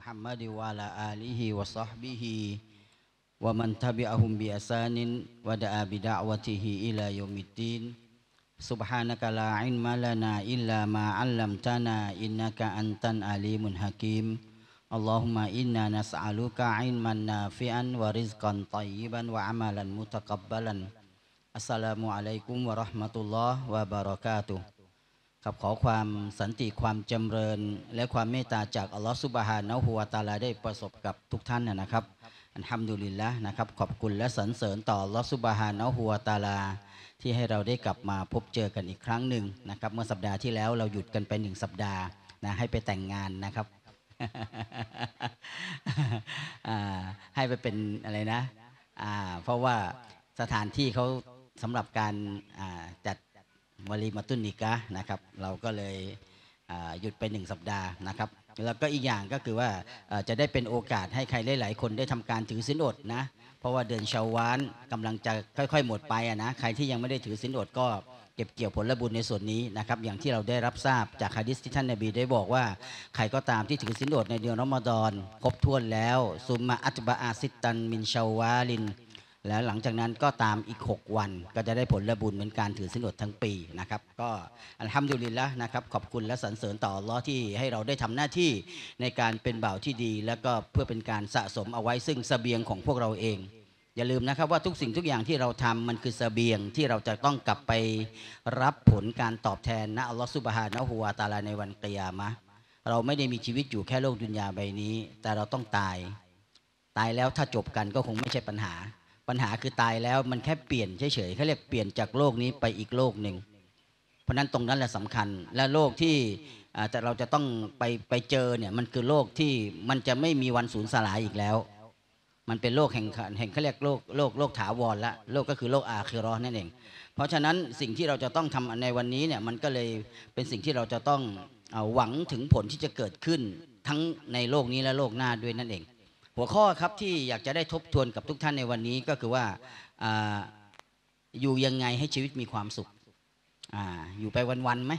محمد وعلى آله وصحبه ومن تبعهم بإحسان ودعا بدعوته إلى يوم الدين سبحانك لا علم لنا إلا ما علمتنا إنك أنت العليم الحكيم اللهم إنا نسألك علما نافعا ورزقا طيبا وعملا متقبلا السلام عليكم ورحمة الله وبركاته กับขอความสันติความจำเริญและความเมตตาจากอัลลอฮฺสุบฮานะฮุวาตาลา ได้ประสบกับทุกท่านนะครับอันฮัมดุลิลละนะครับ ขอบคุณและสรรเสริญต่ออัลลอฮฺสุบฮานะฮุวาตาลาที่ให้เราได้กลับมาพบเจอกันอีกครั้งหนึ่งนะครับ เมื่อสัปดาห์ที่แล้วเราหยุดกันไปหนึ่งสัปดาห์นะให้ไปแต่งงานนะครับให้ไปเป็นอะไรนะเพราะว่าสถานที่เขาสำหรับการจัดมารีมาตุนิกะนะครับเราก็เลยหยุดไปหนึ่งสัปดาห์นะครับแล้วก็อีกอย่างก็คือว่าจะได้เป็นโอกาสให้ใครหลายๆคนได้ทำการถือศีลอดนะเพราะว่าเดือนชาววานกำลังจะค่อยๆ หมดไปนะใครที่ยังไม่ได้ถือศีลอดก็เก็บเกี่ยวผลบุญในส่วนนี้นะครับอย่างที่เราได้รับทราบจากฮะดิษที่ท่านนบี ได้บอกว่า ใครก็ตามที่ถือศีลอดในเดือนรอมฎอนครบถ้วนแล้วซุมมาอัตบะอาซิตัน มินชาววาลินแล้วหลังจากนั้นก็ตามอีก 6 วัน ก็จะได้ผลละบุญเหมือนการถือสินอดทั้งปีนะครับก็อันทำดุลิลลวนะครับขอบคุณและสรรเสริญต่อลอที่ให้เราได้ทำหน้าที่ในการเป็นบ่าวที่ดี แล้วก็เพื่อเป็นการสะสมเอาไว้ซึ่งสเสบียงของพวกเราเอง อย่าลืมนะครับว่าทุกสิ่งทุกอย่างที่เราทำมันคือสเสบียงที่เราจะต้องกลับไปรับผลการตอบแทนนะอัลลอฮฺสุบฮานะฮุวาตาลาในวันกิยามะเราไม่ได้มีชีวิตอยู่แค่โลกดุนยาใบนี้ แต่เราต้องตาย ตายแล้วถ้าจบกันก็คงไม่ใช่ปัญหาปัญหาคือตายแล้วมันแค่เปลี่ยนเฉยๆเขาเรียกเปลี่ยนจากโลกนี้ไปอีกโลกหนึ่งเพราะนั้นตรงนั้นแหละสำคัญและโลกที่จะเราจะต้องไปไปเจอเนี่ยมันคือโลกที่มันจะไม่มีวันสูญสลายอีกแล้ว มันเป็นโลกแห่งแห่งเขาเรียกโลกโลกโลกถาวรละ โลกก็คือโลกอาคือรอนั่นเอง เพราะฉะนั้นสิ่งที่เราจะต้องทำในวันนี้เนี่ยมันก็เลยเป็นสิ่งที่เราจะต้องหวังถึงผลที่จะเกิดขึ้นทั้งในโลกนี้และโลกหน้าด้วยนั่นเองหัวข้อครับที่อยากจะได้ทบทวนกับทุกท่านในวันนี้ก็คือว่าอยู่ยังไงให้ชีวิตมีความสุขออยู่ไปวันๆไหม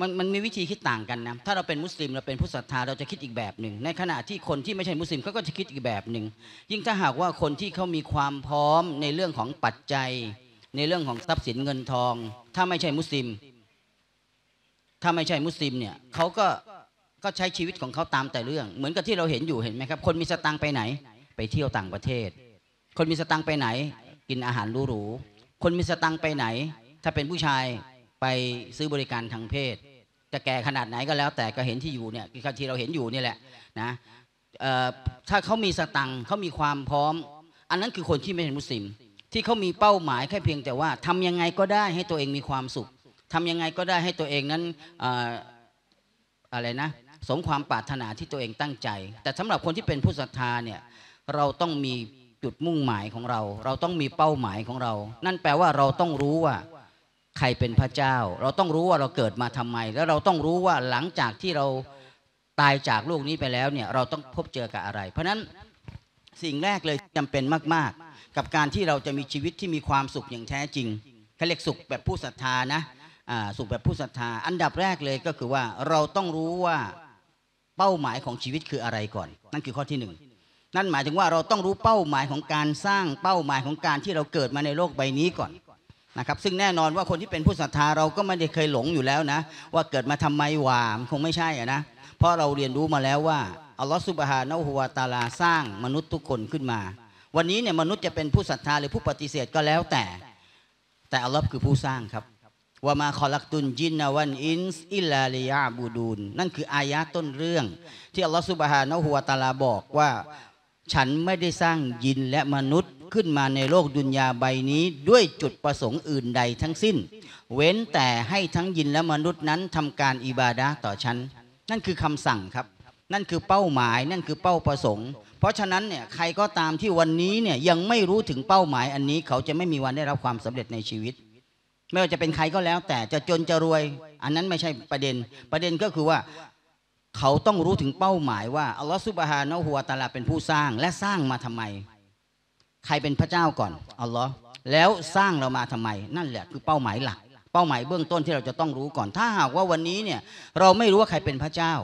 มันมันมีวิธีคิดต่างกันนะถ้าเราเป็นมุสลิมเราเป็นผู้ศรัทธา เราจะคิดอีกแบบหนึ่งในขณะที่คนที่ไม่ใช่มุสลิมเขาก็จะคิดอีกแบบหนึ่งยิ่งถ้าหากว่าคนที่เขามีความพร้อมในเรื่องของปัจจัย ในเรื่องของทรัพย์สินเงินทอง ถ้าไม่ใช่มุสลิม ถ้าไม่ใช่มุสลิมเนี่ยเขาก็ก็ใช้ชีวิตของเขาตามแต่เรื่อง เหมือนกับที่เราเห็นอยู่เห็นไหมครับคนมีสตังไปไหน ไปเที่ยวต่างประเทศ คนมีสตังไปไหน กินอาหารหรูๆคนมีสตังไปไหน ถ้าเป็นผู้ชายไปซื้อบริการทางเพศ จะแก่ขนาดไหนก็แล้ว แต่ก็เห็นที่อยู่เนี่ยคที่เราเห็นอยู่นี่แหละนะถ้าเขามีสตังเขามีความพร้อม อันนั้นคือคนที่ไม่เป็นมุสลิม ที่เขามีเป้าหมายแค่เพียงแต่ว่า ทำยังไงก็ได้ให้ตัวเองมีความสุข ทำยังไงก็ได้ให้ตัวเองนั้นอะไรนะสมความปรารถนาที่ตัวเองตั้งใจ แต่สำหรับคนที่เป็นผู้ศรัทธาเนี่ยเราต้องมีจุดมุ่งหมายของเรา เราต้องมีเป้าหมายของเรา นั่นแปลว่าเราต้องรู้ว่า ใครเป็นพระเจ้า เราต้องรู้ว่าเราเกิดมาทำไม แล้วเราต้องรู้ว่าหลังจากที่เราตายจากโลกนี้ไปแล้วเนี่ยเราต้องพบเจอกับอะไร เพราะนั้นสิ่งแรกเลยจำเป็นมาก ๆ กับการที่เราจะมีชีวิตที่มีความสุขอย่างแท้จริงเขาเรียกสุขแบบผู้ศรัทธานะสุขแบบผู้ศรัทธา อันดับแรกเลยก็คือว่าเราต้องรู้ว่าเป้าหมายของชีวิตคืออะไรก่อน นั่นคือข้อที่หนึ่งนั่นหมายถึงว่าเราต้องรู้เป้าหมายของการสร้าง เป้าหมายของการที่เราเกิดมาในโลกใบนี้ก่อนนะครับซึ่งแน่นอนว่าคนที่เป็นผู้ศรัทธาเราก็ไม่ได้เคยหลงอยู่แล้วนะ ว่าเกิดมาทำไมวามคงไม่ใช่นะเพราะเราเรียนรู้มาแล้วว่าอัลลอฮฺสุบฮานาหัวตาลาสร้าง มนุษย์ทุกคนขึ้นมา วันนี้เนี่ยมนุษย์จะเป็นผู้ศรัทธาหรือผู้ปฏิเสธก็แล้วแต่ แต่อัลลอฮฺคือผู้สร้างครับว่ามาคอลักตุนจินนาวันอินส์อิลาลียาบูดูนนั่นคืออายะต้นเรื่องที่อัลลอฮฺสุบฮานะฮุวตาลาบอกว่า ฉันไม่ได้สร้างยินและมนุษย์ขึ้นมาในโลกดุนยาใบนี้ด้วยจุดประสงค์อื่นใดทั้งสิ้น เว้นแต่ให้ทั้งยินและมนุษย์นั้นทำการอิบาดะต่อฉัน นั่นคือคำสั่งครับ นั่นคือเป้าหมายนั่นคือเป้าประสงค์เพราะฉะนั้นเนี่ยใครก็ตามที่วันนี้เนี่ยยังไม่รู้ถึงเป้าหมายอันนี้ เขาจะไม่มีวันได้รับความสำเร็จในชีวิตไม่ว่าจะเป็นใครก็แล้ว แต่จะจนจะรวย อันนั้นไม่ใช่ประเด็น ประเด็นก็คือว่า เขาต้องรู้ถึงเป้าหมาย ว่าอัลลอฮฺซุบฮานะฮัวตาลาเป็นผู้สร้างและสร้างมาทำไม ใครเป็นพระเจ้าก่อนอัลลอฮ์แล้วสร้างเรามาทำไมนั่นแหละคือเป้าหมายหลักเป้าหมายเบื้องต้นที่เราจะต้องรู้ก่อนถ้าหากว่าวันนี้เนี่ย เราไม่รู้ว่าใครเป็นพระเจ้า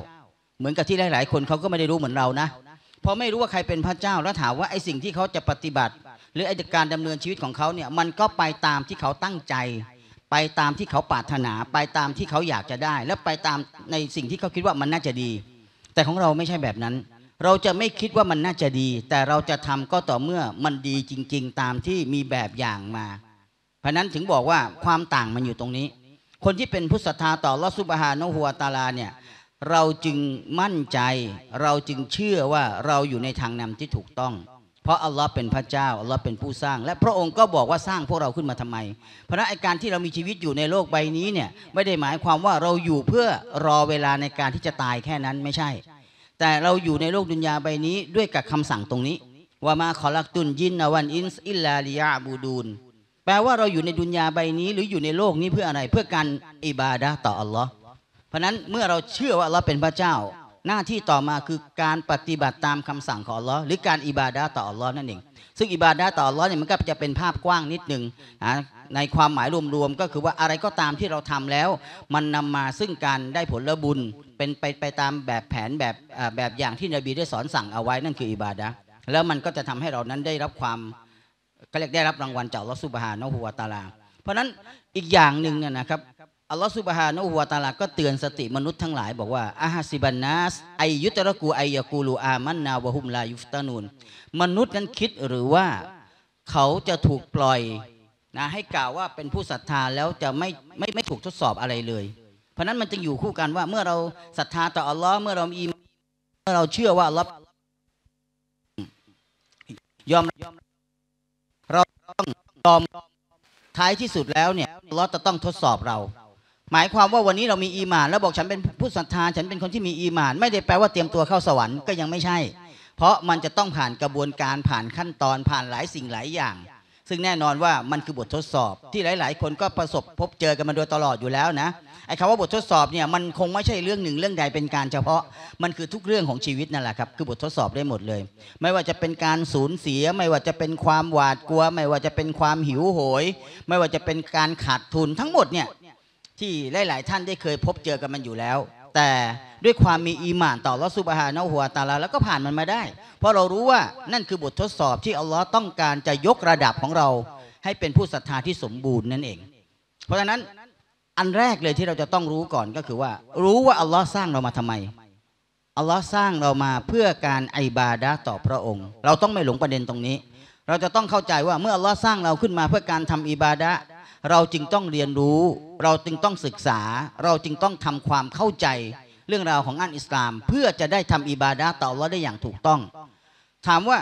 เหมือนกับที่หลาย ๆ คนเขาก็ไม่ได้รู้เหมือนเรานะพอไม่รู้ว่าใครเป็นพระเจ้าแล้วถามว่าไอ้สิ่งที่เขาจะปฏิบัติหรือไอการดำเนินชีวิตของเขาเนี่ยมันก็ไปตามที่เขาตั้งใจ ไปตามที่เขาปรารถนา ไปตามที่เขาอยากจะได้ และไปตามในสิ่งที่เขาคิดว่ามันน่าจะดี แต่ของเราไม่ใช่แบบนั้น เราจะไม่คิดว่ามันน่าจะดี แต่เราจะทำก็ต่อเมื่อมันดีจริงๆตามที่มีแบบอย่างมา เพราะนั้นถึงบอกว่าความต่างมันอยู่ตรงนี้ คนที่เป็นพุทธทาต่อลอสุบฮานนหัวตาลาเนี่ยเราจึงมั่นใจ เราจึงเชื่อว่าเราอยู่ในทางนำที่ถูกต้องราะอัลลอฮ์เป็นพระเจ้าอัลลอฮ์เป็นผู้สร้าง และพระองค์ก็บอกว่าสร้างพวกเราขึ้นมาทำไม เพราะนั้นการที่เรามีชีวิตอยู่ในโลกใบนี้เนี่ยไม่ได้หมายความว่าเราอยู่เพื่อรอเวลาในการที่จะตายแค่นั้นไม่ใช่ แต่เราอยู่ในโลกดุนยาใบนี้ด้วยกับคำสั่งตรงนี้ ว่ามาขอลักตุนยินนวันอินส์อิลลาลิยาบูดูนแปลว่าเราอยู่ในดุนยาใบนี้หรืออยู่ในโลกนี้เพื่ออะไรเพื่อการอิบาดะต่ออัลลอฮ์เพราะนั้นเมื่อเราเชื่อว่าเราเป็นพระเจ้าหน้าที่ต่อมาคือการปฏิบัติตามคำสั่งของอัลลอฮ์หรือการอิบาดาต่ออัลลอฮ์นั่นเองซึ่งอิบาดาต่ออัลลอฮ์เนี่ยมันก็จะเป็นภาพกว้างนิดหนึ่งในความหมายรวมๆก็คือว่าอะไรก็ตามที่เราทำแล้ว มันนำมาซึ่งการได้ผลบุญ เป็นไปไปตามแบบแผนแบบแบบอย่างที่นบีได้สอนสั่งเอาไว้นั่นคืออิบาดาแล้วมันก็จะทำให้เรานั้นได้รับความก็เรียกได้รับรางวัลจากลอสุบฮานะหัวตาลาเพราะฉะนั้นอีกอย่างหนึ่งเนี่ยนะครับอัลลอฮฺสุบฮานุวาตาลาก็เตือนสติมนุษย์ทั้งหลายบอกว่า อาฮัซิบันนัสไอยุตระกูไอยากูลูอามันนาวะฮุมลา ยุฟตานูน มนุษย์นั้นคิดหรือว่า เขาจะถูกปล่อย นะให้กล่าวว่าเป็นผู้ศรัทธาแล้วจะไม่ไม่ไม่ถูกทดสอบอะไรเลย เพราะนั้นมันจึงอยู่คู่กันว่าเมื่อเราศรัทธาต่ออัลลอฮ์เมื่อเราอีมเมื่อเราเชื่อว่าอัลลอฮ์ยอมเราต้องยอมท้ายที่สุดแล้วเนี่ยอัลลอฮ์จะต้องทดสอบเราหมายความว่าวันนี้เรามีอีหมานแล้วบอกฉันเป็นผู้ศรัทธาฉันเป็นคนที่มีอีหมาน ไม่ได้แปลว่าเตรียมตัวเข้าสวรรค์ก็ยังไม่ใช่ เพราะมันจะต้องผ่านกระบวนการผ่านขั้นตอนผ่านหลายสิ่งหลายอย่าง ซึ่งแน่นอนว่ามันคือบททดสอบ ที่หลาย ๆ คนก็ประสบพบเจอกันมาโดยตลอดอยู่แล้วนะไอ้คำว่าบททดสอบเนี่ยมันคงไม่ใช่เรื่องหนึ่งเรื่องใดเป็นการเฉพาะมันคือทุกเรื่องของชีวิตนั่นแหละครับ คือบททดสอบได้หมดเลย ไม่ว่าจะเป็นการสูญเสียไม่ว่าจะเป็นความหวาดกลัวไม่ว่าจะเป็นความหิวโหย ไม่ว่าจะเป็นการขาดทุนทั้งหมดเนี่ยที่หลาย ๆ ท่านได้เคยพบเจอกันมันอยู่แล้ว แต่ด้วยความมีอีหม่านต่อลอสุบฮานะหัวตาลาแล้วก็ผ่านมันมาได้ เพราะเรารู้ว่านั่นคือบททดสอบที่อัลลอฮ์ต้องการจะยกระดับของเรา ให้เป็นผู้ศรัทธาที่สมบูรณ์นั่นเอง เพราะฉะนั้นอันแรกเลยที่เราจะต้องรู้ก่อนก็คือว่า รู้ว่าอัลลอฮ์สร้างเรามาทำไม อัลลอฮ์สร้างเรามาเพื่อการไอบาดะต่อพระองค์ เราต้องไม่หลงประเด็นตรงนี้ เราจะต้องเข้าใจว่าเมื่ออัลลอฮ์สร้างเราขึ้นมา เพื่อการทำอิบาดะเราจึงต้องเรียนรู้เราจึงต้องศึกษา เราจึงต้องทำความเข้าใจเรื่องราวของอันอิสลาม เพื่อจะได้ทำอิบาดาต่อเราได้อย่างถูกต้อง ถามว่า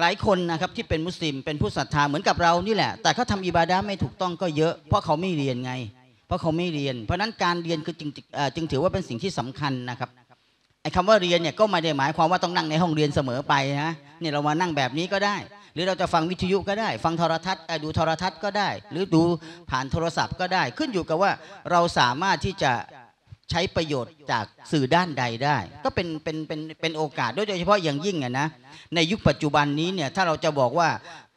หลายคนนะครับที่เป็นมุสลิม เป็นผู้ศรัทธาเหมือนกับเรานี่แหละแต่เขาทาอิบาดาไม่ถูกต้องก็เยอะ เพราะเขาไม่เรียนไง เพราะเขาไม่เรียน เพราะนั้นการเรียนคือจึงจึงถือว่าเป็นสิ่งที่สำคัญนะครับไอ้คำว่าเรียนเนี่ยก็ไม่ได้หมายความว่าต้องนั่งในห้องเรียนเสมอไปนะเนี่ยเรามานั่งแบบนี้ก็ได้หรือเราจะฟังวิทยุก็ได้ฟังโทรทัศน์ดูโทรทัศน์ก็ได้ หรือดูผ่านโทรศัพท์ก็ได้ ขึ้นอยู่กับว่าเราสามารถที่จะใช้ประโยชน์จากสื่อด้านใดได้ ก็เป็นเป็นเป็นเป็นโอกาสโดยเฉพาะอย่างยิ่งนะในยุคปัจจุบันนี้เนี่ยถ้าเราจะบอกว่า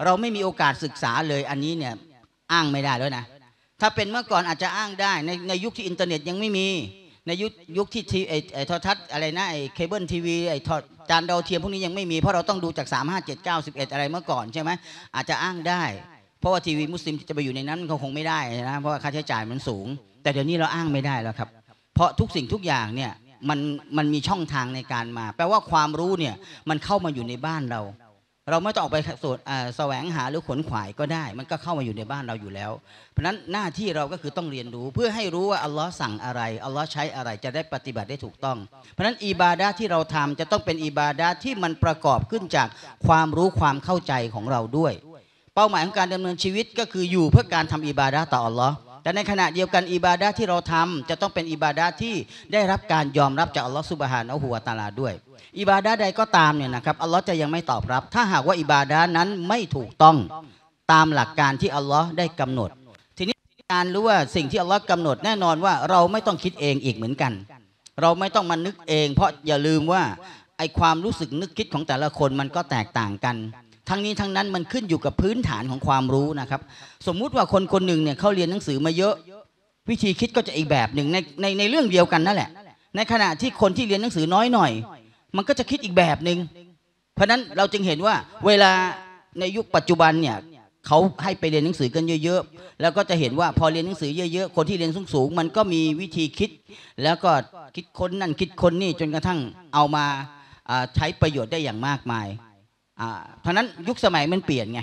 เราไม่มีโอกาสศึกษาเลยอันนี้เนี่ยอ้างไม่ได้แล้วนะถ้าเป็นเมื่อก่อนอาจจะอ้างได้ในในยุคที่อินเทอร์เน็ตยังไม่มีในยุคยุคที่ทีไอไอโทรทัศน์อะไรนะไอเคเบิลทีวีไอจานดาวเทียมพวกนี้ยังไม่มีเพราะเราต้องดูจาก3 5 7 9 11อะไรเมื่อก่อนใช่ไหมอาจจะอ้างได้ เพราะว่าทีวีมุสลิมจะไปอยู่ในนั้นเขาคงไม่ได้นะเพราะว่าค่าใช้จ่ายมันสูง แต่เดี๋ยวนี้เราอ้างไม่ได้แล้วครับ เพราะทุกสิ่งทุกอย่างเนี่ยมันมันมีช่องทางในการมา แปลว่าความรู้เนี่ยมันเข้ามาอยู่ในบ้านเราเราไม่ต้องออกไปสูตรแสวงหาหรือขนขวายก็ได้ มันก็เข้ามาอยู่ในบ้านเราอยู่แล้วเพราะนั้นหน้าที่เราก็คือต้องเรียนรู้เพื่อให้รู้ว่าอัลลอฮ์สั่งอะไรอัลลอฮ์ใช้อะไรจะได้ปฏิบัติได้ถูกต้อง เพราะนั้นอิบาดาที่เราทำจะต้องเป็นอิบาดาที่มันประกอบขึ้นจากความรู้ความเข้าใจของเราด้วยเป้าหมายของการดำเนินชีวิตก็คืออยู่เพื่อการทำอิบาดาต่ออัลลอฮ์แต่ในขณะเดียวกันอิบาดาที่เราทำจะต้องเป็นอิบาดาที่ได้รับการยอมรับจากอัลลอฮ์สุบฮานะฮัวาตาลาด้วยอิบาดาใดก็ตามเนี่ยนะครับอัลลอฮ์จะยังไม่ตอบรับ ถ้าหากว่าอิบาดานั้นไม่ถูกต้องตามหลักการที่อัลลอฮ์ได้กำหนด ทีนี้การรู้ว่าสิ่งที่อัลลอฮ์กำหนดแน่นอนว่าเราไม่ต้องคิดเองอีกเหมือนกัน เราไม่ต้องมานึกเอง เพราะอย่าลืมว่าไอความรู้สึกนึกคิดของแต่ละคนมันก็แตกต่างกัน ทั้งนี้ทั้งนั้นมันขึ้นอยู่กับพื้นฐานของความรู้นะครับสมมุติว่าคนคนหนึ่งเนี่ยเขาเรียนหนังสือมาเยอะ วิธีคิดก็จะอีกแบบหนึ่งในในในเรื่องเดียวกันนั่นแหละ ในขณะที่คนที่เรียนหนังสือน้อยหน่อยมันก็จะคิดอีกแบบหนึ่ง เพราะนั้นเราจึงเห็นว่าเวลาในยุคปัจจุบันเนี่ยเขาให้ไปเรียนหนังสือกันเยอะ ๆ แล้วก็จะเห็นว่าพอเรียนหนังสือเยอะๆ คนที่เรียนสูงๆ มันก็มีวิธีคิด แล้วก็คิดคนนั่นคิดคนนี่จนกระทั่งเอามาใช้ประโยชน์ได้อย่างมากมาย เพราะนั้นยุคสมัยมันเปลี่ยนไง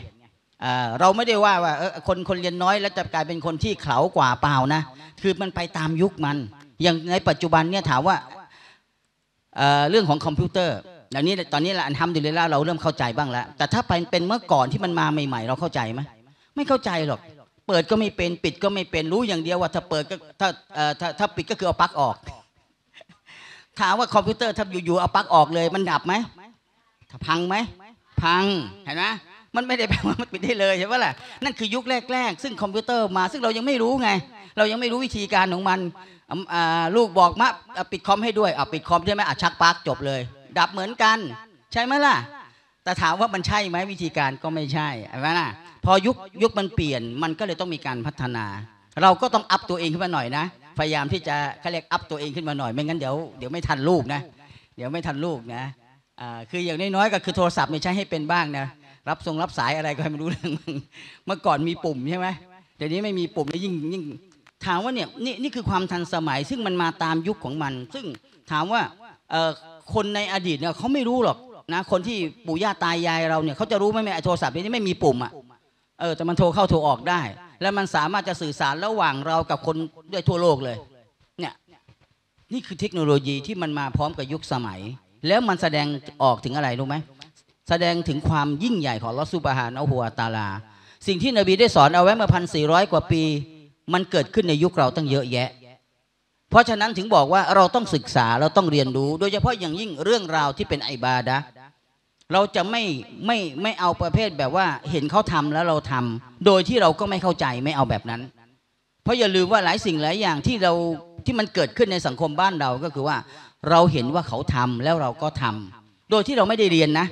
เราไม่ได้ว่าว่าคนคนเรียนน้อยแล้วจะกลายเป็นคนที่เขากว่าเปล่านะ คือมันไปตามยุคมัน อย่างในปัจจุบันเนี่ยถามว่าเรื่องของคอมพิวเตอร์อันนี้ตอนนี้ละอันทำดีเลยล่วเราเริ่มเข้าใจบ้างแล้วแต่ถ้าเป็นเป็นเมื่อก่อนที่มันมาใหม่ ๆ เราเข้าใจไหมไม่เข้าใจหรอกเปิดก็ไม่เป็นปิดก็ไม่เป็นรู้อย่างเดียวว่าถ้าเปิดก็ถ้าถ้าถ้าปิดก็คือเอาปลั๊กออก ถามว่าคอมพิวเตอร์ถ้าอยู่ๆเอาปลั๊กออกเลยมันดับไหมพังไหมพังเห็นไหมมันไม่ได้แปลว่ามันปิดได้เลยใช่ไหมล่ะนั่นคือยุคแรกๆซึ่งคอมพิวเตอร์มาซึ่งเรายังไม่รู้ไง เรายังไม่รู้วิธีการของมันลูกบอกมาปิดคอมให้ด้วยอ่ะปิดคอมใช่ไหมอ่ะชักปาักจบเลย ดับเหมือนกัน ใช่ไหมล่ะแต่ถามว่ามันใช่ไหมวิธีการก็ไม่ใช่ใช่ไหมน่ะพอยุคยุคมันเปลี่ยนมันก็เลยต้องมีการพัฒนา เราก็ต้องอัพตัวเองขึ้นมาหน่อยนะพยายามที่จะเขาเรียกอัพตัวเองขึ้นมาหน่อย ไม่งั้นเดี๋ยวเดี๋ยวไม่ทันลูกนะเดี๋ยวไม่ทันลูกนะคืออย่างน้อยๆก็คือโทรศัพท์มี่ใช้ให้เป็นบ้างนะรับส่งรับสายอะไรก็ให้มันรู้เรื่องเมื่อก่อนมีปุ่มใช่ไหมเดี๋ยวนี้ไม่มีปุ่มแล้วยิ่งยิ่งถามว่าเนี่ยนี่นี่คือความทันสมัยซึ่งมันมาตามยุคของมัน ซึ่งถามว่าคนในอดีตเนี่ยเขาไม่รู้หรอกนะคนที่ปู่ย่าตายายเราเนี่ยเขาจะรู้ไหมไอ้โทรศัพท์นี่ไม่มีปุ่มอ่ะเออแต่มันโทรเข้าโทรออกได้ แล้วมันสามารถจะสื่อสารระหว่างเรากับคนด้วยทั่วโลกเลยเนี่ยนี่คือเทคโนโลยีที่มันมาพร้อมกับยุคสมัย แล้วมันแสดงออกถึงอะไรรู้ไหมแสดงถึงความยิ่งใหญ่ของลอสุบฮานอหัวตาลา สิ่งที่นบีได้สอนเอาไว้เมื่อพันสี่ร้อยกว่าปีมันเกิดขึ้นในยุคเราตั้งเยอะแยะ เพราะฉะนั้นถึงบอกว่าเราต้องศึกษาเราต้องเรียนรู้ โดยเฉพาะอย่างยิ่งเรื่องราวที่เป็นไอบาดะเราจะไม่ไม่ไม่เอาประเภทแบบว่าเห็นเขาทำแล้วเราทำ โดยที่เราก็ไม่เข้าใจไม่เอาแบบนั้น เพราะอย่าลืมว่าหลายสิ่งหลายอย่างที่เราที่มันเกิดขึ้นในสังคมบ้านเราก็คือว่าเราเห็นว่าเขาทำแล้วเราก็ทำ โดยที่เราไม่ได้เรียนนะ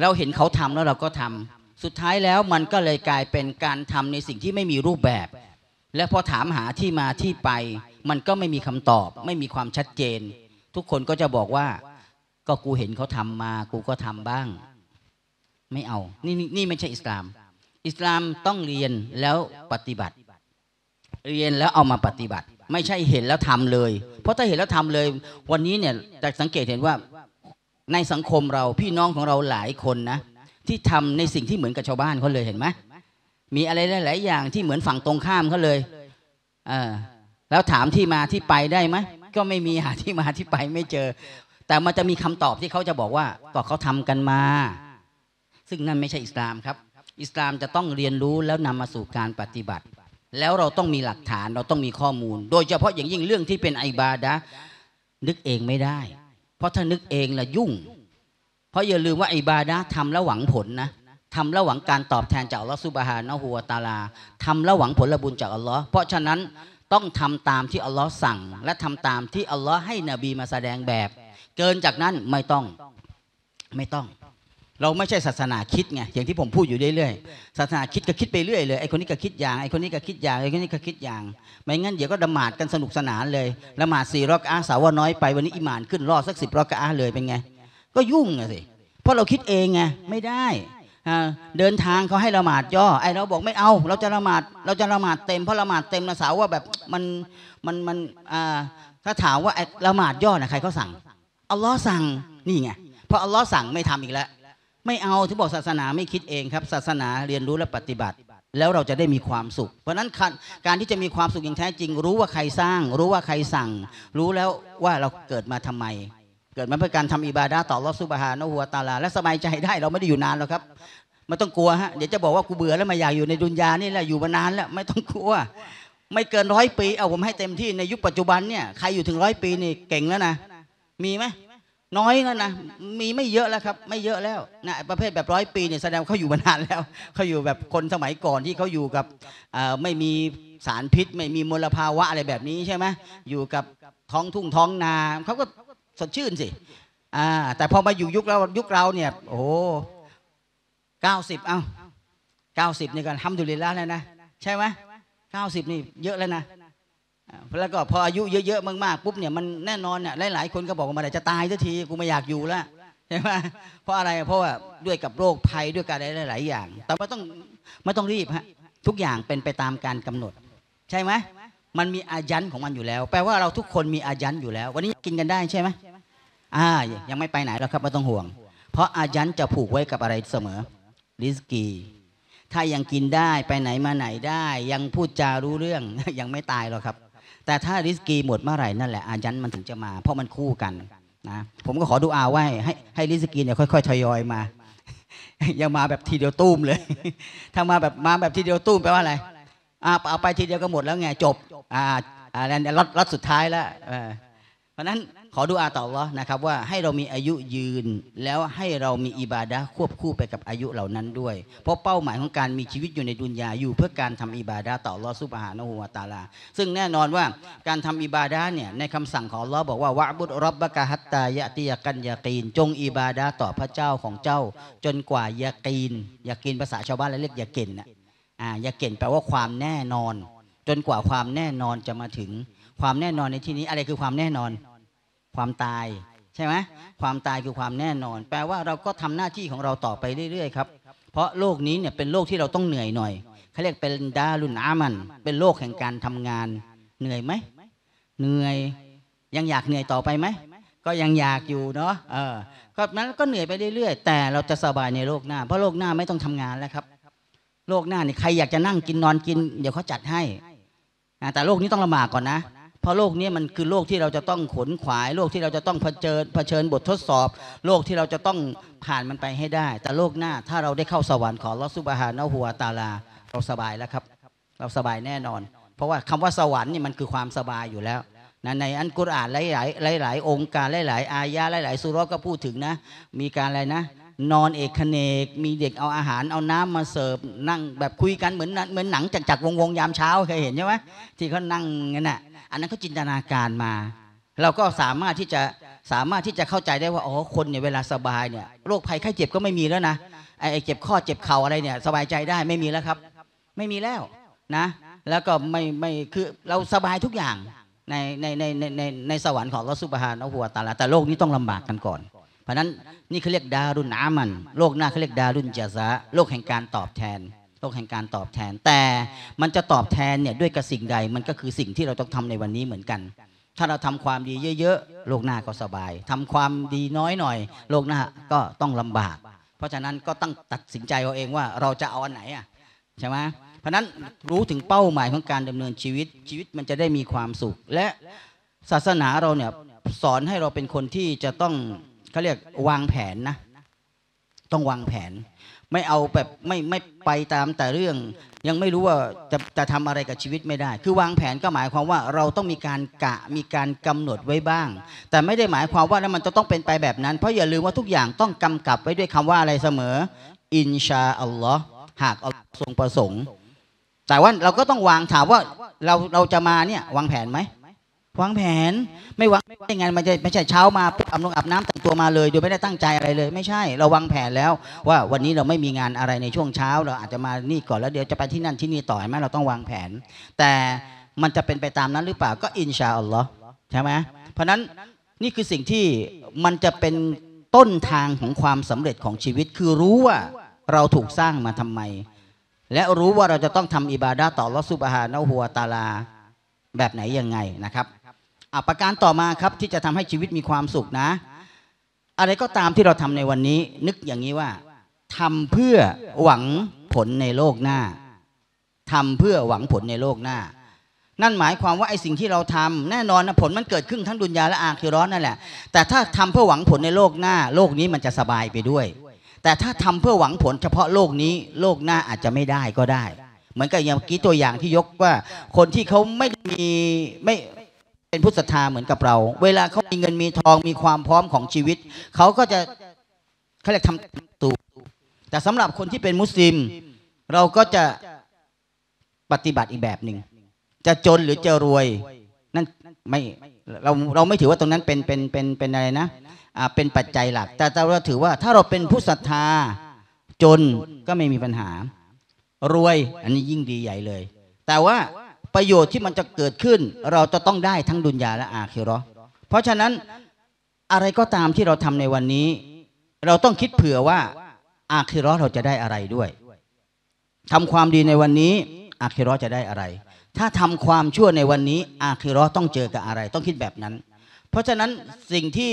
เราเห็นเขาทำแล้วเราก็ทำ สุดท้ายแล้วมันก็เลยกลายเป็นการทำในสิ่งที่ไม่มีรูปแบบและพอถามหาที่มาที่ไป มันก็ไม่มีคำตอบ ไม่มีความชัดเจน ทุกคนก็จะบอกว่าก็กูเห็นเขาทำมา กูก็ทำบ้าง ไม่เอา นี่นี่ไม่ใช่อิสลาม อิสลามต้องเรียนแล้วปฏิบัติ เรียนแล้วเอามาปฏิบัติ ไม่ใช่เห็นแล้วทำเลย เพราะถ้าเห็นแล้วทำเลย วันนี้เนี่ยจะสังเกตเห็นว่าในสังคมเราพี่น้องของเราหลายคนนะที่ทำในสิ่งที่เหมือนกับชาวบ้านเขาเลยเห็นไหมมีอะไรหลายอย่างที่เหมือนฝั่งตรงข้ามเขาเลยแล้วถามที่มาที่ไปได้ไหมก็ไม่มีหาที่มาที่ไปไม่เจอ แต่มันจะมีคำตอบที่เขาจะบอกว่าก็เขาทำกันมา ซึ่งนั่นไม่ใช่อิสลามครับ อิสลามจะต้องเรียนรู้แล้วนำมาสู่การปฏิบัติ แล้วเราต้องมีหลักฐานเราต้องมีข้อมูล โดยเฉพาะอย่างยิ่งเรื่องที่เป็นไอบาดะนึกเองไม่ได้ เพราะถ้านึกเองละยุ่ง เพราะอย่าลืมว่าไอบาดะทำแล้วหวังผลนะทำระหวังการตอบแทนจากอัลลอฮฺซุบฮานะฮูวาตาลาทำระหวังผลบุญจากอัลลอฮ์เพราะฉะนั้นต้องทำตามที่อัลลอฮ์สั่ง และทำตามที่อัลลอฮ์ให้นบีมาแสดงแบบ เกินจากนั้นไม่ต้องไม่ต้อง เราไม่ใช่ศาสนาคิดไงอย่างที่ผมพูดอยู่เรื่อยๆศาสนาคิดก็คิดไปเรื่อยเลยไอคนนี้ก็คิดอย่าง ไอคนนี้ก็คิดอย่างไอคนนี้ก็คิดอย่าง ไม่งั้นเดี๋ยวก็ดมาดกันสนุกสนานเลยละหมาดสี่รอกอาสาวน้อยไปวันนี้อิหมานขึ้นรอดสักสิบรอกอาเลยเป็นไง ก็ยุ่งไงสิเพราะเราคิดเองไงไม่ได้เดินทางเขาให้ละหมาดย่อไอเราบอกไม่เอา เราจะละหมาดเราจะละหมาดเต็มเพราะละหมาดเต็มนะสาวว่าแบบมันมันมันถ้าถามว่าละหมาดย่อนะใครเขาสั่งอัลลอฮ์สั่งนี่ไงเพราะอัลลอฮ์สั่งไม่ทำอีกแล้วไม่เอาที่บอกศาสนาไม่คิดเองครับ ศาสนาเรียนรู้และปฏิบัติ แล้วเราจะได้มีความสุข เพราะนั้นการที่จะมีความสุขอย่างแท้จริง รู้ว่าใครสร้างรู้ว่าใครสั่ง รู้แล้วว่าเราเกิดมาทำไมเกิดมาเพื่อการทำอิบาดาต่อรอสุบฮานะหัวตาลาและสบายใจได้เราไม่ได้อยู่นานหรอกครับไม่ต้องกลัวฮะเดี๋ยวจะบอกว่ากูเบื่อแล้วมาอยากอยู่ในดุนยานี่แหละอยู่มานานแล้วไม่ต้องกลัว ไม่เกินร้อยปี เอาผมให้เต็มที่ในยุคปัจจุบันเนี่ยใครอยู่ถึงร้อยปีนี่เก่งแล้วนะมีไหมน้อยแล้วนะมีไม่เยอะแล้วครับ ไม่เยอะแล้วนะประเภทแบบร้อยปีเนี่ยแสดงเขาอยู่มานานแล้วเขาอยู่แบบคนสมัยก่อนที่เขาอยู่กับไม่มีสารพิษไม่มีมลภาวะอะไรแบบนี้ใช่ไหมอยู่กับท้องทุ่งท้องนาเขาก็สดชื่นสิอ่าแต่พอมาอยู่ยุคเรา ยุคเราเนี่ย โอ้เก้าสิบเอ้าเก้าสิบนี่กันทำดุลิลาแล้วนะ ใช่ไหมเก้าสิบนี่เยอะแล้วนะ แล้วก็พออายุเยอะๆมากๆปุ๊บเนี่ยมันแน่นอนเนี่ยหลายๆคนก็บอกว่ามันจะตายสักทีกูไม่อยากอยู่แล้วใช่ไหมเพราะอะไร เพราะว่าด้วยกับโรคภัยด้วยการอะไรหลายๆอย่าง แต่ไม่ต้องไม่ต้องรีบฮะ ทุกอย่างเป็นไปตามการกำหนด ใช่ไหมมันมีอายันของมันอยู่แล้ว แปลว่าเราทุกคนมีอายันอยู่แล้ว วันนี้กินกันได้ใช่ไหมอ่ายังไม่ไปไหนแล้วครับไม่ต้องห่วง เพราะอายันจะผูกไว้กับอะไรเสมอริสกีถ้ายังกินได้ไปไหนมาไหนได้ ยังพูดจารู้เรื่องยังไม่ตายหรอกครับ แต่ถ้าริสกีหมดเมื่อไหร่นั่นแหละอายันมันถึงจะมาเพราะมันคู่กันนะผมก็ขอดูอาไว้ ให้ให้ริสกีเนี่ยค่อยๆทยอยมายังมาแบบทีเดียวตุ้มเลย ถ้ามาแบบมาแบบทีเดียวตุ้มแปลว่าอะไรเอาไปทีเดียวก็หมดแล้วไงจบอ่าอ่าแล้วล็อตล็สุดท้ายแล้วเพราะนั้นขอดูอาต่อละนะครับว่าให้เรามีอายุยืนแล้วให้เรามีอิบาดะควบคู่ไปกับอายุเหล่านั้นด้วย เพราะเป้าหมายของการมีชีวิตอยู่ในดุนยาอยู่ เพื่อการทำอิบาดะต่อลอสุบฮานะฮูวาตาลาซึ่งแน่นอนว่าการทำอิบาดะเนี่ยในคำสั่งของลอบอกว่าวะบุตรบบะกะฮัตตายะติยกันยากีนจงอิบาดะต่อพระเจ้าของเจ้า จนกว่ายากีนยากีนภาษาชาวบ้านเราเรียกยาเกนนะอ่ายาเก่นแปลว่าความแน่นอน จนกว่าความแน่นอนจะมาถึง ความแน่นอนในที่นี้อะไรคือความแน่นอน ความตาย ใช่ไหมความตายคือความแน่นอน แปลว่าเราก็ทำหน้าที่ของเราต่อไปเรื่อยๆครับเพราะโลกนี้เนี่ยเป็นโลกที่เราต้องเหนื่อยหน่อยเขาเรียกเป็นดารุนอามัน เป็นโลกแห่งการทำงาน เหนื่อยไหมเหนื่อย ยังอยากเหนื่อยต่อไปไหมก็ยังอยากอยู่เนาะเออก็นั้นก็เหนื่อยไปเรื่อยๆ แต่เราจะสบายในโลกหน้า เพราะโลกหน้าไม่ต้องทำงานแล้วครับโลกหน้านี่ใครอยากจะนั่งกินนอนกิน เดี๋ยวเขาจัดให้ แต่โลกนี้ต้องละหมากก่อนนะ เพราะโลกนี้มันคือโลกที่เราจะต้องขนขวาย โลกที่เราจะต้องเผชิญเผชิญบททดสอบ โลกที่เราจะต้องผ่านมันไปให้ได้ แต่โลกหน้าถ้าเราได้เข้าสวรรค์ของลอสุบฮานาหัวตาลาเราสบายแล้วครับ เราสบายแน่นอน เพราะว่าคำว่าสวรรค์นี่มันคือความสบายอยู่แล้วนะในอันกุรอานหลายยหลายองค์การหลายหลายอายะหลายหลายสุรก็พูดถึงนะ มีการอะไรนะนอนเอกเนกมีเด็กเอาอาหาร เอาน้ำมาเสิร์ฟนั่งแบบคุยกันเหมือนเหมือนหนังจักจกวงวงยามเช้าเคยเห็นใช่ไหมที่เขานั่งงั้นน่ะอันนั้นเขาจินตนาการมา เราก็สามารถที่จะสามารถที่จะเข้าใจได้ว่าอ๋อคนเนี่ยเวลาสบายเนี่ยโรคภัยไข้เจ็บก็ไม่มีแล้วนะไอ้เจ็บข้อเจ็บเข่าอะไรเนี่ย สบายใจได้ไม่มีแล้วครับ ไม่มีแล้วนะแล้วก็ไม่ไม่คือเราสบายทุกอย่างในในในในในสวรรค์ของเราสุบฮานอัลอตาลาแต่โลกนี้ต้องลำบากกันก่อนเพราะนั้นนี่เขาเรียกดารุนอามันโลกหน้าเขาเรียกดารุนจาซะโลกแห่งการตอบแทน โลกแห่งการตอบแทน แต่มันจะตอบแทนเนี่ยด้วยกับสิ่งใดมันก็คือสิ่งที่เราต้องทำในวันนี้เหมือนกัน ถ้าเราทำความดีเยอะ ๆ โลกหน้าก็สบาย ทำความดีน้อยหน่อย โลกหน้าก็ต้องลำบาก เพราะฉะนั้นก็ต้องตัดสินใจเอาเองว่าเราจะเอาอันไหนอ่ะใช่ไหมเพราะนั้นรู้ถึงเป้าหมายของการดำเนินชีวิตชีวิตมันจะได้มีความสุข และศาสนาเราเนี่ยสอนให้เราเป็นคนที่จะต้องเขาเรียกวางแผนนะ ต้องวางแผน ไม่เอาแบบไม่ไม่ไปตามแต่เรื่อง ยังไม่รู้ว่าจะจะทำอะไรกับชีวิตไม่ได้ คือวางแผนก็หมายความว่า เราต้องมีการกะมีการกำหนดไว้บ้าง แต่ไม่ได้หมายความว่าแล้วมันจะต้องเป็นไปแบบนั้น เพราะอย่าลืมว่าทุกอย่างต้องกำกับไว้ด้วยคำว่าอะไรเสมอ อินชาอัลลอฮ์หากอัลลอฮ์ทรงประสงค์ แต่ว่าเราก็ต้องวางถามว่าเราเราจะมาเนี่ย วางแผนไหมวางแผนไม่วางไม่ไงงานมันจะไม่ใช่เช้ามาปุ๊บอาบน้ำอาบน้ำแต่งตัวมาเลยโดยไม่ได้ตั้งใจอะไรเลย ไม่ใช่ เราวางแผนแล้วว่าวันนี้เราไม่มีงานอะไรในช่วงเช้า เราอาจจะมานี่ก่อนแล้วเดี๋ยวจะไปที่นั่นที่นี่ต่อไหมเราต้องวางแผน แต่มันจะเป็นไปตามนั้นหรือเปล่าก็อินชาอัลลอฮ์ใช่ไหมเพราะนั้นนี่คือสิ่งที่มันจะเป็นต้นทางของความสำเร็จของชีวิตคือรู้ว่าเราถูกสร้างมาทำไม และรู้ว่าเราจะต้องทำอิบาดาต่อลอสุบฮานะหัวตาลาแบบไหนยังไงนะครับประการต่อมาครับที่จะทำให้ชีวิตมีความสุขนะ อะไรก็ตามที่เราทำในวันนี้ นึกอย่างนี้ว่า ทำเพื่อหวังผลในโลกหน้า ทำเพื่อหวังผลในโลกหน้า นั่นหมายความว่าไอ้สิ่งที่เราทำ แน่นอนนะผลมันเกิดขึ้นทั้งดุนยาและอาคิร้อนนั่นแหละแต่ถ้าทำเพื่อหวังผลในโลกหน้า โลกนี้มันจะสบายไปด้วย แต่ถ้าทำเพื่อหวังผลเฉพาะโลกนี้ โลกหน้าอาจจะไม่ได้ก็ได้ เหมือนกับอย่างกี้ตัวอย่างที่ยกว่า คนที่เขาไม่มีไม่เป็นผู้ศรัทธาเหมือนกับเรา เวลาเขามีเงินมีทองมีความพร้อมของชีวิต เขาก็จะเขาเรียกทำตูแต่สำหรับคนที่เป็นมุสลิม เราก็จะปฏิบัติอีกแบบหนึ่ง จะจนหรือจะรวยนั่นไม่เราเราไม่ถือว่าตรงนั้นเป็นเป็นเป็นเป็นอะไรนะอ่าเป็นปัจจัยหลักแต่เราถือว่าถ้าเราเป็นผู้ศรัทธาจนก็ไม่มีปัญหารวย อันนี้ยิ่งดีใหญ่เลย แต่ว่าประโยชน์ที่มันจะเกิดขึ้น เราจะต้องได้ทั้งดุนยาและอาคิรอเพราะฉะนั้นอะไรก็ตามที่เราทำในวันนี้ เราต้องคิดเผื่อว่า อาคิรอเราจะได้อะไรด้วย ทำความดีในวันนี้ อาคิรอจะได้อะไร ถ้าทำความชั่วในวันนี้ อาคิรอต้องเจอกับอะไร ต้องคิดแบบนั้น เพราะฉะนั้นสิ่งที่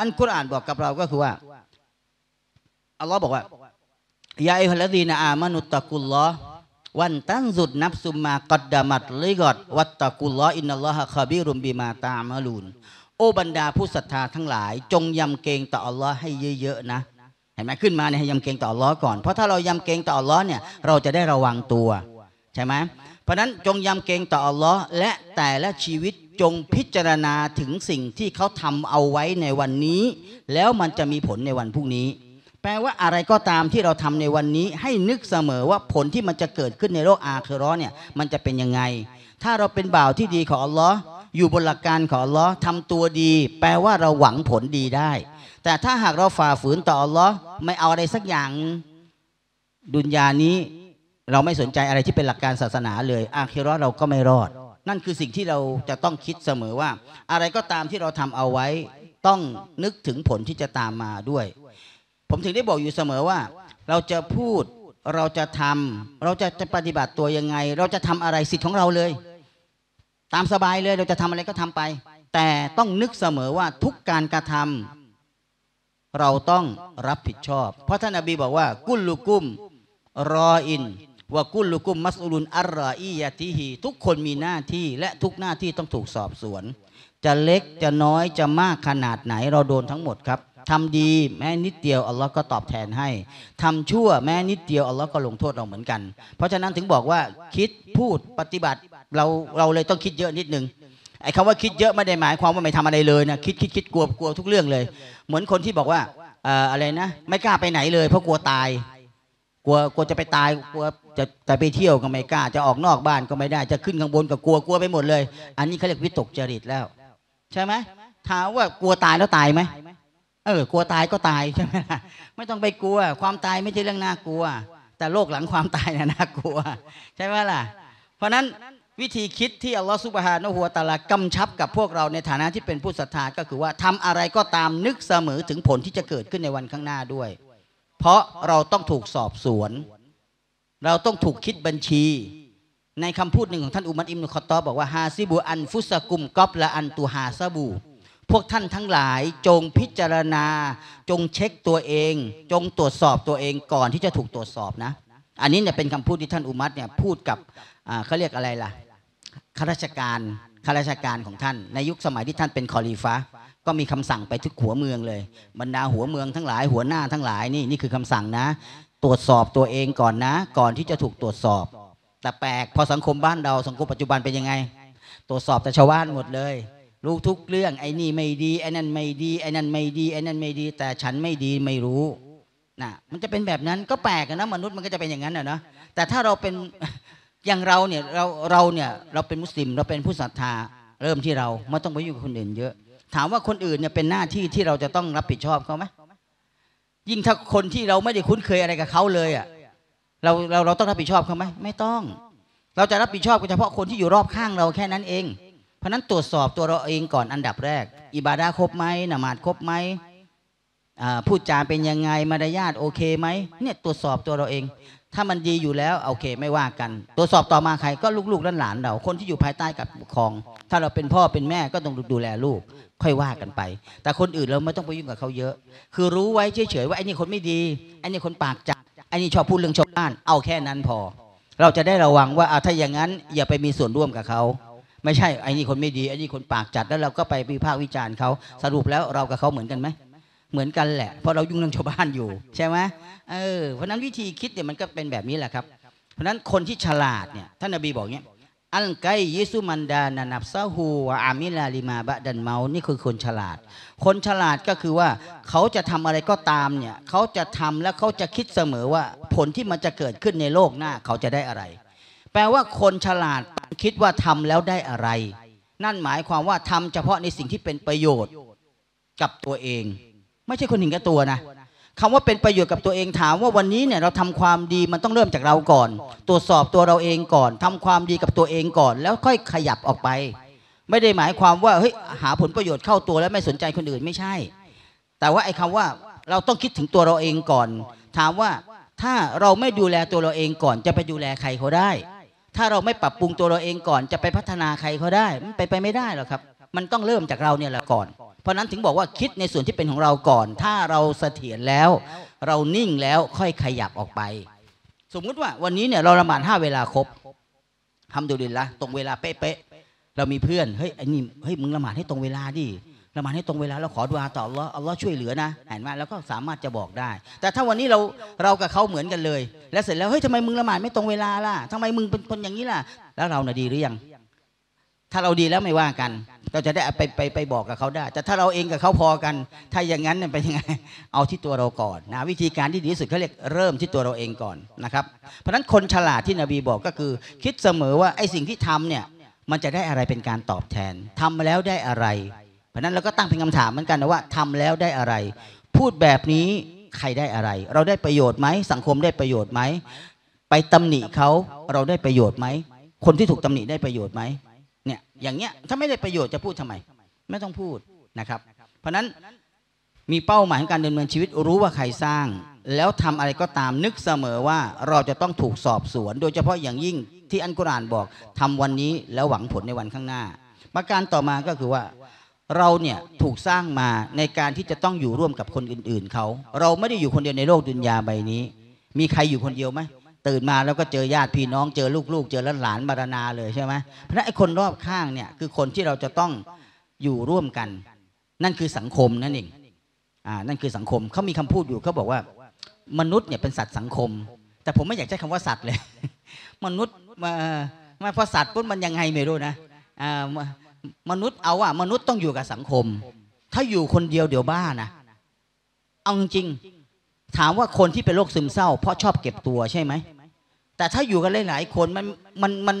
อันกุรอานบอกกับเราก็คือว่าอัลลอฮ์บอกว่ายาอิฮลัดีนอามานุตตะกุลลอวันตั้งสุดนับสุมมากัดดามัดเลยกอดวัตตะกุลลออินนัลลอฮะคาบิรุมบีมาตามาลูนโอบรรดาผู้ศรัทธาทั้งหลาย จงยำเกรงต่ออัลลอฮ์ให้เยอะๆนะเห็นไหมขึ้นมาเนี่ยให้ยำเกรงต่ออัลลอฮ์ก่อน เพราะถ้าเรายำเกรงต่ออัลลอฮ์เนี่ยเราจะได้ระวังตัว ใช่ไหมเพราะนั้นจงยำเกรงต่ออัลลอฮ์และแต่ละชีวิตจงพิจารณาถึงสิ่งที่เขาทำเอาไว้ในวันนี้ แล้วมันจะมีผลในวันพรุ่งนี้แปลว่าอะไรก็ตามที่เราทำในวันนี้ให้นึกเสมอว่าผลที่มันจะเกิดขึ้นในโลกอาคือร้อนเนี่ยมันจะเป็นยังไง ถ้าเราเป็นบ่าวที่ดีของอัลลอฮ์อยู่บนหลักการของอัลลอฮ์ทำตัวดี แปลว่าเราหวังผลดีได้ แต่ถ้าหากเราฝ่าฝืนต่ออัลลอฮ์ไม่เอาอะไรสักอย่าง ดุนยานี้ เราไม่สนใจอะไรที่เป็นหลักการศาสนาเลย อาคิรอเราก็ไม่รอด นั่นคือสิ่งที่เราจะต้องคิดเสมอว่า อะไรก็ตามที่เราทำเอาไว้ ต้องนึกถึงผลที่จะตามมาด้วยผมถึงได้บอกอยู่เสมอว่า เราจะพูดเราจะทำเราจะจะปฏิบัติตัวยังไง เราจะทำอะไรสิทธิ์ของเราเลย ตามสบายเลย เราจะทำอะไรก็ทำไป แต่ต้องนึกเสมอว่าทุกการกระทำเราต้องรับผิดชอบ เพราะท่านอบีบอกว่า กุลลุกุมรออิน ว่ากุลลุกุมมัสอุลุนอัลรออียะติฮีทุกคนมีหน้าที่และทุกหน้าที่ต้องถูกสอบสวน จะเล็กจะน้อยจะมากขนาดไหนเราโดนทั้งหมดครับทำดีแม้นิดเดียวอัลลอฮ์ก็ตอบแทนให้ทำชั่วแม้นิดเดียวอัลลอฮ์ก็ลงโทษเราเหมือนกัน เพราะฉะนั้นถึงบอกว่าคิดพูดปฏิบัติเราเราเลยต้องคิดเยอะนิดนึงไอ้คำว่าคิดเยอะไม่ได้หมายความว่าไม่ทำอะไรเลยนะคิดคิดคิดกลัวกลัวทุกเรื่องเลย เหมือนคนที่บอกว่าอะไรนะ ไม่กล้าไปไหนเลยเพราะกลัวตาย กลัวกลัวจะไปตายกลัวจะจะไปเที่ยวก็ไม่กล้าจะออกนอกบ้านก็ไม่ได้ จะขึ้นข้างบนก็กลัวกลัวไปหมดเลย อันนี้เขาเรียกวิตกจริตแล้ว ใช่ไหมถามว่ากลัวตายแล้วตายไหมเออกลัวตายก็ตายใช่ไหมล่ะไม่ต้องไปกลัว ความตายไม่ใช่เรื่องน่ากลัว แต่โลกหลังความตายน่ะน่ากลัว ใช่ไหมล่ะ เพราะนั้นวิธีคิดที่อัลลอฮฺสุบฮานะหัวตาลากำชับกับพวกเราในฐานะที่เป็นผู้ศรัทธาก็คือว่าทำอะไรก็ตามนึกเสมอถึงผลที่จะเกิดขึ้นในวันข้างหน้าด้วย เพราะเราต้องถูกสอบสวน เราต้องถูกคิดบัญชี ในคำพูดหนึ่งของท่านอุมัตอิมนุคอตตอบอกว่าฮาซิบูอันฟุสกุมกอบละอันตูฮาซาบูพวกท่านทั้งหลาย จงพิจารณา จงเช็คตัวเอง จงตรวจสอบตัวเองก่อนที่จะถูกตรวจสอบนะ อันนี้เนี่ยเป็นคำพูดที่ท่านอุมัตเนี่ยพูดกับเขาเรียกอะไรล่ะข้าราชการข้าราชการของท่าน ในยุคสมัยที่ท่านเป็นคอรีฟ้าก็มีคำสั่งไปทุกหัวเมืองเลยบรรดาหัวเมืองทั้งหลายหัวหน้าทั้งหลายนี่นี่คือคำสั่งนะ ตรวจสอบตัวเองก่อนนะ ก่อนที่จะถูกตรวจสอบ แต่แปลกพอสังคมบ้านเราสังคมปัจจุบันเป็นยังไง ตรวจสอบแต่ชาวบ้านหมดเลยรู้ทุกเรื่องไอ้นี่ไม่ดีไอ้นั่นไม่ดีไอ้นั่นไม่ดีไอ้นั่นไม่ดี แต่ฉันไม่ดีไม่รู้นะมันจะเป็นแบบนั้นก็แปลกนะมนุษย์มันก็จะเป็นอย่างนั้นนะเนาะแต่ถ้าเราเป็นอย่างเราเนี่ยเราเราเนี่ยเราเป็นมุสลิมเราเป็นผู้ศรัทธาเริ่มที่เราไม่ต้องไปอยู่กับคนอื่นเยอะ ถามว่าคนอื่นเนี่ยเป็นหน้าที่ที่เราจะต้องรับผิดชอบเขาไหมยิ่งถ้าคนที่เราไม่ได้คุ้นเคยอะไรกับเขาเลยอ่ะเราเราเราต้องรับผิดชอบเขาไหมไม่ต้อง เราจะรับผิดชอบเฉพาะคนที่อยู่รอบข้างเราแค่นั้นเองเพราะนั้นตรวจสอบตัวเราเองก่อนอันดับแรก อิบาดาครบไหมนามาดครบไหมพูดจาเป็นยังไงมารยาทโอเคไหมเนี่ยตรวจสอบตัวเราเอง ถ้ามันดีอยู่แล้วโอเคไม่ว่ากัน ตรวจสอบต่อมาใครก็ลูกๆหลานๆเราคนที่อยู่ภายใต้กับปกครอง ถ้าเราเป็นพ่อเป็นแม่ก็ต้องดูแลลูก ค่อยว่ากันไป แต่คนอื่นเราไม่ต้องไปยุ่งกับเขาเยอะ คือรู้ไว้เฉยๆว่าไอ้นี่คนไม่ดีไอ้นี่คนปากจัดไอ้นี่ชอบพูดเรื่องชาวบ้านเอาแค่นั้นพอ เราจะได้ระวังว่าถ้าอย่างนั้นอย่าไปมีส่วนร่วมกับเขาไม่ใช่ไอ้นี่คนไม่ดีไอ้นี่คนปากจัดแล้วเราก็ไปวิพากษ์วิจารณ์เขาสรุปแล้วเรากับเขาเหมือนกันไหมเหมือนกันแหละ เพราะเรายุ่งเรื่องชาวบ้านอยู่ ใช่ไหมเออเพราะนั้นวิธีคิดเนี่ยมันก็เป็นแบบนี้แหละครับ เพราะนั้นคนที่ฉลาดเนี่ยท่านอบีบอกเนี่ยอัลไกยิสุมันดานานับซาฮูอามิลาลิมาบะดันเมานี่คือคนฉลาด คนฉลาดก็คือว่าเขาจะทำอะไรก็ตามเนี่ยเขาจะทำแล้วเขาจะคิดเสมอว่าผลที่มันจะเกิดขึ้นในโลกหน้าเขาจะได้อะไรแปลว่าคนฉลาดคิดว่าทำแล้วได้อะไร นั่นหมายความว่าทำเฉพาะในสิ่งที่เป็นประโยชน์ กับตัวเอง ไม่ใช่คนหนึ่งกค่ตัวนะคำว่าเป็นประโยชน์กับตัวเองถามว่าวันนี้เนี่ยเราทำความดีมันต้องเริ่มจากเราก่อน ตรวจสอบตัวเราเองก่อนทำความดีกับตัวเองก่อน แล้วค่อยขยับออกไป ไม่ได้หมายความว่าเฮ้ยหาผลประโยชน์เข้าตัวแล้วไม่สนใจคนอื่นไม่ใช่ แต่ว่าไอ้คำว่า เราต้องคิดถึงตัวเราเองก่อน ถามว่าถ้าเราไม่ดูแลตัวเราเองก่อน จะไปดูแลใครเขาได้ถ้าเราไม่ปรับปรุงตัวเราเองก่อน จะไปพัฒนาใครเขาได้มันไปไปไม่ได้หรอกครับ มันต้องเริ่มจากเราเนี่ยแหละก่อนเพราะนั้นถึงบอกว่าคิดในส่วนที่เป็นของเราก่อน ถ้าเราเสถียรแล้วเรานิ่งแล้วค่อยขยับออกไป สมมุติว่าวันนี้เนี่ยเราละหมาดห้าเวลาครบทำดูดิละตรงเวลาเป๊ะๆเรามีเพื่อนเฮ้ยไอ้นี่เฮ้ยมึงละหมาดให้ตรงเวลาดิละหมาดให้ตรงเวลาเราขอดุอาต่ออัลลอฮ์อัลลอฮ์ช่วยเหลือนะเห็นไหมเราก็สามารถจะบอกได้ แต่ถ้าวันนี้เราเรากับเขาเหมือนกันเลย แล้วเสร็จแล้วเฮ้ยทำไมมึงละหมาดไม่ตรงเวลาล่ะทำไมมึงเป็นคนอย่างนี้ล่ะแล้วเราน่ะดีหรือยังถ้าเราดีแล้วไม่ว่ากันเราจะได้ไปไปไปบอกกับเขาได้ แต่ถ้าเราเองกับเขาพอกัน ถ้าอย่างนั้นเป็นยังไงเอาที่ตัวเราก่อนนะวิธีการที่ดีที่สุดเขาเรียกเริ่มที่ตัวเราเองก่อนนะครับ เพราะฉะนั้นคนฉลาดที่นบีบอกก็คือ คิดเสมอว่าไอ้สิ่งที่ทำเนี่ย มันจะได้อะไรเป็นการตอบแทน ทำแล้วได้อะไรราะนั้นเราก็ตั้งเป็นคำถามเหมือนกันนะว่าทำแล้วได้อะไร พูดแบบนี้ใครได้อะไร เราได้ประโยชน์ไหมสังคมได้ประโยชน์ไหมไปตำหนิเขาเราได้ประโยชน์ไหมคนที่ถูกตำหนิได้ประโยชน์ไหมเนี่ยอย่างเงี้ยถ้าไม่ได้ประโยชน์จะพูดทำไม ไม่ต้องพูดนะครับ เพราะนั้นมีเป้าหมายการดำเนินชีวิตรู้ว่าใครสร้าง แล้วทำอะไรก็ตามนึกเสมอว่าเราจะต้องถูกสอบสวน โดยเฉพาะอย่างยิ่งที่อันกุรานบอกทำวันนี้แล้วหวังผลในวันข้างหน้าประการต่อมาก็คือว่าเราเนี่ยถูกสร้างมาในการที่จะต้องอยู่ร่วมกับคนอื่น ๆเขาเราไม่ได้อยู่คนเดียวในโลกดุนยาใบนี้ มีใครอยู่คนเดียวไหมตื่นมาแล้วก็เจอญาติพี่น้องเจอลูก ๆ เจอหลานมารณาเลยใช่ไหมเพราะไอ้คนรอบข้างเนี่ยคือคนที่เราจะต้องอยู่ร่วมกัน นั่นคือสังคมนั่นเองอ่านั่นคือสังคมเขามีคำพูดอยู่เขาบอกว่า มนุษย์เนี่ยเป็นสัตว์สังคม แต่ผมไม่อยากใช้คำว่าสัตว์เลยมนุษย์มาไม่พอสัตว์ปุ๊บมันยังไงไม่รู้นะอ่ามนุษย์เอาว่ามนุษย์ต้องอยู่กับสังคม ถ้าอยู่คนเดียวเดี๋ยวบ้านะเอาจริงถามว่าคนที่เป็นโรคซึมเศร้า เพราะชอบเก็บตัวใช่ไหมแต่ถ้าอยู่กันหลายๆคนมันมันมัน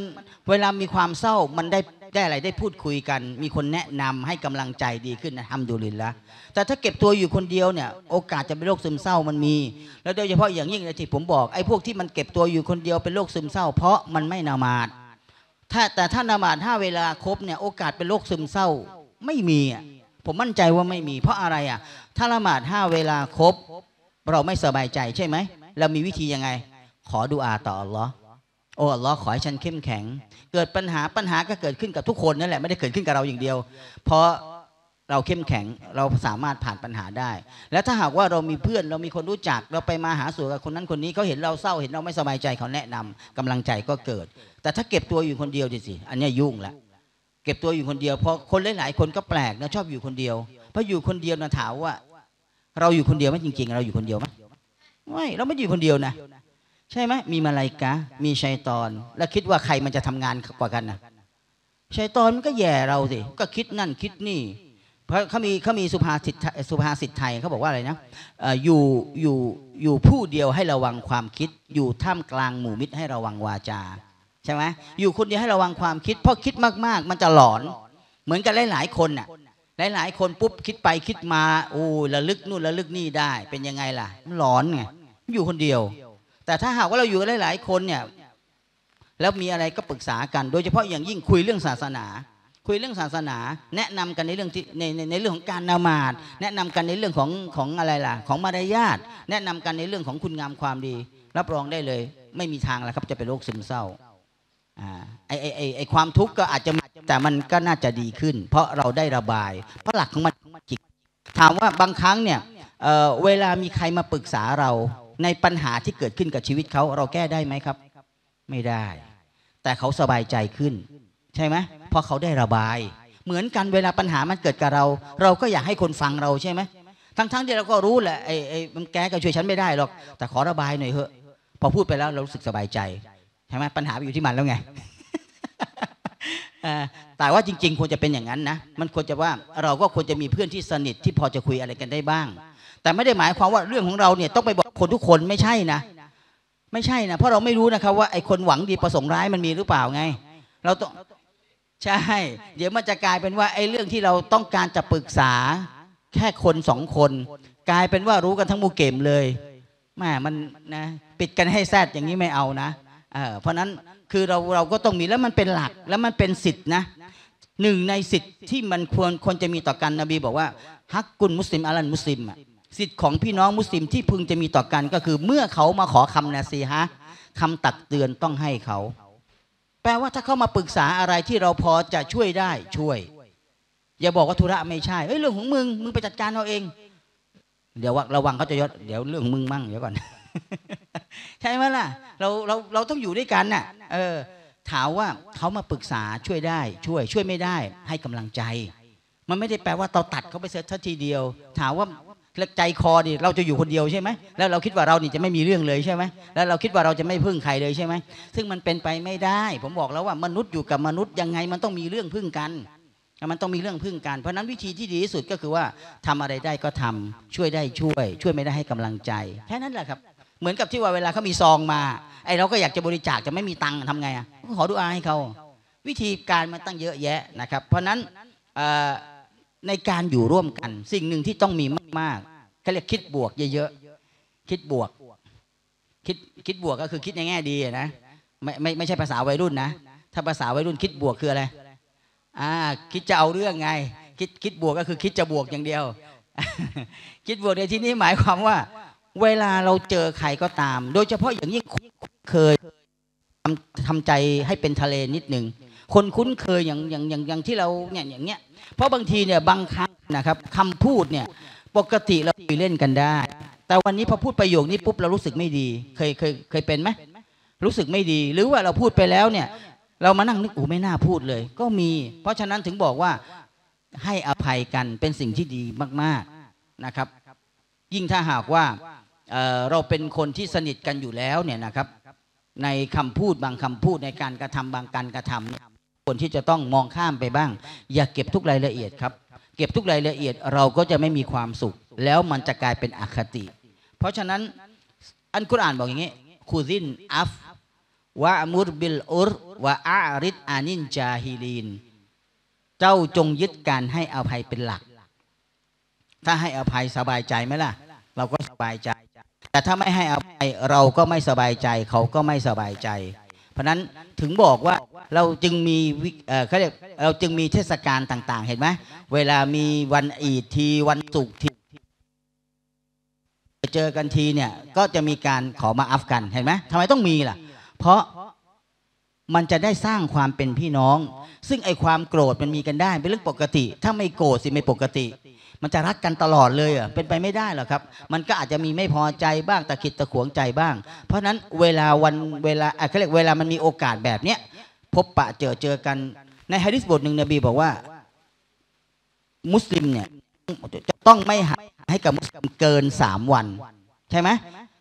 เวลามีความเศร้า มันได้ได้อะไรได้พูดคุยกัน มีคนแนะนำให้กำลังใจดีขึ้นนะทำดูลินละแต่ถ้าเก็บตัวอยู่คนเดียวเนี่ย โอกาสจะเป็นโรคซึมเศร้ามันมี แล้วโดยเฉพาะอย่างยิ่งที่ผมบอกไอ้พวกที่มันเก็บตัวอยู่คนเดียวเป็นโรคซึมเศร้า เพราะมันไม่นามาดถ้าแต่ถ้านามาดห้าเวลาครบเนี่ยโอกาสเป็นโรคซึมเศร้าไม่มีอ่ะผมมั่นใจว่าไม่มี เพราะอะไรอ่ะถ้าละหมาดห้าเวลาครบเราไม่สบายใจ ใช่ไหมเรามีวิธียังไง ขอดูอาต่ออัลลอฮ์โอ้อัลลอฮ์ขอให้ฉันเข้มแข็ง เกิดปัญหาปัญหาก็เกิดขึ้นกับทุกคนนั่นแหละไม่ได้เกิดขึ้นกับเราอย่างเดียวเพราะเราเข้มแข็งเราสามารถผ่านปัญหาได้ และถ้าหากว่าเรามีเพื่อนเรามีคนรู้จักเราไปมาหาสู่กับคนนั้นคนนี้เขาเห็นเราเศร้าเห็นเราไม่สบายใจเขาแนะนำกำลังใจก็เกิดแต่ถ้าเก็บตัวอยู่คนเดียวดิสิ อันนี้ยุ่งละ เก็บตัวอยู่คนเดียวพอคนหลายๆคนก็แปลกนะชอบอยู่คนเดียว เพราะอยู่คนเดียวนะถามว่า เราอยู่คนเดียวไหมจริงๆ เราอยู่คนเดียวไหมไม่เราไม่อยู่คนเดียวนะ ใช่ไหมมีมาลายกะ มีชัยตอนแล้วคิดว่าใครมันจะทำงานกว่ากันนะชัยตอนมันก็แย่เราสิก็คิดนั่นคิดนี่เพราะเขามีเขามีสุภาษิตสุภาษิตไทยเขาบอกว่าอะไรนะอยู่อยู่อยู่ผู้เดียวให้ระวังความคิด อยู่ท่ามกลางหมู่มิตรให้ระวังวาจาช่ไหมอยู่คนเดียวให้ระวังความคิด เพราะคิดมากๆ มันจะหลอน เหมือนกันหลายๆ คนน่ะ หลายๆ คนปุ๊บคิดไปคิดมาโอ้ระลึกนู่นระลึกนี่ได้ เป็นยังไงล่ะมันหลอนไง อยู่คนเดียว แต่ถ้าหากว่าเราอยู่กับหลายๆ คนเนี่ย แล้วมีอะไรก็ปรึกษากัน โดยเฉพาะอย่างยิ่งคุยเรื่องศาสนา คุยเรื่องศาสนา แนะนำกันในเรื่องที่ ใน ในเรื่องของการนามาดแนะนำกันในเรื่องของของอะไรล่ะ ของมารยาท แนะนำกันในเรื่องของคุณงามความดี รับรองได้เลย ไม่มีทางแล้วครับจะเป็นโรคซึมเศร้าไอไอไอไอความทุกข์ก็อาจจะมแต่มันก็น่าจะดีขึ้น เพราะเราได้ระบายเพราะหลักของมันของมันจิตถามว่าบางครั้งเนี่ยเเวลามีใครมาปรึกษาเราในปัญหาที่เกิดขึ้นกับชีวิตเขาเราแก้ได้ไหมครับ ไม่ได้ แต่เขาสบายใจขึ้น ใช่ไหมเพราะเขาได้ระบาย เหมือนกันเวลาปัญหามันเกิดกับเรา เราก็อยากให้คนฟังเราใช่ไหมทั้งๆทที่เราก็รู้แหละไอ้ไอ้มันแก้ก็ช่วยฉันไม่ได้หรอก แต่ขอระบายหน่อยเถอะพอพูดไปแล้วเรารู้สึกสบายใจใช่ไหมปัญหาอยู่ที่มันแล้วไงแต่ว่าจริง ๆควรจะเป็นอย่างนั้นนะ มันควรจะว่าเราก็ควรจะมีเพื่อนที่สนิท ที่พอจะคุยอะไรกันได้บ้าง แต่ไม่ได้หมายความว่าเรื่องของเราเนี่ยต้องไปบอกคนทุกคนไม่ใช่นะ ไม่ใช่นะเพราะเราไม่รู้นะครับ ว่าไอ้คนหวังดีประสงค์ร้ายมันมีหรือเปล่าไง เราต้องใช่เดี๋ยวมันจะกลายเป็นว่าไอ้เรื่องที่เราต้องการจะปรึกษา แค่คนสองคน กลายเป็นว่ารู้กันทั้งมูเกมเลยแม่มันนะปิดกันให้แซดอย่างนี้ไม่เอานะเพราะนั้นคือเราเราก็ต้องมีแล้วมันเป็นหลัก แล้วมันเป็นสิทธินะหนึ่งในสิทธิ์ที่มันควรควรจะมีต่อกันนบี บอกว่าฮักกุลมุสลิมอาลันมุสลิมสิทธิ์ของพี่น้องมุสลิมที่พึงจะมีต่อกันก็คือ เมื่อเขามาขอคำนะซีฮะคำตักเตือนต้องให้เขา แปลว่าถ้าเขามาปรึกษาอะไรที่เราพอจะช่วยได้ช่วย อย่าบอกว่าธุระไม่ใช่เฮ้ยเรื่องของมึงมึงไปจัดการเอาเอง เดี๋ยวว่าระวังเขาจะยศเดี๋ยวเรื่องมึงมั่งเดี๋ยวก่อนใช่ไหมล่ะเราเราเราต้องอยู่ด้วยกันน่ะ เออ ถามว่าเขามาปรึกษาช่วยได้ ช่วย ช่วยไม่ได้ให้กำลังใจ มันไม่ได้แปลว่าเราตัดเขาไปเสียททีเดียว ถามว่าใจคอดิเราจะอยู่คนเดียวใช่ไหมแล้วเราคิดว่าเรานี่จะไม่มีเรื่องเลยใช่ไหมแล้วเราคิดว่าเราจะไม่พึ่งใครเลยใช่ไหมซึ่งมันเป็นไปไม่ได้ ผมบอกแล้วว่ามนุษย์อยู่กับมนุษย์ยังไงมันต้องมีเรื่องพึ่งกันมันต้องมีเรื่องพึ่งกัน เพราะนั้นวิธีที่ดีที่สุดก็คือว่าทำอะไรได้ก็ทำช่วยได้ช่วย ช่วยไม่ได้ให้กำลังใจแค่นั้นแหละครับเหมือนกับที่ว่าเวลาเขามีซองมาไอเราก็อยากจะบริจาคจะไม่มีตังค์ทำไงอ่ะขอดูอาให้เขาวิธีการมันตั้งเยอะแยะนะครับ เพราะนั้นในการอยู่ร่วมกัน สิ่งหนึ่งที่ต้องมีมากๆเขาเรียกคิดบวกเยอะๆคิดบวก คิดคิดบวกก็คือคิดในแง่ดีนะไม่ไม่ไม่ใช่ภาษาวัยรุ่นนะถ้าภาษาวัยรุ่นคิดบวกคืออะไรอ่าคิดจะเอาเรื่องไง คิดคิดบวกก็คือคิดจะบวกอย่างเดียว คิดบวกในที่นี้หมายความว่าเวลาเราเจอใครก็ตาม โดยเฉพาะอย่างยิ่งเคยทำทำใจให้เป็นทะเลนิดหนึ่งคนคุ้นเคยอย่างอย่างอย่างอย่างที่เราเนี่ยอย่างเงี้ยเพราะบางทีเนี่ยบางครั้งนะครับคำพูดเนี่ย ปกติเราเล่นกันได้ แต่วันนี้พอพูดประโยคนี้ปุ๊บเรารู้สึกไม่ดี เคยเคยเคยเป็นไหมรู้สึกไม่ดี หรือว่าเราพูดไปแล้วเนี่ย เรามานั่งนึกอูไม่น่าพูดเลย ก็มี เพราะฉะนั้นถึงบอกว่าให้อภัยกันเป็นสิ่งที่ดีมากๆนะครับ ยิ่งถ้าหากว่าเราเป็นคนที่สนิทกันอยู่แล้วเนี่ยนะครับ ในคำพูดบางคำพูดในการกระทำบางการกระทำ คนที่จะต้องมองข้ามไปบ้าง อย่าเก็บทุกรายละเอียดครับเก็บทุกรายละเอียด เราก็จะไม่มีความสุข แล้วมันจะกลายเป็นอคติ เพราะฉะนั้นอันกุรอานบอกอย่างนี้คูซินอัฟวะมุรบิลอุรวะอาริดอานินจาฮิลีนเจ้าจงยึดการให้อภัยเป็นหลัก ถ้าให้อภัยสบายใจไหมล่ะ เราก็สบายใจแต่ถ้าไม่ให้อภัยเราก็ไม่สบายใจเขาก็ไม่สบายใจ เพราะนั้นถึงบอกว่าเราจึงมีเขาเรียกเราจึงมีเทศกาลต่าง ๆ เห็นไหมเวลามีวันอีดทีวันศุกร์ทีเจอกันทีเนี่ย ก็จะมีการขอมาอัฟกันเห็นไหมทำไมต้องมีล่ะ เพราะมันจะได้สร้างความเป็นพี่น้อง ซึ่งไอความโกรธมันมีกันได้ เป็นเรื่องปกติ ถ้าไม่โกรธสิไม่ปกติมันจะรักกันตลอดเลยอ่ะเป็นไปไม่ได้หรอกครับ มันก็อาจจะมีไม่พอใจบ้างตะขิดตะขวงใจบ้าง เพราะนั้นเวลาวันเวลาอเขาเรียกเวลามันมีโอกาสแบบเนี้ยพบปะเจอเจอกัน ในฮะดิษบทหนึ่งนบีบอกว่า มุสลิมเนี่ยจะต้องไม่ให้กับมุสลิมเกินสามวัน ใช่ไหม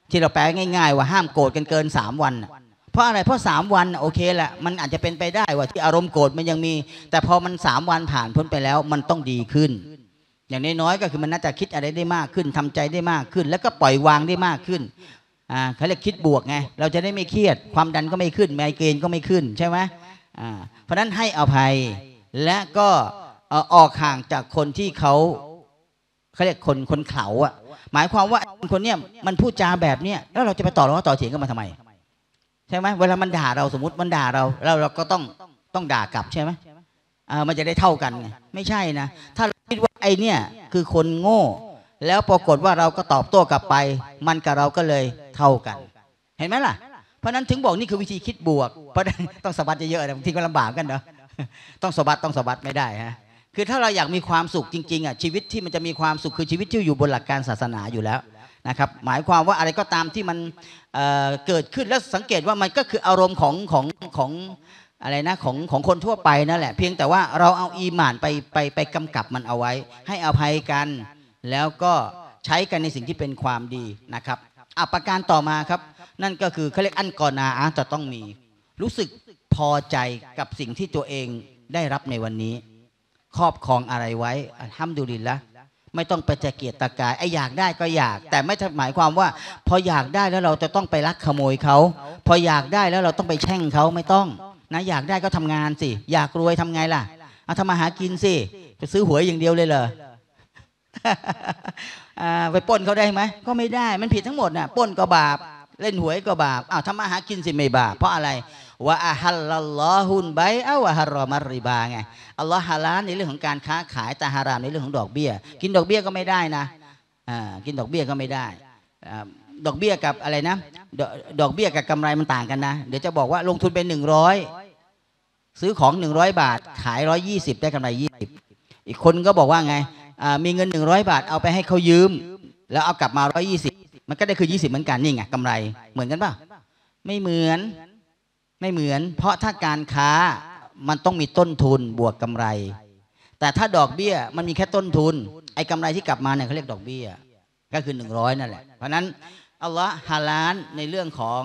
ที่เราแปลง่าย ๆ ว่าห้ามโกรธกันเกินสามวันเพราะอะไรเพราะสามวันโอเคแหละมันอาจจะเป็นไปได้ ว่าที่อารมณ์โกรธมันยังมี แต่พอมันสามวันผ่านพ้นไปแล้วมันต้องดีขึ้นอย่างน้อยๆก็คือมันน่าจะคิดอะไรได้มากขึ้นทำใจได้มากขึ้น แล้วก็ปล่อยวางได้มากขึ้นอ่าเขาเรียกคิดบวกไงเราจะได้ไม่เครียดความดันก็ไม่ขึ้นไมเกรนก็ไม่ขึ้น ใช่ไหมอ่าเพราะนั้นให้อภัยและก็ออกห่างจากคนที่เขาเขาเรียกคนคนเขาอ่ะ หมายความว่าคนเนี้ยมันพูดจาแบบเนี้ยแล้วเราจะไปต่อรองต่อเถียงกันมาทำไมใช่ไหมเวลามันด่าเราสมมติมันด่าเราเราเราก็ต้องต้องด่ากลับใช่ไหมอ่ามันจะได้เท่ากันไงไม่ใช่นะถ้าคิดว่าไอเนี่ยคือคนโง่แล้วปรากฏว่าเราก็ตอบโต้กลับไปมันกับเราก็เลยเท่ากัน เห็นไหมล่ะเพราะนั้นถึงบอกนี่คือวิธีคิดบวก เพราะต้องสบัดเยอะๆบางทีก็ลำบากกันเนาะต้องสบัดต้องสบัดไม่ได้ฮะคือถ้าเราอยากมีความสุขจริงๆอ่ะชีวิตที่มันจะมีความสุขคือชีวิตที่อยู่บนหลักการศาสนาอยู่แล้วนะครับ หมายความว่าอะไรก็ตามที่มันเเกิดขึ้นแล้วสังเกตว่ามันก็คืออารมณ์ของของของอะไรนะของของคนทั่วไปนั่นแหละเพียงแต่ว่าเราเอาอีหมานไปไปไปกำกับมันเอาไว้ ให้อภัยกันแล้วก็ใช้กันในสิ่งที่เป็นความดีนะครับอัปรการต่อมาครับ นั่นก็คือเขาเรียกอันกอนาอาจะต้องมี รู้สึกพอใจกับสิ่งที่ตัวเองได้รับในวันนี้ ครอบครองอะไรไว้ห้ามดูดินละไม่ต้องไปจะเกียรติกายไอ้อยากได้ก็อยาก แต่ไม่ถหมายความว่า พออยากได้แล้วเราจะต้องไปลักขโมยเขาพออยากได้แล้วเราต้องไปแช่งเขาไม่ต้องนะอยากได้ก็ทำงานสิอยากรวยทำไงล่ะเอาทำมาหากินสิจะซื้อหวยอย่างเดียวเลยเหรอไปป้นเขาได้ไหมก็ไม่ได้มันผิดทั้งหมดน่ะป้นก็บาปเล่นหวย ก็บาปเอาทำมาหากินสิไม่บาปเพราะอะไร ว่าอฮัลลอฮุนไบอาวะฮารอมาริบาไงอัลลอฮ์ฮาลาในเรื่องของการค้าขายแต่ฮารามในเรื่องของดอกเบี้ย กินดอกเบี้ยก็ไม่ได้นะอ่ากินดอกเบี้ยก็ไม่ได้ดอกเบี้ยกับอะไรนะ ดอกเบี้ยกับกำไรมันต่างกันนะ เดี๋ยวจะบอกว่าลงทุนเป็นหนึ่งร้อยซื้อของหนึ่งร้อยบาท ขายร้อยยี่สิบได้กำไรยี่สิบอีกคนก็บอกว่าไงมีเงินหนึ่งร้อยบาท เอาไปให้เขายืมแล้วเอากลับมาร้อยี่สิบมันก็ได้คือยี่สิบเหมือนกันนี่ไงกำไรเหมือนกันป่าไม่เหมือนไม่เหมือน เพราะถ้าการค้ามันต้องมีต้นทุนบวกกำไร แต่ถ้าดอกเบี้ยมันมีแค่ต้นทุนไอ้กำไรที่กลับมาเนี่ยเขาเรียกดอกเบี้ยก็คือหนึ่งร้อยนั่นแหละเพราะนั้นอัลลอฮ์ฮาลานในเรื่องของ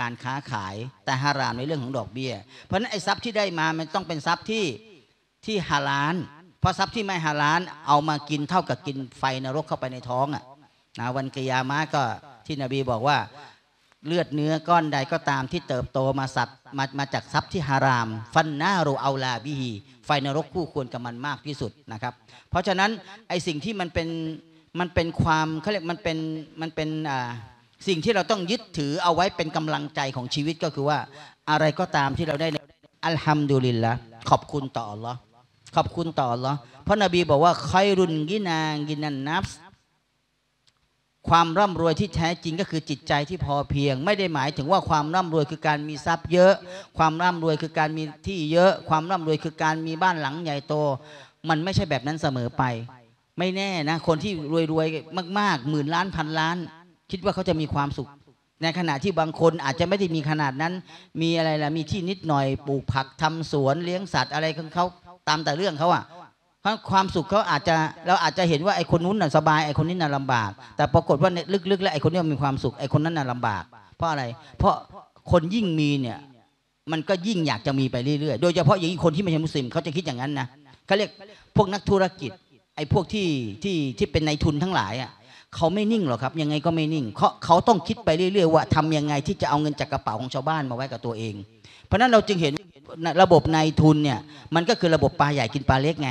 การค้าขาย แต่ฮารามในเรื่องของดอกเบี้ยเพราะนั้นไอ้ทรัพย์ที่ได้มามันต้องเป็นทรัพย์ที่ที่ฮาลานเพราะทรัพย์ที่ไม่ฮาลานเอามากินเท่ากับกิน ไฟนรกเข้าไปในท้องอ่ะนะวันกิยามะก็ที่นบีบอกว่าเลือดเนื้อก้อนใดก็ตามที่เติบโตมาสัตว์มามาจากทรัพย์ที่ฮาราม ฟันหน้าโรเอาลาบีฮีไฟนรกคู่ควรกับมันมากที่สุดนะครับ เพราะฉะนั้นไอ้สิ่งที่มันเป็นมันเป็นความเขาเรียกมันเป็นมันเป็นอ่าสิ่งที่เราต้องยึดถือเอาไว้เป็นกำลังใจของชีวิตก็คือว่าอะไรก็ตามที่เราได้อัลฮัมดุลิลละขอบคุณต่อหรอขอบคุณต่อหรอเพราะนบีบอกว่าคอยรุนกินางกินันนับความร่ำรวยที่แท้จริงก็คือจิตใจที่พอเพียง ไม่ได้หมายถึงว่าความร่ำรวยคือการมีทรัพย์เยอะ ความร่ำรวยคือการมีที่เยอะ ความร่ำรวยคือการมีบ้านหลังใหญ่โต มันไม่ใช่แบบนั้นเสมอไป ไม่แน่นะคนที่รวยๆมากๆหมื่นล้านพันล้านคิดว่าเขาจะมีความสุข ในขณะที่บางคนอาจจะไม่ได้มีขนาดนั้น มีอะไรล่ะ มีที่นิดหน่อย ปลูกผัก ทำสวน เลี้ยงสัตว์อะไรของเขาตามแต่เรื่องเขาอ่ะเพราะความสุขเขาอาจจะ เราอาจจะเห็นว่าไอ้คนนู้นน่ะสบาย ไอ้คนนี้น่ะลำบาก แต่ปรากฏว่าลึกๆแล้วไอ้คนนี้มีความสุข ไอ้คนนั้นน่ะลำบาก เพราะอะไร เพราะคนยิ่งมีเนี่ย มันก็ยิ่งอยากจะมีไปเรื่อยๆ โดยเฉพาะอย่างคนที่ไม่ใช่มุสลิมเขาจะคิดอย่างนั้นนะเขาเรียกพวกนักธุรกิจ ไอ้พวกที่ที่ที่เป็นนายทุนทั้งหลายอ่ะเขาไม่นิ่งหรอกครับ ยังไงก็ไม่นิ่งเขาเขาต้องคิดไปเรื่อยๆว่าทำยังไงที่จะเอาเงินจากกระเป๋าของชาวบ้านมาไว้กับตัวเอง เพราะนั้นเราจึงเห็นระบบนายทุนเนี่ย มันก็คือระบบปลาใหญ่กินปลาเล็กไง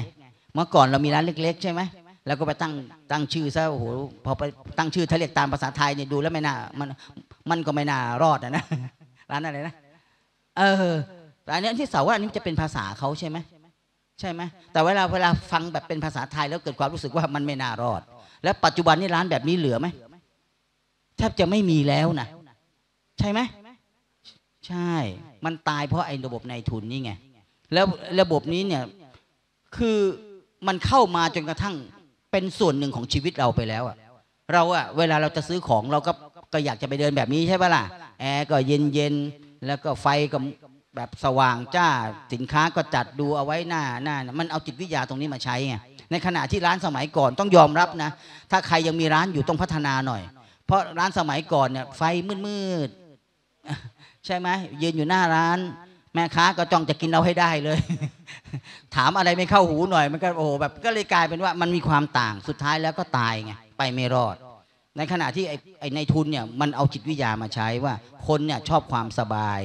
เมื่อก่อนเรามีร้านเล็ก ๆ ใช่ไหมแล้วก็ไปตั้งตั้งชื่อซะโอ้โหพอไปตั้งชื่อทะเลียกตามภาษาไทยเนี่ยดูแล้วไม่น่ามันมันก็ไม่น่ารอดนะร้านอะไรนะเออร้านนี้ที่เสาว่าอันนี้จะเป็นภาษาเขาใช่ไหมใช่ไหมแต่เวลาเวลาฟังแบบเป็นภาษาไทยแล้วเกิดความรู้สึกว่ามันไม่น่ารอดและปัจจุบันนี่ร้านแบบนี้เหลือไหมแทบจะไม่มีแล้วนะ ใช่ไหมใช่ มันตายเพราะไอ้ระบบในทุนนี่ไงแล้วระบบนี้เนี่ยคือมันเข้ามาจนกระทั่งเป็นส่วนหนึ่งของชีวิตเราไปแล้วอะเราอะเวลาเราจะซื้อของเราก็ก็อยากจะไปเดินแบบนี้ใช่ปะล่ะแอร์ก็เย็นเย็นแล้วก็ไฟก็แบบสว่างจ้าสินค้าก็จัดดูเอาไว้หน้าหน้ามันเอาจิตวิทยาตรงนี้มาใช้ไงในขณะที่ร้านสมัยก่อนต้องยอมรับนะถ้าใครยังมีร้านอยู่ต้องพัฒนาหน่อย เพราะร้านสมัยก่อนเนี่ยไฟมืดๆใช่ไหมยืนอยู่หน้าร้าน แม่ค้าก็จ้องจะกินเราให้ได้เลย ถามอะไรไม่เข้าหูหน่อย มันก็โอ้แบบก็เลยกลายเป็นว่ามันมีความต่างสุดท้ายแล้วก็ตายไงไปไม่รอด ในขณะที่ไอ้ในทุนเนี่ยมันเอาจิตวิทยามาใช้ว่าคนเนี่ยชอบความสบาย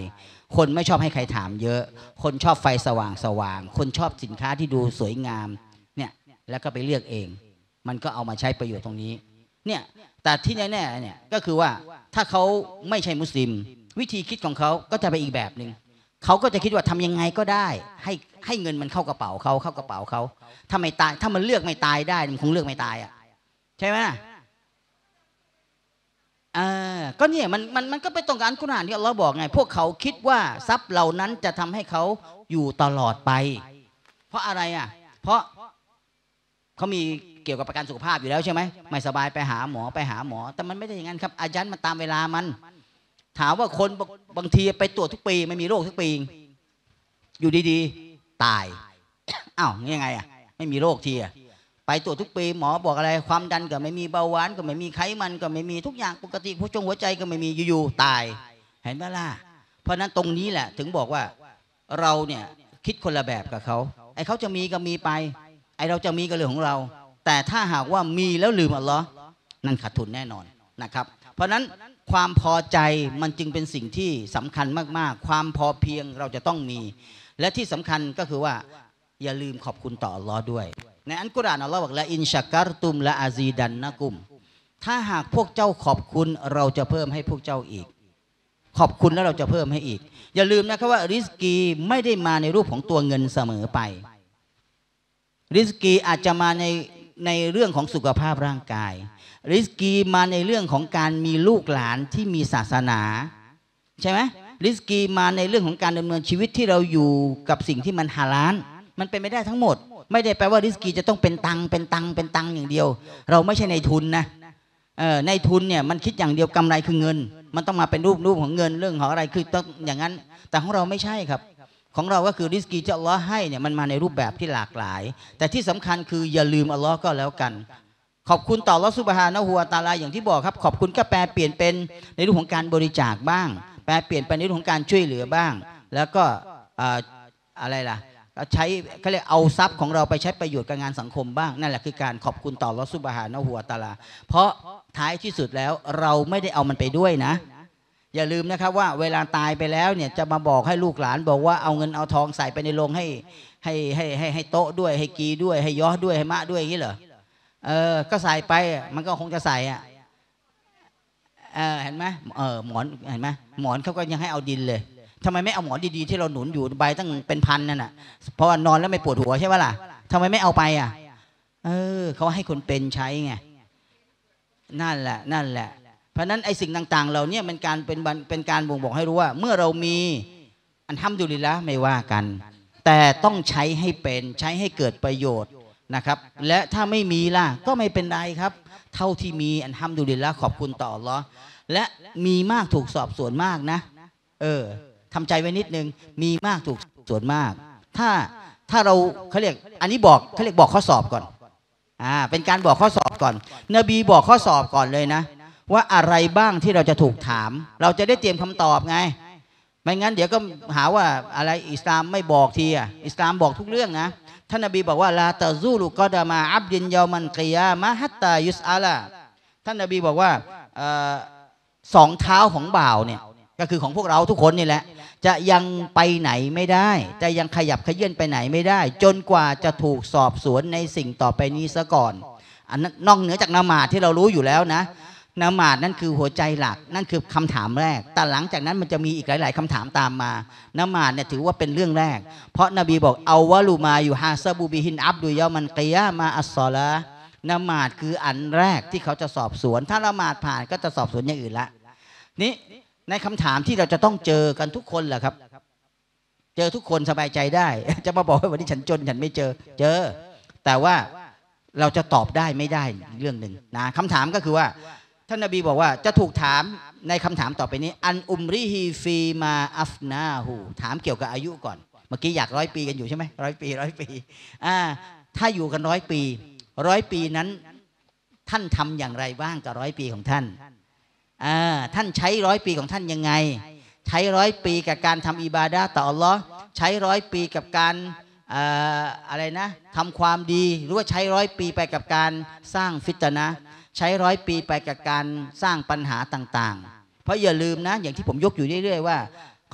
คนไม่ชอบให้ใครถามเยอะ คนชอบไฟสว่างสว่าง คนชอบสินค้าที่ดูสวยงามแล้วก็ไปเลือกเอง มันก็เอามาใช้ประโยชน์ตรงนี้ เนี่ย แต่ที่แน่ๆ เนี่ย ก็คือว่า ถ้าเขาไม่ใช่มุสลิม วิธีคิดของเขาก็จะไปอีกแบบหนึ่งเขาก็จะคิดว่าทำยังไงก็ได้ ให้ให้เงินมันเข้ากระเป๋าเขาเข้ากระเป๋าเขาถ้าไม่ตาย ถ้ามันเลือกไม่ตายได้ มันคงเลือกไม่ตายอ่ะใช่ไหมอก็เนี่ย มันมันมันก็ไปตรงกับอันกุณอานที่เราบอกไง พวกเขาคิดว่าทรัพย์เหล่านั้นจะทำให้เขาอยู่ตลอดไป เพราะอะไรอ่ะเพราะเขามีเกี่ยวกับประกันสุขภาพอยู่แล้วใช่ไหมไม่สบายไปหาหมอไปหาหมอ แต่มันไม่ได้อย่างนั้นครับอายันมันตามเวลามัน ถามว่าคนบางทีไปตรวจทุกปี ไม่มีโรคทุกปี อยู่ดีๆตายอ้าวยังไงอ่ะไม่มีโรคทีอ่ะไปตรวจทุกปีหมอบอกอะไร ความดันก็ไม่มีเบาหวานก็ไม่มีไขมัน ก็ไม่มีทุกอย่างปกติผู้จงหัวใจ ก็ไม่มีอยู่ๆตาย เห็นไหมล่ะเพราะนั้นตรงนี้แหละ ถึงบอกว่าเราเนี่ยคิดคนละแบบกับเขาไอ้เขาจะมีก็มีไปไอเราจะมีก็เรื่องของเรา แต่ถ้าหากว่ามีแล้วลืมอัลลอฮ์นั่นขาดทุนแน่นอนนะครับ เพราะนั้นความพอใจมันจึงเป็นสิ่งที่สำคัญมากๆ ความพอเพียงเราจะต้องมี และที่สำคัญก็คือว่า อย่าลืมขอบคุณต่ออัลลอฮ์ด้วย ในอันกุรอานอัลลอฮ์บอกละอินชักการตุมละอาซีดันนะกุม ถ้าหากพวกเจ้าขอบคุณเราจะเพิ่มให้พวกเจ้าอีก ขอบคุณแล้วเราจะเพิ่มให้อีก อย่าลืมนะครับว่าริสกีไม่ได้มาในรูปของตัวเงินเสมอไปริสกีอาจจะมาในในเรื่องของสุขภาพร่างกาย ริสกีมาในเรื่องของการมีลูกหลานที่มีศาสนาใช่ไหมริสกีมาในเรื่องของการดำเนินชีวิตที่เราอยู่กับสิ่งที่มันฮาลานมันเป็นไม่ได้ทั้งหมด ไม่ได้แปลว่าริสกีจะต้องเป็นตังเป็นตังเป็นตังอย่างเดียว เราไม่ใช่ในทุนนะในทุนเนี่ยมันคิดอย่างเดียวกำไรคือเงิน มันต้องมาเป็นรูปรูปของเงินเรื่องของอะไรคือต้องอย่างนั้น แต่ของเราไม่ใช่ครับของเราก็คือริสกีที่อัลลอฮ์ให้เนี่ยมันมาในรูปแบบที่หลากหลาย แต่ที่สำคัญคืออย่าลืมอัลลอฮ์ก็แล้วกัน ขอบคุณต่อรัสุบฮานะหัวตาลาอย่างที่บอกครับ ขอบคุณก็แปลเปลี่ยนเป็นในรูปของการบริจาคบ้าง แปลเปลี่ยนไปในรูปของการช่วยเหลือบ้าง แล้วก็อะไรล่ะใช้เขาเรียกเอาทรัพย์ของเราไปใช้ประโยชน์กับงานสังคมบ้างนั่นแหละคือการขอบคุณต่อรัสุบฮานะหัวตาลา เพราะท้ายที่สุดแล้วเราไม่ได้เอามันไปด้วยนะอย่าลืมนะครับว่าเวลาตายไปแล้วเนี่ย จะมาบอกให้ลูกหลาน บอกว่าเอาเงินเอาทองใส่ไปในโรงให้ให้ให้ให้ให้โต๊ะด้วย ให้กีด้วย ให้ย้อด้วยให้มะด้วยอย่างนี้เหรอเออ ก็ใส่ไปมันก็คงจะใส่อ่ะเออเห็นไหมเออหมอนเห็นไหมหมอนเขาก็ยังให้เอาดินเลยทำไมไม่เอาหมอนดีๆที่เราหนุนอยู่ใบตั้งเป็นพันนั่นอ่ะ เพราะนอนแล้วไม่ปวดหัวใช่ไหมล่ะทำไมไม่เอาไป อ่ะ เออเขาให้คนเป็นใช้ไงนั่นแหละ นั่นแหละเพราะนั้นไอ้สิ่งต่างๆเราเนี่ยเป็นการเป็นเป็นการบ่งบอกให้รู้ว่า เมื่อเรามี อันทำดุลิละไม่ว่ากัน แต่ต้องใช้ให้เป็นใช้ให้เกิดประโยชน์นะครับ และถ้าไม่มีล่ะก็ไม่เป็นไรครับ เท่าที่มีอันทำดุลิละขอบคุณต่อหรอและมีมากถูกสอบสวนมากนะ เออทำใจไว้นิดนึงมีมากถูกสวนมาก ถ้าถ้าเราเขาเรียก อันนี้บอกเขาเรียกบอกข้อสอบก่อนอ่าเป็นการบอกข้อสอบก่อน นบีบอกข้อสอบก่อนเลยนะว่าอะไรบ้างที่เราจะถูกถาม เราจะได้เตรียมคำตอบไง ไม่งั้นเดี๋ยวก็หาว่าอะไรอิสลามไม่บอกทีอ่ะ อิสลามบอกทุกเรื่องนะ ท่านนบีบอกว่าลาตะซูลุกอดามาอับดินยามันกียามะฮัตตายุสอาลาท่านนบีบอกว่าสองเท้าของบ่าวเนี่ยก็คือของพวกเราทุกคนนี่แหละ จะยังไปไหนไม่ได้ จะยังขยับขยื่นไปไหนไม่ได้ จนกว่าจะถูกสอบสวนในสิ่งต่อไปนี้ซะก่อน อันนอกเหนือจากนามาที่เรารู้อยู่แล้วนะนมาดนั่นคือหัวใจหลัก นั่นคือคำถามแรก แต่หลังจากนั้น มันจะมีอีกหลาย ๆ คำถามตามมานมาดเนี่ยถือว่าเป็นเรื่องแรก เพราะนบีบอกเอาวะลูมาอยู่ฮาซาบูบิฮิน อับดุยามันกียามาอัสซอละนมาดคืออันแรกที่เขาจะสอบสวน ถ้าละมาดผ่านก็จะสอบสวนอย่างอื่นละนี่ในคำถามที่เราจะต้องเจอกันทุกคนแหละครับ เจอทุกคนสบายใจได้จะมาบอกว่าวันนี้ฉันจนฉันไม่เจอ เจอ แต่ว่าเราจะตอบได้ไม่ได้เรื่องหนึ่งนะคำถามก็คือว่าท่านนบีบอกว่าจะถูกถามในคำถามต่อไปนี้ อันอุมริฮีฟีมาอัฟนาหูถามเกี่ยวกับอายุก่อน เมื่อกี้อยากร้อยปีกันอยู่ใช่ไหมร้อยปีร้อยปีอ่าถ้าอยู่กันร้อยปีร้อยปีนั้น ท่านทำอย่างไรบ้างกับร้อยปีของท่านอ่าท่านใช้ร้อยปีของท่านยังไง ใช้ร้อยปีกับการทำอิบาดาต่ออัลลอฮ์ใช้ร้อยปีกับการอะไรนะทำความดีหรือว่าใช้ร้อยปีไปกับการสร้างฟิตนะใช้ร้อยปีไปกับการสร้างปัญหาต่าง ๆ เพราะอย่าลืมนะอย่างที่ผมยกอยู่เรื่อยๆว่า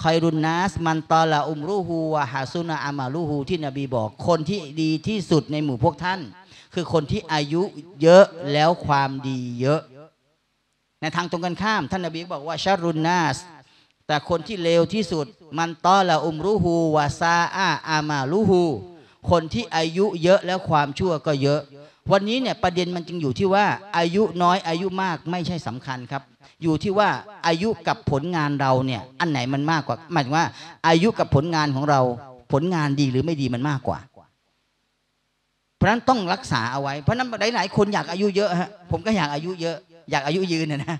คอยรุนนัสมันตอละอุมรูฮูวะฮาซุนอามารูฮูที่นบีบอก คนที่ดีที่สุดในหมู่พวกท่าน คือคนที่อายุเยอะแล้วความดีเยอะ ในทางตรงกันข้ามท่านนบีบอกว่าชารุนนัสแต่คนที่เลวที่สุดมันตอละอุมรูฮูวะซาอาอามารูฮูคนที่อายุเยอะแล้วความชั่วก็เยอะวันนี้เนี่ยประเด็นมันจึงอยู่ที่ว่า อายุน้อยอายุมากไม่ใช่สำคัญครับ อยู่ที่ว่าอายุกับผลงานเราเนี่ยอันไหนมันมากกว่า หมายถึงว่าอายุกับผลงานของเราผลงานดีหรือไม่ดีมันมากกว่า เพราะนั้นต้องรักษาเอาไว้ เพราะนั้นหลายๆคนอยากอายุเยอะฮะผมก็อยากอายุเยอะอยากอายุยืนนะ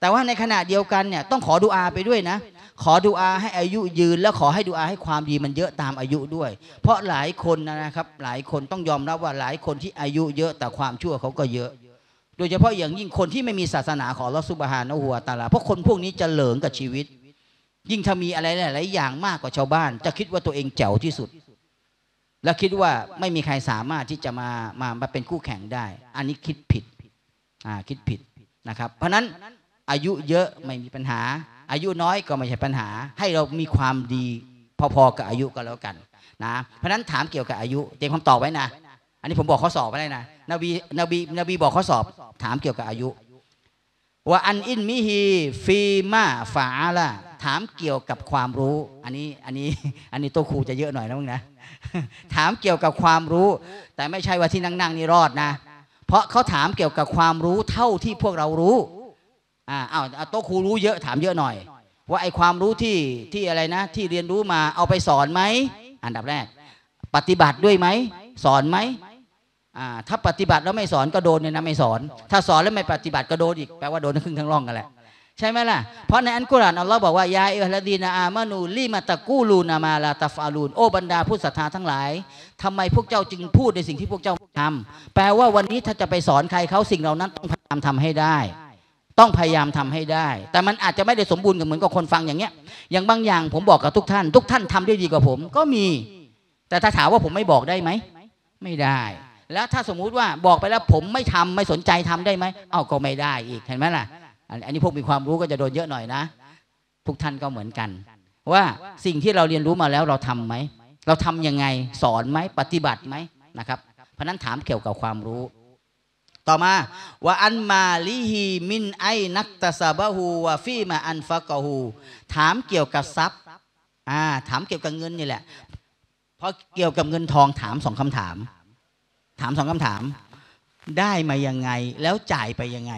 แต่ว่าในขณะเดียวกันเนี่ยต้องขอดูอาไปด้วยนะขอดูอาให้อายุยืนและขอให้ดูอาให้ความดีมันเยอะตามอายุด้วย เพราะหลายคนนะครับ หลายคนต้องยอมรับว่าหลายคนที่อายุเยอะแต่ความชั่วเขาก็เยอะ โดยเฉพาะอย่างยิ่งคนที่ไม่มีศาสนา ขอรับสุบฮานอหัวตาลาเพราะคนพวกนี้จะเหลิงกับชีวิต ยิ่งถ้ามีอะไรหลายอย่างมากกว่าชาวบ้าน จะคิดว่าตัวเองเจ๋วที่สุด และคิดว่าไม่มีใครสามารถที่จะมามามาเป็นคู่แข่งได้ อันนี้คิดผิดอ่าคิดผิดนะครับ เพราะนั้นอายุเยอะไม่มีปัญหาอายุน้อยก็ไม่ใช่ปัญหา ให้เรามีความดี พอๆกับอายุก็แล้วกันนะเพราะนั้นถามเกี่ยวกับอายุเตรียมคำตอบไว้นะ อันนี้ผมบอกข้อสอบไว้เลยนะนบีนบีนบีบอกข้อสอบ ถามเกี่ยวกับอายุ ว่าอันอินมิฮีฟีมาฝาละถามเกี่ยวกับความรู้อันนี้อันนี้อันนี้ตัวครูจะเยอะหน่อยนะมึงนะ ถามเกี่ยวกับความรู้ แต่ไม่ใช่ว่าที่นั่งๆนี่รอดนะ เพราะเขาถามเกี่ยวกับความรู้เท่าที่พวกเรารู้อ่าอ้าวโต๊ะครูรู้เยอะถามเยอะหน่อย ว่าไอความรู้ที่ที่อะไรนะ ที่เรียนรู้มาเอาไปสอนไหมอันดับแรก ปฏิบัติด้วยไหมสอนไหมอ่าถ้าปฏิบัติแล้วไม่สอนก็โดนเนี่ยนะไม่สอน ถ้าสอนแล้วไม่ปฏิบัติก็โดนอีกแปลว่าโดนครึ่งทั้งร่องกันแหละใช่ไหมล่ะเพราะในอันกุรานอัลลอฮ์บอกว่ายาอิฮลดีนาอามานูลีมาตะกูลูนามาลาตาฟาลูนโอบรรดาผู้ศรัทธาทั้งหลาย ทำไมพวกเจ้าจึงพูดในสิ่งที่พวกเจ้าทำ แปลว่าวันนี้ถ้าจะไปสอนใครเขาสิ่งเหล่านั้นต้องพยายามทำให้ได้ต้องพยายามทำให้ได้ แต่มันอาจจะไม่ได้สมบูรณ์กับเหมือนกับคนฟังอย่างเงี้ย อย่างบางอย่างผมบอกกับทุกท่าน ทุกท่านทำได้ดีกว่าผม ก็มี แต่ถ้าถามว่าผมไม่บอกได้ไหม ไม่ได้ แล้วถ้าสมมุติว่าบอกไปแล้วผมไม่ทำไม่สนใจทำได้ไหม เอาก็ไม่ได้อีกเห็นไหมล่ะ อันนี้พวกมีความรู้ก็จะโดนเยอะหน่อยนะ ทุกท่านก็เหมือนกันว่าสิ่งที่เราเรียนรู้มาแล้วเราทํำไหม เราทํำยังไงสอนไหมปฏิบัติไหมนะครับ เพราะนั้นถามเกี่ยวกับความรู้ต่อมาว่าอันมาลิฮีมินไอนักตะซาบะฮูวาฟีมา อันฟะกะฮูถามเกี่ยวกับทรัพย์อ่าถามเกี่ยวกับเงินนี่แหละเพราะเกี่ยวกับเงินทอง ถามสองคำถาม ถามสองคำถาม ได้มายังไง แล้วจ่ายไปยังไง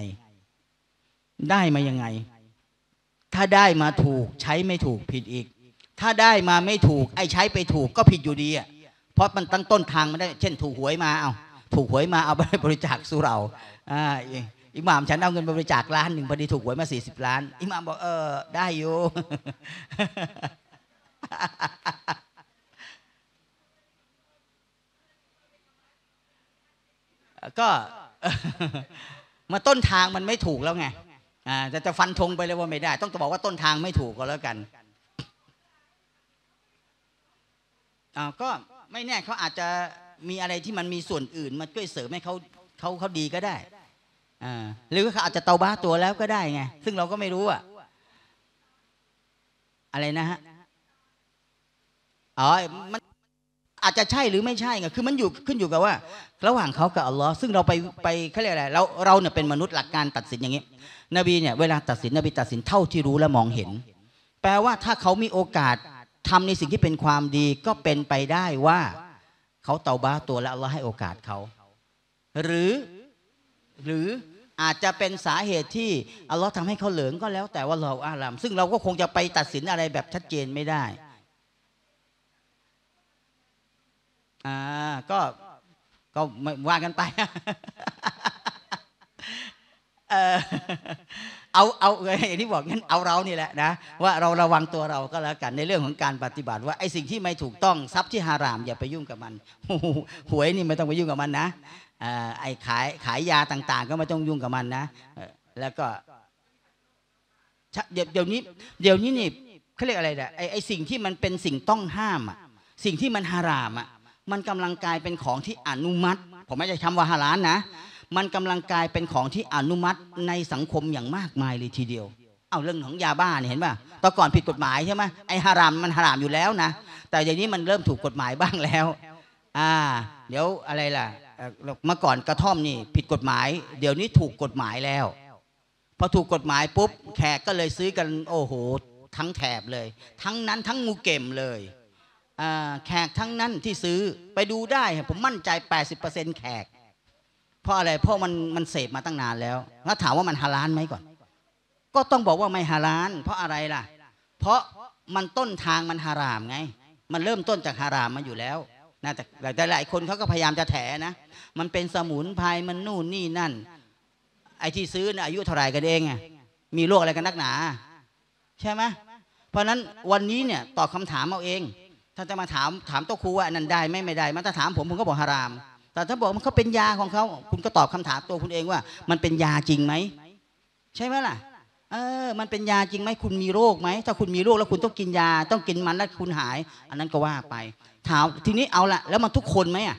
ได้มายังไง ถ้าได้มาถูกใช้ไม่ถูกผิดอีก ถ้าได้มาไม่ถูก ไอ้ใช้ไปถูกก็ผิดอยู่ดีอ่ะเพราะมันตั้งต้นทางมันได้เช่น ถูกหวยมาเอาถูกหวยมาเอาไปบริจาคสูเราอ่าอิหม่ามฉันเอาเงินบริจาคล้านหนึ่งพอดี ถูกหวยมาสี่สิบล้านอิหม่ามบอกเออได้อยู่ ก็ มาต้นทางมันไม่ถูกแล้ว ไงจะจะฟันธงไปเลยว่าไม่ได้ ต้องบอกว่าต้นทางไม่ถูกก็แล้วกันก็ไม่แน่เขาอาจจะมีอะไรที่มันมีส่วนอื่นมาช่วยเสริมให้เขาเขาเขาดีก็ได้อ่าหรือเขาอาจจะเตาบ้าตัวแล้วก็ได้ไงซึ่งเราก็ไม่รู้อ่ะอะไรนะฮะอ๋อมันอาจจะใช่หรือไม่ใช่ไงคือมันอยู่ขึ้นอยู่กับว่า ระหว่างเขากับอัลลอฮ์ซึ่งเราไปไปเขาเรียกอะไรเราเราเนี่ยเป็นมนุษย์หลักการตัดสินอย่างนี้นบีเนี่ยเวลาตัดสินนบีตัดสินเท่าที่รู้และมองเห็น แปลว่าถ้าเขามีโอกาส ทำในสิ่งที่เป็นความดีก็เป็นไปได้ว่าเขาเตาบ้าตัวแล้วเราให้โอกาสเขา หรือ หรืออาจจะเป็นสาเหตุที่อัลลอฮ์ทำให้เขาเหลืองก็แล้ว แต่ว่าเราอาลามซึ่งเราก็คงจะไปตัดสินอะไรแบบชัดเจนไม่ได้ อ่าก็ก็ว่ากันไปเออเอาเอาเอย่างที่บอกงั้นเอาเรานี่แหละนะว่าเราระวังตัวเราก็แล้วกันในเรื่องของการปฏิบัติ ว่าไอ้สิ่งที่ไม่ถูกต้องทรัพย์ที่ฮาราม อย่าไปยุ่งกับมันหวยนี่ไม่ต้องไปยุ่งกับมันนะไอ้ขายขายยาต่าง ๆ ก็ไม่ต้องยุ่งกับมันนะแล้วก็เดี๋ยวนี้เดี๋ยวนี้นี่เขาเรียกอะไรนะไอ้ไอ้สิ่งที่มันเป็นสิ่งต้องห้ามอ่ะสิ่งที่มันฮารามอ่ะมันกำลังกลายเป็นของที่อนุมัติ ผมไม่ใช่คำว่าฮารานนะมันกำลังกลายเป็นของที่อนุมัติในสังคมอย่างมากมายเลยทีเดียว เอาเรื่องของยาบ้าเนี่ยเห็นป่ะตอนก่อนผิดกฎหมายใช่ไหมไอ้ฮารามมันฮารามอยู่แล้วนะ แต่อย่างนี้มันเริ่มถูกกฎหมายบ้างแล้ว อ่า เดี๋ยวอะไรล่ะ เมื่อก่อนกระท่อมนี่ ผิดกฎหมาย เดี๋ยวนี้ถูกกฎหมายแล้ว พอถูกกฎหมายปุ๊บ แขกก็เลยซื้อกันโอ้โหทั้งแถบเลย ทั้งนั้นทั้งงูเก็มเลยแขกทั้งนั้นที่ซื้อไปดูได้ผมมั่นใจ80%แขกเพราะอะไร เพราะมันมันเสพมาตั้งนานแล้วแล้วถามว่ามันฮาลานไหมก่อน ก็ต้องบอกว่าไม่ฮาลาน เพราะอะไรล่ะ เพราะมันต้นทางมันฮารามไง มันเริ่มต้นจากฮารามมาอยู่แล้วนะแต่หลายคนเขาก็พยายามจะแถนะ มันเป็นสมุนไพรมันนู่นนี่นั่น ไอที่ซื้อนะอายุเท่าไรกันเองไงมีโรคอะไรกันนักหนา ใช่ไหมเพราะนั้นวันนี้เนี่ยตอบคาถามเอาเอง ถ้าจะมาถามถามโต๊ะครูว่านั้นได้ไม่ไม่ได้มาถ้าถามผมผมก็บอกฮารามแต่ถ้าบอกมันเขาเป็นยาของเขาคุณก็ตอบคำถามตัวคุณเองว่า มันเป็นยาจริงไหมใช่ไหมล่ะ เออ มันเป็นยาจริงไหมคุณมีโรคไหมถ้าคุณมีโรคแล้ว คุณต้องกินยา ต้องกินมันแล้วคุณหาย อันนั้นก็ว่าไป ถามทีนี้เอาละแล้วมันทุกคนไหมอ่ะ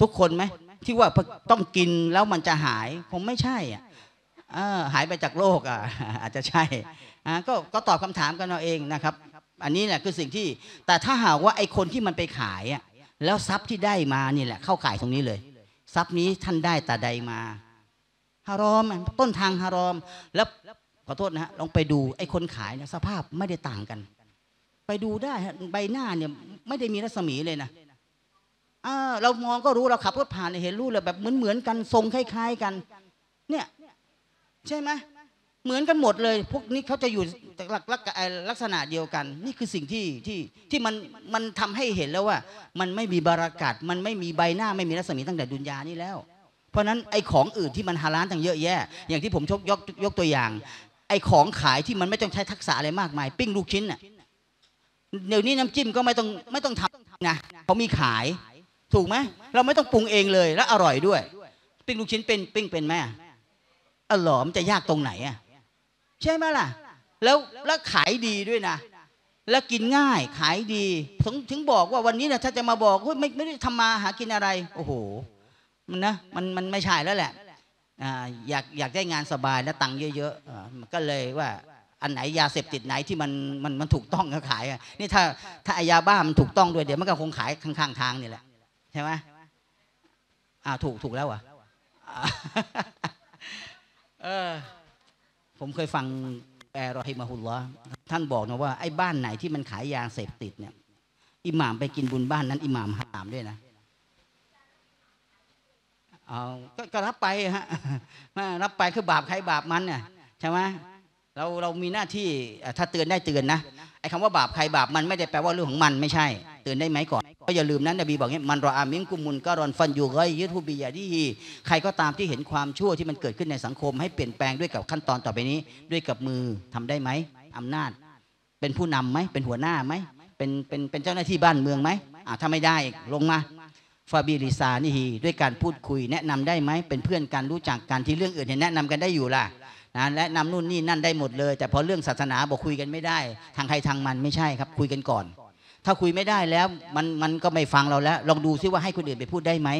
ทุกคนไหมที่ว่าต้องกินแล้วมันจะหายคงไม่ใช่อ่ะหายไปจากโรคอ่ะอาจจะใช่ก็ก็ตอบคำถามกันเอาเองนะครับ อันนี้แหละคือสิ่งที่ แต่ถ้าหากว่าไอ้คนที่มันไปขายอ่ะแล้วทรัพย์ที่ได้มานี่แหละเข้าข่ายตรงนี้เลยทรัพย์นี้ท่านได้แต่ใดมาฮารอม ต้นทางฮารอม แล้วขอโทษนะฮะลองไปดูไอ้คนขายเนี่ยสภาพไม่ได้ต่างกัน ไปดูได้ใบหน้าเนี่ยไม่ได้มีรัศมีเลยนะเรามองก็รู้เราขับรถผ่านเห็นรู้เลยแบบเหมือนเหมือนกันทรงคล้ายๆกัน เนี่ย ใช่ไหมเหมือนกันหมดเลย พวกนี้เขาจะอยู่ลักลักษณะเดียวกัน นี่คือสิ่งที่ที่ที่มันมันทำให้เห็นแล้วว่า มันไม่มีบารากัดมันไม่มีใบหน้าไม่มีรัศมีตั้งแต่ดุนยานี่แล้ว เพราะนั้นไอ้ของอื่นที่มันฮาลานตั้งเยอะแยะ อย่างที่ผมชกยกยกตัวอย่าง ไอ้ของขายที่มันไม่ต้องใช้ทักษะอะไรมากมาย ปิ้งลูกชิ้นน่ะเดี๋ยวนี้น้ำจิ้มก็ไม่ต้องไม่ต้องทำนะเขามีขาย ถูกไหมเราไม่ต้องปรุงเองเลยแล้วอร่อยด้วย ปิ้งลูกชิ้นเป็นปิ้งเป็นไหมอ๋อหอมันจะยากตรงไหนอ่ะใช่ไหมล่ะแล้วแล้วขายดีด้วยนะ แล้วกินง่ายขายดี ถึงถึงบอกว่าวันนี้นะถ้าจะมาบอกไม่ไม่ได้ทำมาหากินอะไร โอ้โห มันนะ มันมันไม่ใช่แล้วแหละอยากอยากได้งานสบายและตังค์เยอะๆก็เลยว่า อันไหนยาเสพติดไหนที่มันมันมันถูกต้องก็ขายนี่ถ้า ถ้าอายาบ้ามันถูกต้อง ด้วยเดี๋ยวมันก็คงขายข้างๆทางนี่แหละใช่ไหมอ่าถูกถูกแล้วอ่ะเออผมเคยฟังแอรรอฮิมาฮุลลอท่านบอกนะว่าไอ้บ้านไหน ที่มันขายยาเสพติดเนี่ย อิหม่ามไปกินบุญบ้านนั้น อิหม่ามห้ามด้วยนะเอาก็รับไปฮะรับไปคือบาปใครบาปมันเนี่ยใช่ไหมเราเรามีหน้าที่ถ้าเตือนได้เตือนนะไอ้คำว่าบาปใครบาปมันไม่ได้แปลว่าเรื่องของมันไม่ใช่ ตื่นได้ไหมก่อน ก็อย่าลืมนั้นนบีบอกงี้มันรออามิงกุมุลก็รอนฟันอยู่ก็ยึดผูบียาดีใครก็ตามที่เห็นความชั่วที่มันเกิดขึ้นในสังคมให้เปลี่ยนแปลงด้วยกับขั้นตอนต่อไปนี้ ด้วยกับมือทำได้ไหมอำนาจ เป็นผู้นำไหมเป็นหัวหน้าไหมเป็นเป็นเป็นเจ้าหน้าที่บ้านเมืองไหมอ่าถ้าไม่ได้ลงมาฟาบิลิซานี่ฮีด้วยการพูดคุยแนะนำได้ไหมเป็นเพื่อนกันรู้จักกันที่เรื่องอื่นเห็นแนะนำกันได้อยู่ล่ะนะและนำนู่นนี่นั่นได้หมดเลย แต่พอเรื่องศาสนาบอกคุยกันไม่ได้ ทางใครทางมันไม่ใช่ครับคุยกันก่อน ถ้าคุยไม่ได้แล้วมันมันก็ไม่ฟังเราแล้วลองดูซิว่าให้คนอื่นไปพูดได้ไหม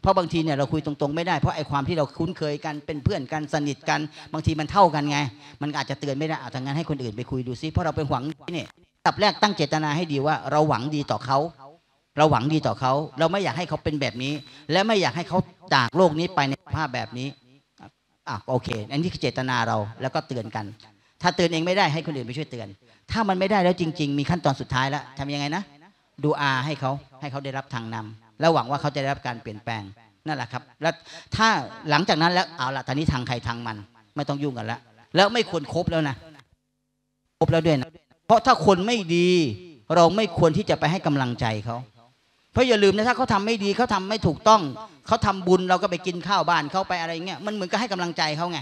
เพราะบางทีเนี่ยเราคุยตรงๆไม่ได้เพราะไอ้ความที่เราคุ้นเคยกัน เป็นเพื่อนกันสนิทกัน บางทีมันเท่ากันไง มันอาจจะเตือนไม่ได้อาจจะงั้นให้คนอื่นไปคุยดูซิเพราะเราเป็นหวังนี่ ตับแรกตั้งเจตนาให้ดีว่าเราหวังดีต่อเขาเราหวังดีต่อเขาเราไม่อยากให้เขาเป็นแบบนี้ และไม่อยากให้เขาจากโลกนี้ไปในภาพแบบนี้อ่ะโอเคอันนี้คือเจตนาเราแล้วก็เตือนกัน ถ้าเตือนเองไม่ได้ให้คนอื่นไปช่วยเตือน ถ้ามันไม่ได้แล้วจริง ๆ มีขั้นตอนสุดท้ายแล้วทำยังไงนะดูอาให้เขาให้เขาได้รับทางนำ แล้วหวังว่าเขาจะได้รับการเปลี่ยนแปลงนั่นแหละครับ แล้วถ้าหลังจากนั้นแล้วเอาละตอนนี้ทางใครทางมัน ไม่ต้องยุ่งกันแล้วแล้วไม่ควรคบแล้วนะคบแล้วด้วยนะเพราะถ้าคนไม่ดี เราไม่ควรที่จะไปให้กำลังใจเขาเพราะอย่าลืมนะถ้าเขาทาไม่ดีเขาทำไม่ถูกต้องเขาทำบุญเราก็ไปกินข้าวบ้านเขาไปอะไรเงี้ย มันเหมือนก็ให้กำลังใจเขาไง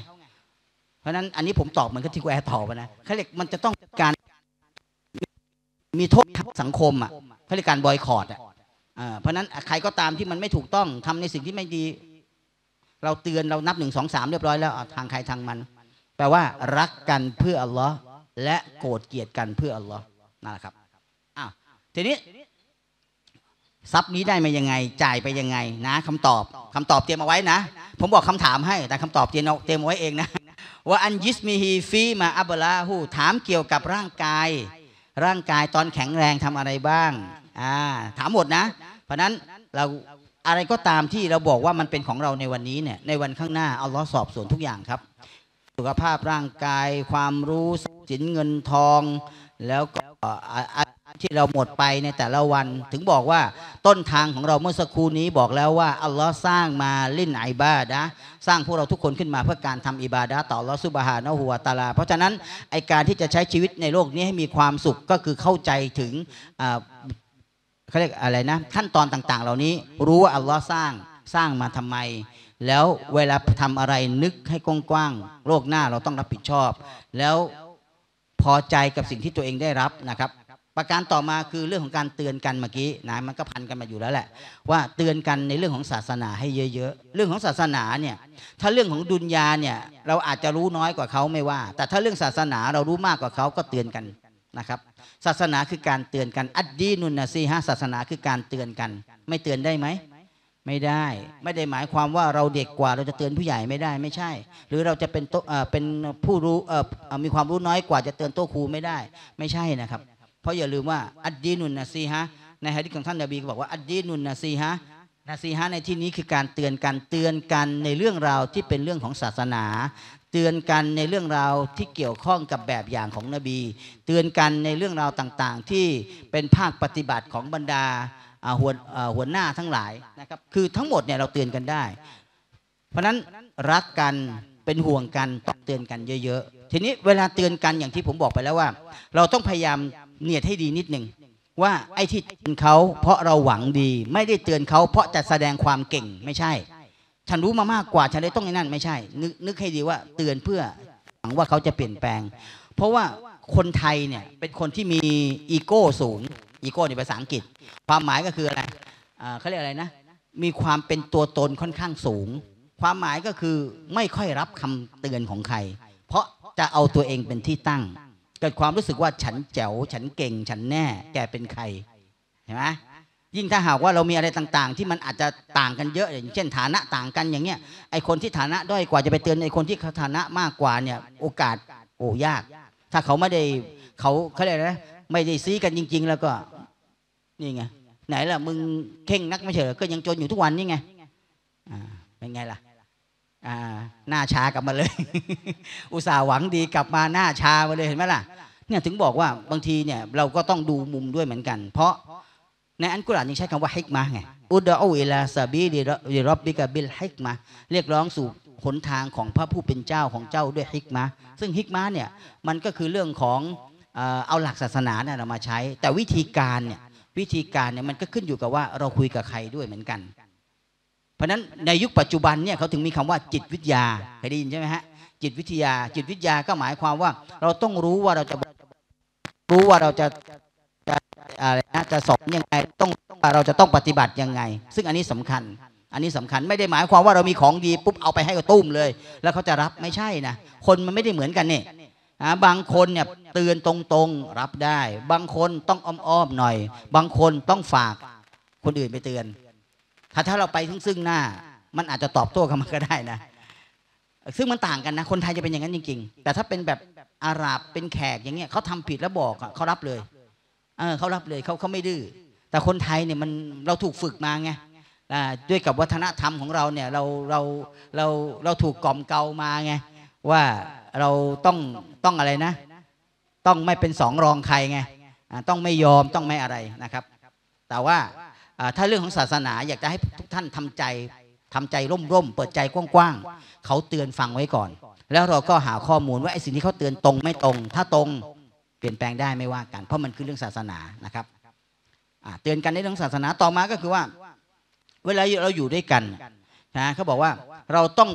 เพราะนั้นอันนี้ผมตอบเหมือนกับที่กูแอร์ตอบนะเขาเรียกมันจะต้องการมีโทษทางสังคม อ่ะเขาเรียกการบอยคอร์ดอ่ะเพราะนั้นใครก็ตามที่มันไม่ถูกต้อง ทำในสิ่งที่ไม่ดี เราเตือนเรานับหนึ่งสองสามเรียบร้อย แล้วทางใครทางมัน แปลว่า รักกันเพื่ออัลลอฮ์และโกรธเกลียดกันเพื่ออัลลอฮ์นั่นแหละครับอ้าวทีนี้ทรัพย์นี้ได้มายังไงจ่ายไปยังไงนะ คำตอบคำตอบเตรียมเอาไว้นะ ผมบอกคำถามให้ แต่คำตอบเตรียมเตรียมไว้เองนะว่าอันยิสมีฮีฟีมาอับลาหูถามเกี่ยวกับร่างกาย ร่างกายตอนแข็งแรงทำอะไรบ้างอ่าถามหมดนะ เพราะนั้นเราอะไรก็ตามที่เราบอกว่ามันเป็นของเราในวันนี้เนี่ยในวันข้างหน้าเอาล้อสอบสวนทุกอย่างครับสุขภาพร่างกาย ความรู้สินเงินทองแล้วก็อที่เราหมดไปในแต่ละวันถึงบอกว่าต้นทางของเราเมื่อสักครู่นี้บอกแล้วว่าอัลลอฮ์สร้างมาลิ่นไอบาดะสร้างพวกเราทุกคนขึ้นมาเพื่อการทำอิบาดะต่อลอสุบฮานะหัวตาลา เพราะฉะนั้นไอการที่จะใช้ชีวิตในโลกนี้ให้มีความสุขก็คือเข้าใจถึงเขาเรียกอะไรนะ ขั้นตอนต่าง ๆ เหล่านี้รู้ว่าอัลลอฮ์สร้างสร้างมาทำไม แล้วเวลาทำอะไรนึกให้กว้างๆโลกหน้าเราต้องรับผิดชอบ แล้วพอใจกับสิ่งที่ตัวเองได้รับนะครับประการต่อมาคือเรื่องของการเตือนกันเมื่อกี้นะมันก็พันกันมาอยู่แล้วแหละ ว่าเตือนกันในเรื่องของศาสนาให้เยอะ ๆ เรื่องของศาสนาเนี่ยถ้าเรื่องของดุนยาเนี่ยเราอาจจะรู้น้อยกว่าเขาไม่ว่า แต่ถ้าเรื่องศาสนาเรารู้มากกว่าเขาก็เตือนกันนะครับ ศาสนาคือการเตือนกันอัดดีนุนนะซีฮะศาสนาคือการเตือนกันไม่เตือนได้ไหมไม่ได้ไม่ได้หมายความว่าเราเด็กกว่าเราจะเตือนผู้ใหญ่ไม่ได้ไม่ใช่ หรือเราจะเป็นโตเป็นผู้รู้มีความรู้น้อยกว่าจะเตือนโตครูไม่ได้ ไม่ใช่นะครับเพราะอย่าลืมว่าอัดดีนุนนะซีฮะในฮะดิษของท่านนบีก็บอกว่าอัดดีนุนนะซีฮะนะซีฮะในที่นี้คือการเตือนกันเตือนกันในเรื่องราวที่เป็นเรื่องของศาสนา เตือนกันในเรื่องราวที่เกี่ยวข้องกับแบบอย่างของนบี เตือนกันในเรื่องราวต่างๆ ที่เป็นภาคปฏิบัติของบรรดาหัวหัวหน้าทั้งหลายนะครับคือทั้งหมดเนี่ยเราเตือนกันได้ เพราะนั้นรักกันเป็นห่วงกันต้องเตือนกันเยอะๆทีนี้เวลาเตือนกันอย่างที่ผมบอกไปแล้วว่า เราต้องพยายามเนียดให้ดีนิดหนึ่งว่าไอ้ที่เตือนเขาเพราะเราหวังดี ไม่ได้เตือนเขาเพราะจะแสดงความเก่งไม่ใช่ ฉันรู้มามากกว่าฉันเลยต้องไอ้นั่นไม่ใช่นึกนึกให้ดีว่าเตือนเพื่อหวังว่าเขาจะเปลี่ยนแปลง เพราะว่าคนไทยเนี่ยเป็นคนที่มีอีโก้สูงอีโก้ในภาษาอังกฤษ ความหมายก็คืออะไรเขาเรียกอะไรนะ มีความเป็นตัวตนค่อนข้างสูง ความหมายก็คือไม่ค่อยรับคำเตือนของใคร เพราะจะเอาตัวเองเป็นที่ตั้งกิดความรู้สึกว่าฉันแจ๋ว ฉันเก่ง ฉันแน่ แกเป็นใครเห็นไหมยิ่งถ้าหากว่าเรามีอะไรต่าง ๆ ที่มันอาจจะต่างกันเยอะ อย่างเช่นฐานะต่างกันอย่างเงี้ยไอคนที่ฐานะด้อยกว่าจะไปเตือนไอคนที่ฐานะมากกว่าเนี่ยโอกาสโอ้ยาก ถ้าเขาไม่ได้เขาเขาเรียกนะไม่ได้ซีกันจริง ๆ แล้วก็นี่ไงไหนล่ะมึงเข่งนักไม่เฉยก็ยังจนอยู่ทุกวันนี่ไงอ่าเป็นไงล่ะหน้าชากลับมาเลย อุตส่าห์หวังดีกลับมาหน้าชามาเลยเห็นไหมล่ะเนี่ยถึงบอกว่าบางทีเนี่ยเราก็ต้องดูมุมด้วยเหมือนกัน เพราะในอันกุรอานยังใช้คำว่าฮิกมาไงอุดอูอิลาซาบีดิรอบบิกาบิลฮิกมาเรียกร้องสู่หนทางของพระผู้เป็นเจ้าของเจ้าด้วยฮิกมาซึ่งฮิกมาเนี่ยมันก็คือเรื่องของเอาหลักศาสนาเนี่ยเรามาใช้ แต่วิธีการเนี่ยวิธีการเนี่ยมันก็ขึ้นอยู่กับว่าเราคุยกับใครด้วยเหมือนกันเพราะนั้นในยุคปัจจุบันเนี่ยเขาถึงมีคำว่าจิตวิทยาเคยได้ยินใช่ไหมฮะจิตวิทยา จิตวิทยาก็หมายความว่า เราต้องรู้ว่าเราจะ รู้ว่าเราจะจะอะไรนะจะสอนยังไงต้องเราจะต้องปฏิบัติยังไง ซึ่งอันนี้สำคัญ อันนี้สำคัญไม่ได้หมายความว่าเรามีของดีปุ๊บเอาไปให้กับตุ้มเลย แล้วเขาจะรับไม่ใช่นะคนมันไม่ได้เหมือนกันเนี่ยบางคนเนี่ยเตือนตรงๆ รับได้ บางคนต้องอ้อมๆหน่อย บางคนต้องฝาก คนอื่นไปเตือนถ้าถ้าเราไปซึ่งซึ่งหน้ามันอาจจะตอบโต้กันมาก็ได้นะ ซึ่งมันต่างกันนะคนไทยจะเป็นอย่างนั้นจริงๆแต่ถ้าเป็นแบบอาหรับเป็นแขกอย่างเงี้ยเขาทำผิดแล้วบอกเขารับเลยเออเขารับเลยเขาเขาไม่ดื้อแต่คนไทยเนี่ยมันเราถูกฝึกมาไงด้วยกับวัฒนธรรมของเราเนี่ยเราเราเราเราถูกกล่อมเกลามาไงว่าเราต้องต้องอะไรนะ ต้องไม่เป็นสองรองใครไงต้องไม่ยอมต้องไม่อะไรนะครับ แต่ว่าถ้าเรื่องของศาสนาอยากจะให้ทุกท่านทำใจทำใจร่มๆเปิดใจกว้างๆเขาเตือนฟังไว้ก่อน แล้วเราก็หาข้อมูลว่าไอ้สิ่งที่เขาเตือนตรงไม่ตรง ถ้าตรงเปลี่ยนแปลงได้ไม่ว่ากันเพราะมันคือเรื่องศาสนานะครับเตือนกันในเรื่องศาสนาต่อมาก็คือว่า เวลาเราอยู่ด้วยกันนะเขาบอกว่าเราต้อง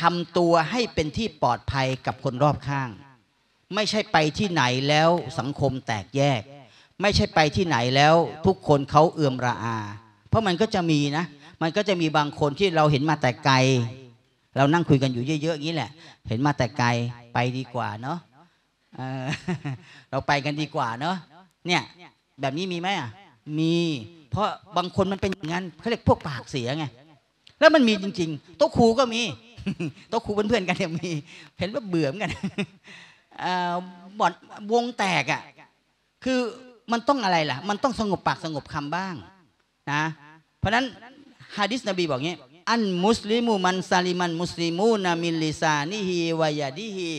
ทำตัวให้เป็นที่ปลอดภัยกับคนรอบข้าง ไม่ใช่ไปที่ไหนแล้วสังคมแตกแยกไม่ใช่ไปที่ไหนแล้ว ทุกคนเขาเอื่อมระอา เพราะมันก็จะมีนะมันก็จะมีบางคนที่เราเห็นมาแต่ไกล เรานั่งคุยกันอยู่เยอะๆอย่างนี้แหละ เห็นมาแต่ไกลไปดีกว่าเนาะเราไปกันดีกว่าเนาะเนี่ย แบบนี้มีไหมอ่ะ มี เพราะบางคนมันเป็นอย่างนั้นเขาเรียกพวกปากเสียไงแล้วมันมีจริงๆโต๊ะครูก็มีโต๊ะครูเพื่อนๆกันเนี่ยมี เห็นว่าเบื่อมกอนอ่าบ่อนวงแตกอ่ะคือมันต้องอะไรล่ะ มันต้องสงบปากสงบคำบ้างนะ เพราะฉะนั้นฮะดิษนบีบอกงี้ อันมุสลิมูมันซาลิมันมุสลิมูนามิลิซานิฮีวายาดิฮี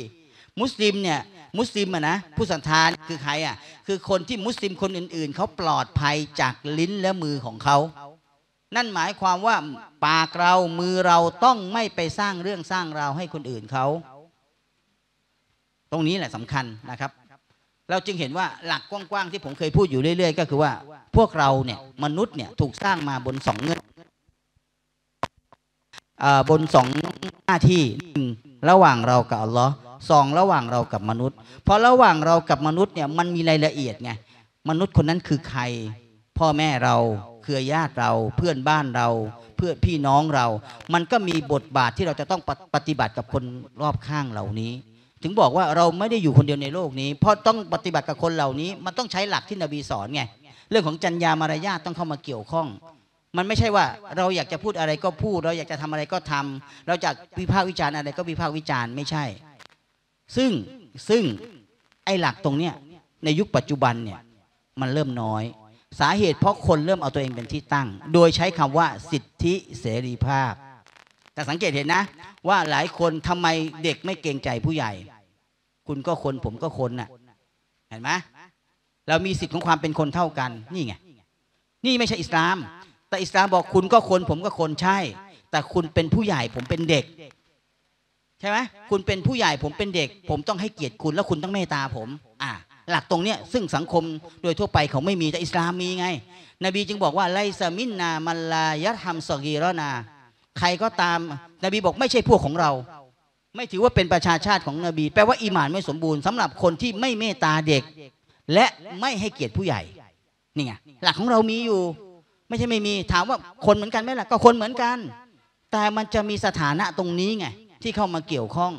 มุสลิมเนี่ย มุสลิมอะนะผู้สััทธาคือใครอ่ะคือคนที่มุสลิมคนอื่น ๆเขาปลอดภัยจากลิ้นและมือของเขา นั่นหมายความว่าปากเรามือเราต้องไม่ไปสร้างเรื่องสร้างราวให้คนอื่นเขาตรงนี้แหละสำคัญนะครับเราจึงเห็นว่าหลักกว้างๆที่ผมเคยพูดอยู่เรื่อย ๆ ก็คือว่า พวกเราเนี่ย มนุษย์เนี่ยถูกสร้างมาบนสองเงื่อนบนสองหน้าที่หนึ่งระหว่างเรากับอัลลอฮ์สองระหว่างเรากับมนุษย์เพราะระหว่างเรากับมนุษย์เนี่ยมันมีรายละเอียดไงมนุษย์คนนั้นคือใคร พ่อแม่เราเครือญาติเราเพื่อนบ้านเรา เพื่อพี่น้องเรา มันก็มีบทบาทที่เราจะต้องปฏิบัติกับคนรอบข้างเหล่านี้ถึงบอกว่าเราไม่ได้อยู่คนเดียวในโลกนี้ เพราะต้องปฏิบัติกับคนเหล่านี้ มันต้องใช้หลักที่นบีสอนไงเรื่องของจรญยามารยาทต้องเข้ามาเกี่ยวข้อง มันไม่ใช่ว่าเราอยากจะพูดอะไรก็พูด เราอยากจะทำอะไรก็ทำ เราจะวิพากษ์วิจารณ์อะไรก็วิพากษ์วิจารณ์ไม่ใช่ ซึ่งซึ่งไอ้หลักตรงเนี้ยในยุคปัจจุบันเนี่ยมันเริ่มน้อย สาเหตุเพราะคนเริ่มเอาตัวเองเป็นที่ตั้ง โดยใช้คำว่าสิทธิเสรีภาพ แต่สังเกตเห็นนะว่าหลายคนทำไมเด็กไม่เกรงใจผู้ใหญ่ คุณก็คนผมก็คนน่ะเห็นไหมเรามีสิทธิ์ของความเป็นคนเท่ากันนี่ไงนี่ไม่ใช่อิสลาม แต่อิสลามบอกคุณก็คนผมก็คนใช่ แต่คุณเป็นผู้ใหญ่ผมเป็นเด็ก ใช่ไหมคุณเป็นผู้ใหญ่ผมเป็นเด็ก ผมต้องให้เกียรติคุณแล้วคุณต้องเมตตาผมอ่าหลักตรงเนี้ยซึ่งสังคมโดยทั่วไปเขาไม่มีแต่อิสลามมีไงนบีจึงบอกว่าไลซามินนามัลลายัดฮัมสกีรนาใครก็ตามนบีบอกไม่ใช่พวกของเรา ไม่ถือว่าเป็นประชาชาติของนบี แปลว่าอีหมานไม่สมบูรณ์สำหรับคนที่ไม่เมตตาเด็ก และไม่ให้เกียรติผู้ใหญ่นี่ไงหลักของเรามีอยู่ ไม่ใช่ไม่มีถามว่าคนเหมือนกันไหมล่ะก็คนเหมือนกัน แต่มันจะมีสถานะตรงนี้ไงที่เข้ามาเกี่ยวข้อง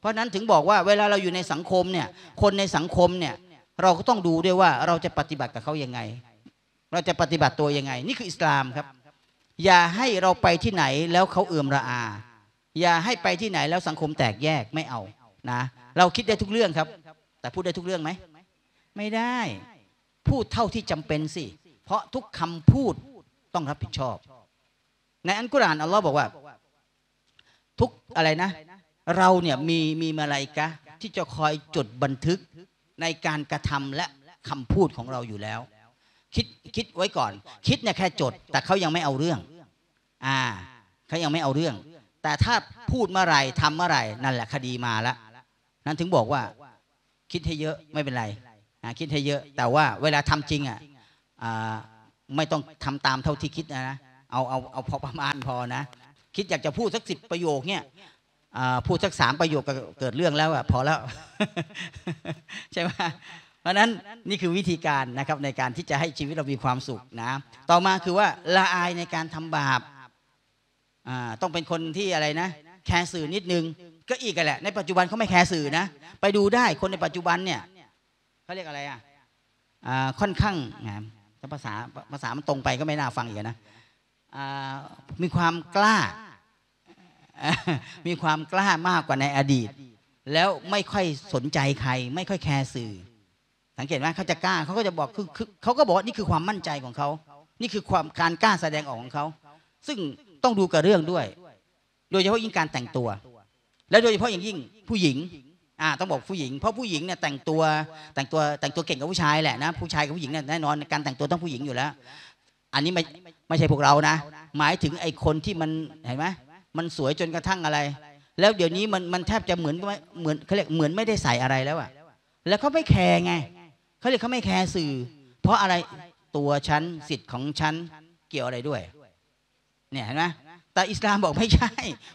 เพราะนั้นถึงบอกว่าเวลาเราอยู่ในสังคมเนี่ยคนในสังคมเนี่ยเราก็ต้องดูด้วยว่าเราจะปฏิบัติกับเขายังไง เราจะปฏิบัติตัวยังไง นี่คืออิสลามครับอย่าให้เราไปที่ไหนแล้วเขาเอื่มระอา อย่าให้ไปที่ไหนแล้วสังคมแตกแยกไม่เอานะ เราคิดได้ทุกเรื่องครับ แต่พูดได้ทุกเรื่องไหมไม่ได้ พูดเท่าที่จำเป็นสิ เพราะทุกคำพูดต้องรับผิดชอบ ในอันกุรานอัลลอฮ์บอกว่า ทุกอะไรนะ เราเนี่ยมีมีมาลายกะที่จะคอยจดบันทึกในการกระทำและคำพูดของเราอยู่แล้วคิดคิดไว้ก่อน คิดเนี่ยแค่จด แต่เขายังไม่เอาเรื่อง อ่าเขายังไม่เอาเรื่อง แต่ถ้าพูดเมื่อไรทำเมื่อไรนั่นแหละ คดีมาละนั้นถึงบอกว่า คิดให้เยอะไม่เป็นไรคิดให้เยอะ แต่ว่าเวลาทำจริงอ่ะไม่ต้องทำตามเท่าที่คิดนะนะเอาเอาเอาพอประมาณพอนะคิดอยากจะพูดสักสิบประโยคเนี่ยพูดสักสามประโยคก็เกิดเรื่องแล้วอ่ะพอแล้ว ใช่ไหมราะนั้นนี่คือวิธีการนะครับในการที่จะให้ชีวิตเรามีความสุขนะต่อมาคือว่าละอายในการทำบาปต้องเป็นคนที่อะไรนะแคร์สื่อนิดนึง ก็อีกแหละในปัจจุบันเขาไม่แคร์สื่อนะไปดูได้คนในปัจจุบันเนี่ยเขาเรียกอะไรอ่ะค่อนข้างนะภาษาภาษามันตรงไปก็ไม่น่าฟังอีกนะมีความกล้า มีความกล้ามากกว่าในอดีต แล้วไม่ค่อยสนใจใครไม่ค่อยแคร์สื่อสังเกตไหมเขาจะกล้าเขาก็จะบอกคือเขาก็บอกว่านี่คือความมั่นใจของเขา นี่คือความการกล้าแสดงออกของเขา ซึ่งต้องดูกับเรื่องด้วย โดยเฉพาะยิ่งการแต่งตัว และโดยเฉพาะอย่างยิ่งผู้หญิง อ่าต้องบอกผู้หญิง เพราะผู้หญิงเนี่ยแต่งตัวแต่งตัวแต่งตัวเก่งกับผู้ชายแหละนะ ผู้ชายกับผู้หญิงเนี่ยแน่นอนการแต่งตัวต้องผู้หญิงอยู่แล้ว อันนี้ไม่ไม่ใช่พวกเรานะ หมายถึงไอ้คนที่มันเห็นไหม มันสวยจนกระทั่งอะไร แล้วเดี๋ยวนี้มันมันแทบจะเหมือนเหมือนเขาเรียกเหมือนไม่ได้ใส่อะไรแล้วอะแล้วเขาไม่แคร์ไงเขาเรียกเขาไม่แคร์สื่อ เพราะอะไรตัวฉันสิทธิ์ของฉันเกี่ยวอะไรด้วยเนี่ยเห็นไหมแต่อิสลามบอกไม่ใช่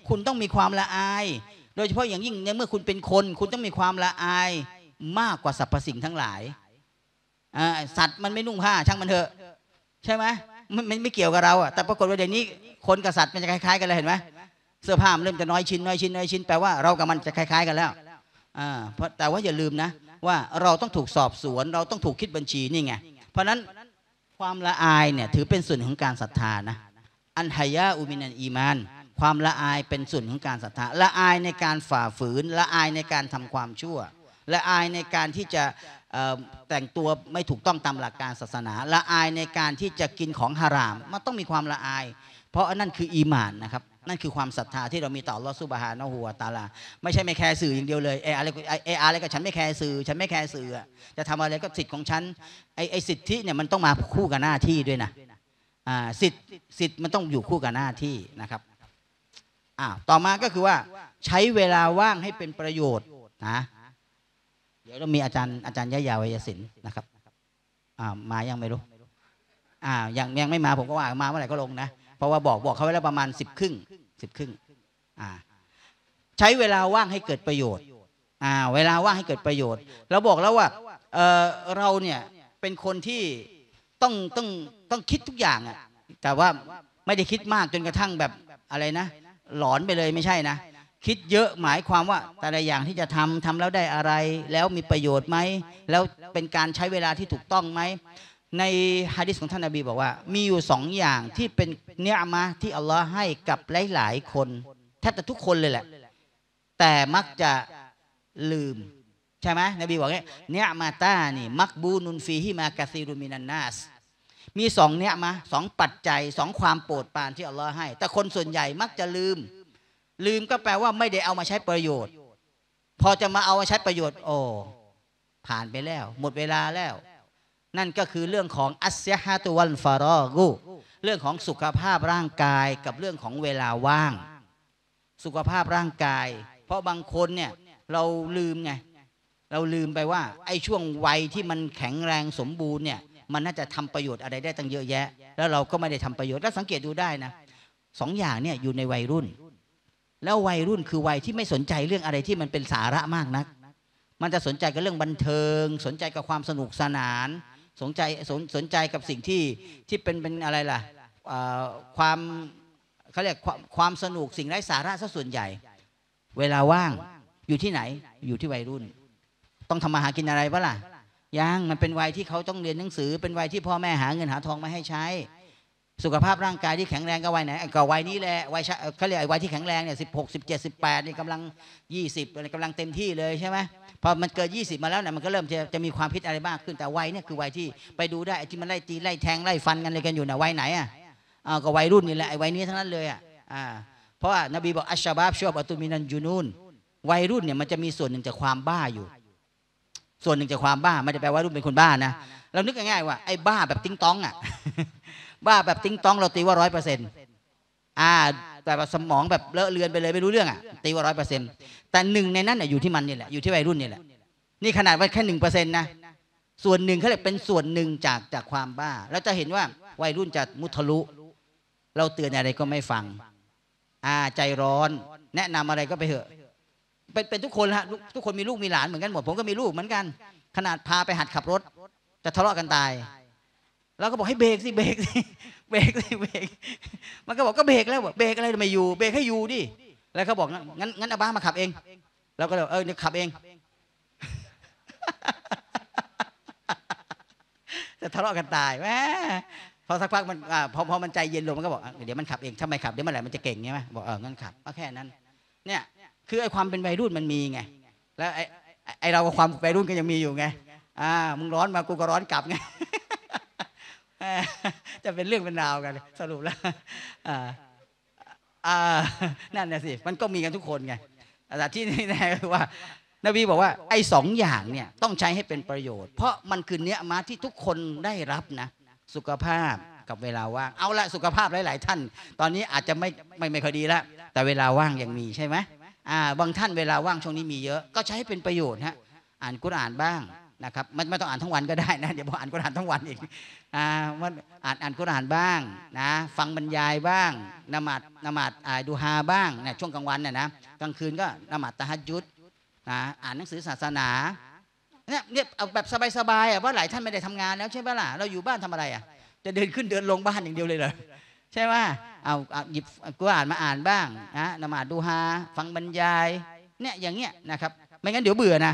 คุณต้องมีความละอาย โดยเฉพาะอย่างยิ่งในเมื่อคุณเป็นคน คุณต้องมีความละอายมากกว่าสรรพสิ่งทั้งหลายสัตว์มันไม่นุ่งผ้าช่างมันเถอะ ใช่ไหมมันไม่เกี่ยวกับเราอ่ะแต่ปรากฏว่าเดี๋ยวนี้ คนกับสัตว์มันจะคล้ายๆ กันเลยเห็นไหมเสื้อผ้ามันเริ่มจะน้อยชิ้นน้อยชิ้นน้อยชิ้นแปลว่าเรากับมันจะคล้าย ๆ กันแล้วเพราะแต่ว่าอย่าลืมนะว่าเราต้องถูกสอบสวนเราต้องถูกคิดบัญชีนี่ไงเพราะนั้นความละอายเนี่ยถือเป็นส่วนของการศรัทธานะอันฮยาอุมินันอีมานความละอายเป็นส่วนของการศรัทธาละอายในการฝ่าฝืนละอายในการทำความชั่วละอายในการที่จะแต่งตัวไม่ถูกต้องตามหลักการศาสนาละอายในการที่จะกินของฮารามมันต้องมีความละอาย เพราะนั่นคืออีมานนะครับนั่นคือความศรัทธาที่เรามีต่อลอสุบฮานะหัวตาลา ไม่ใช่ไม่แคร์สื่ออย่างเดียวเลยเออะไรเออะไรกับฉันไม่แคร์สื่อ ฉันไม่แคร์สื่อจะทำอะไรก็สิทธิ์ของฉันไอไอสิทธิเนี่ยมันต้องมาคู่กับหน้าที่ด้วยนะอ่าสิทธิสิทธิมันต้องอยู่คู่กับหน้าที่นะครับอ่าต่อมา ก็คือว่า ใช้เวลาว่างให้เป็นประโยชน์นะเดี๋ยวเรามีอาจารย์อาจารย์ยะยาวยศินนะครับอ่ามายังไม่รู้อ่ายังยังไม่มาผมก็ว่ามาเมื่อไหร่ก็ลงนะราะว่าบอกบอกเขาไว้แล้วประมาณสิบครึ่งสิบครึ่งอ่าใช้เวลาว่างให้เกิดประโยชน์อ่าเวลาว่างให้เกิดประโยชน์เราบอกแล้วว่าเออเราเนี่ยเป็นคนที่ต้องต้องต้องคิดทุกอย่างอ่ะแต่ว่าไม่ได้คิดมากจนกระทั่งแบบอะไรนะ หลอนไปเลยไม่ใช่นะ คิดเยอะหมายความว่า แต่ละอย่างที่จะทำทำแล้วได้อะไร แล้วมีประโยชน์ไหมแล้วเป็นการใช้เวลาที่ถูกต้องไหมในฮะดิษของท่านนาบีบอกว่า มีอยู่สองอย่างที่เป็นเนื้อมาที่อัลลอฮ์ให้กับหลาย ๆ คนแทบจะทุกคนเลยแหละ แต่มักจะลืมใช่ไหมนบีบอกเนี้ยเนื้อมาต้านี่ มักบูนุนฟีฮิมากาซีรุมินันนาส มีสองเนื้อมาสองปัจจัยสองความโปรดปรานที่อัลลอฮ์ให้ แต่คนส่วนใหญ่มักจะลืม ลืมก็แปลว่าไม่ได้เอามาใช้ประโยชน์ พอจะมาเอามาใช้ประโยชน์โอ้ผ่านไปแล้ว หมดเวลาแล้วนั่นก็คือเรื่องของอัสยฮะตุวันฟารอกูเรื่องของสุขภาพร่างกายกับเรื่องของเวลาว่าง สุขภาพร่างกาย เพราะบางคนเนี่ยเราลืมไง เราลืมไปว่าไอ้ช่วงวัยที่มันแข็งแรงสมบูรณ์เนี่ย มันน่าจะทำประโยชน์อะไรได้ตั้งเยอะแยะ แล้วเราก็ไม่ได้ทำประโยชน์แล้วสังเกตดูได้นะสองอย่างเนี่ยอยู่ในวัยรุ่น แล้ววัยรุ่นคือวัยที่ไม่สนใจเรื่องอะไรที่มันเป็นสาระมากนัก มันจะสนใจกับเรื่องบันเทิง สนใจกับความสนุกสนานสนใจสนสนใจกับสิ่งที่ที่เป็นเป็นอะไรล่ะความเขาเรียกความสนุกสิ่งไร้สาระซะส่วนใหญ่ เวลาว่างอยู่ที่ไหนอยู่ที่วัยรุ่น ต้องทำมาหากินอะไรปะล่ะยังมันเป็นวัยที่เขาต้องเรียนหนังสือเป็นวัยที่พ่อแม่หาเงินหาทองมาให้ใช้สุขภาพร่างกายที่แข็งแรงก็ไวไหนก็วัยนี้แหละวัยเขาเรียกวัยที่แข็งแรงเนี่ยสิบหกสิบเจ็ดสิบแปดนี่กำลังยี่สิบกำลังเต็มที่เลยใช่ไหมพอมันเกินยี่สิบมาแล้วเนี่ยมันก็เริ่มจะจะมีความพิษอะไรมากขึ้นแต่วัยเนี่ยคือวัยที่ไปดูได้ที่มันไล่ตีไล่แทงไล่ฟันกันเลยกันอยู่นะวัยไหนอ่ะก็วัยรุ่นนี่แหละไอ้วัยนี้ทั้งนั้นเลยอ่ะเพราะว่านบีบอกอัชชาบับชอบอตุมินันยูนูนวัยรุ่นเนี่ยมันจะมีส่วนหนึ่งจากความบ้าอยู่ ส่วนหนึ่งจากความบ้าไม่ได้แปลว่ารุ่นเป็นคนบ้านะเรานึกง่ายๆว่าไอ้บ้าแบบติ้งต้องอ่ะว่าแบบติ้งต้องเราตีว่าร้อยเปอร์เซ็นต์อ่าแต่บบสมองแบบเลอะเลือนไปเลยไม่รู้เรื่องอ่ะตีว่าร้อยเปอร์เซ็นต์แต่หนึ่งในนั้นอยู่ที่มันนี่แหละอยู่ที่วัยรุ่นนี่แหละนี่ขนาดว่าแค่หนึ่งเปอร์เซ็นต์นะส่วนหนึ่งเขาเรียกเป็นส่วนหนึ่งจากจากความบ้า แล้วจะเห็นว่าวัยรุ่นจะมุทะลุ เราเตือนอะไรก็ไม่ฟังอ่าใจร้อน แนะนำอะไรก็ไปเถอะ เป็นเป็นทุกคนฮะทุกคนมีลูกมีหลานเหมือนกันหมดผมก็มีลูกเหมือนกัน ขนาดพาไปหัดขับรถ จะทะเลาะกันตายเราก็บอกให้เบรกสิเบรกสิเบรกสิเบรก มันก็บอกก็เบรกแล้วเบรกอะไรไม่อยู่ เบรกให้อยู่ดิแล้วเขาบอกงั้นงั้นอาบ้ามาขับเองเราก็เลยเออเดี๋ยขับเองจะทะเลาะกันตายแม่พอสักพักมันพอพอมันใจเย็นลงมันก็บอกเดี๋ยวมันขับเองทำไมขับเดี๋ยวมันอไหรมันจะเก่งใชไหมบอกเอองั้นขับก็แค่นั้น เนี่ย คือไอ้ความเป็นวัยรุ่นมันมีไง แล้วไอ้ไอ้เรากับความวัยรุ่นก็ยังมีอยู่ไงอ่ามึงร้อนมากูก็ร้อนกลับไงจะเป็นเรื่องเป็นราวกันสรุปแล้วนั่นน่ะสิมันก็มีกันทุกคนไงแต่ที่แน่คือว่านบีบอกว่าไอ้สองอย่างเนี่ยต้องใช้ให้เป็นประโยชน์เพราะมันคือเนื้อมาที่ทุกคนได้รับนะสุขภาพกับเวลาว่างเอาละสุขภาพหลาย ๆ ท่าน ตอนนี้อาจจะไม่ไม่ไม่ค่อยดีละแต่เวลาว่างยังมีใช่ไหมอ่าบางท่านเวลาว่างช่วงนี้มีเยอะก็ใช้ให้เป็นประโยชน์ฮะอ่านกุรอานบ้างนะครับไม่ไม่ต้องอ่านทั้งวันก็ได้นะเดี๋ยวผมอ่านกุร่านทั้งวันอีกอ่ามัน อ่านอ่านกุร่านบ้างนะฟังบรรยายบ้าง นมาดนมาดอ่านดูฮาบ้างนยช่วงกลางวันเนี่ยนะกลางคืนก็นมาดตะฮัดยุดนะอ่านหนังสือศาสนาเนี่ยเนี่ยเอาแบบสบายๆอ่ะว่าหลายท่านไม่ได้ทำงานแล้ว ใช่ไหมล่ะเราอยู่บ้านทำอะไรอ่ะจะเดินขึ้นเดินลงบ้านอย่างเดียวเลยเหรอใช่ไหมเอาหยิบกุรอานมาอ่านบ้างนะนมาดดูฮาฟังบรรยายเนี่ยอย่างเงี้ยนะครับ ไม่งั้นเดี๋ยวเบื่อนะ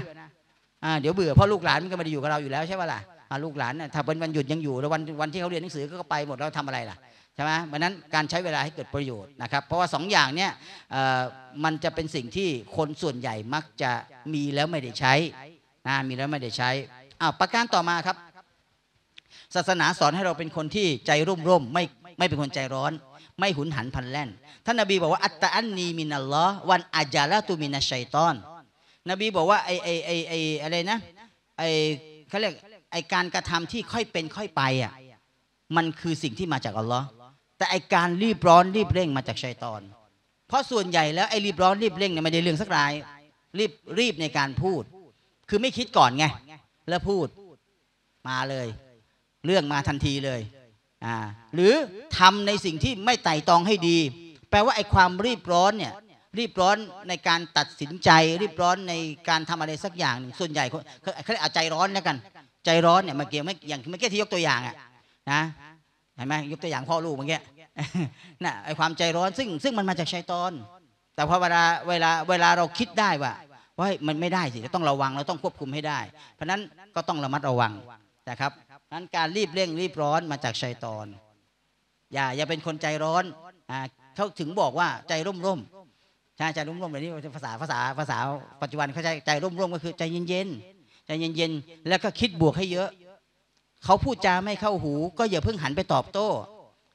เดี๋ยวเบื่อเพราะลูกหลานมันก็ไม่ได้อยู่กับเราอยู่แล้วใช่ป่ะล่ะลูกหลานถ้าเป็นวันหยุดยังอยู่แล้ววันวันที่เขาเรียนหนังสือก็ไปหมดเราทำอะไรล่ะใช่ไหมวันนั้นการใช้เวลาให้เกิดประโยชน์นะครับเพราะว่า2ออย่างเนี้ยมันจะเป็นสิ่งที่คนส่วนใหญ่มักจะมีแล้วไม่ได้ใช้นะมีแล้วไม่ได้ใช้อ้าวประการต่อมาครับ ศาสนาสอนให้เราเป็นคนที่ใจร่มร่มไม่ไม่เป็นคนใจร้อน ไม่หุนหันพันแล่นท่านนบีบอกว่าอัตตะอันนีมินัลลอฮ์วันอาจาละตุมินัชชัยตอนนบีบอกว่าไอไอไอไออะไรนะไอเขาเรียกไอการกระทำที่ค่อยเป็นค่อยไปอ่ะมันคือสิ่งที่มาจากอัลลอฮ์แต่ไอการรีบร้อน รีบเร่งมาจากชัยตอน เพราะส่วนใหญ่แล้วไอรีบร้อนรีบเร่งเนี่ยไม่ได้เรื่องสักรายรีบรีบในการพูด คือไม่คิดก่อนไงแล้วพูด มาเลย เรื่องมาทันทีเลยอ่าหรือทำในสิ่งที่ไม่ไต่ตองให้ดี แปลว่าไอความรีบร้อน เนี่ยรีบร้อนในการตัดสินใจรีบร้อนในการทำอะไรสักอย่างหนึ่งส่วนใหญ่เขาเอาใจร้อนแล้วกัน ใจร้อนเนี่ยมาเกีวไม่อย่างเมื่อกี้ที่ยกตัวอย่างอ่ะนะเห็นไหมยกตัวอย่างพ่อลูกเมื่อกี้น่ะไอความใจร้อนซึ่งซึ่งมันมาจากชัยตอน แต่พอเวลาเวลาเวลาเราคิดได้ว่าว่ามันไม่ได้สิเราต้องระวังเราต้องควบคุมให้ได้ เพราะนั้นก็ต้องระมัดระวังนะครับนั้นการรีบเร่งรีบร้อนมาจากชัยตอนอย่าอย่าเป็นคนใจร้อนอ่าเขาถึงบอกว่าใจร่มร่มใช่ใจร่มร่วมแยบนี้ภาษาภาษาภาษาปัจจุบันเขาใชใจร่มร่มก็คือใจเย็นๆใจเย็นๆแล้วก็คิดบวกให้เยอะ เขาพูดจาไม่เข้าหู ก็อย่าเพิ่งหันไปตอบโต้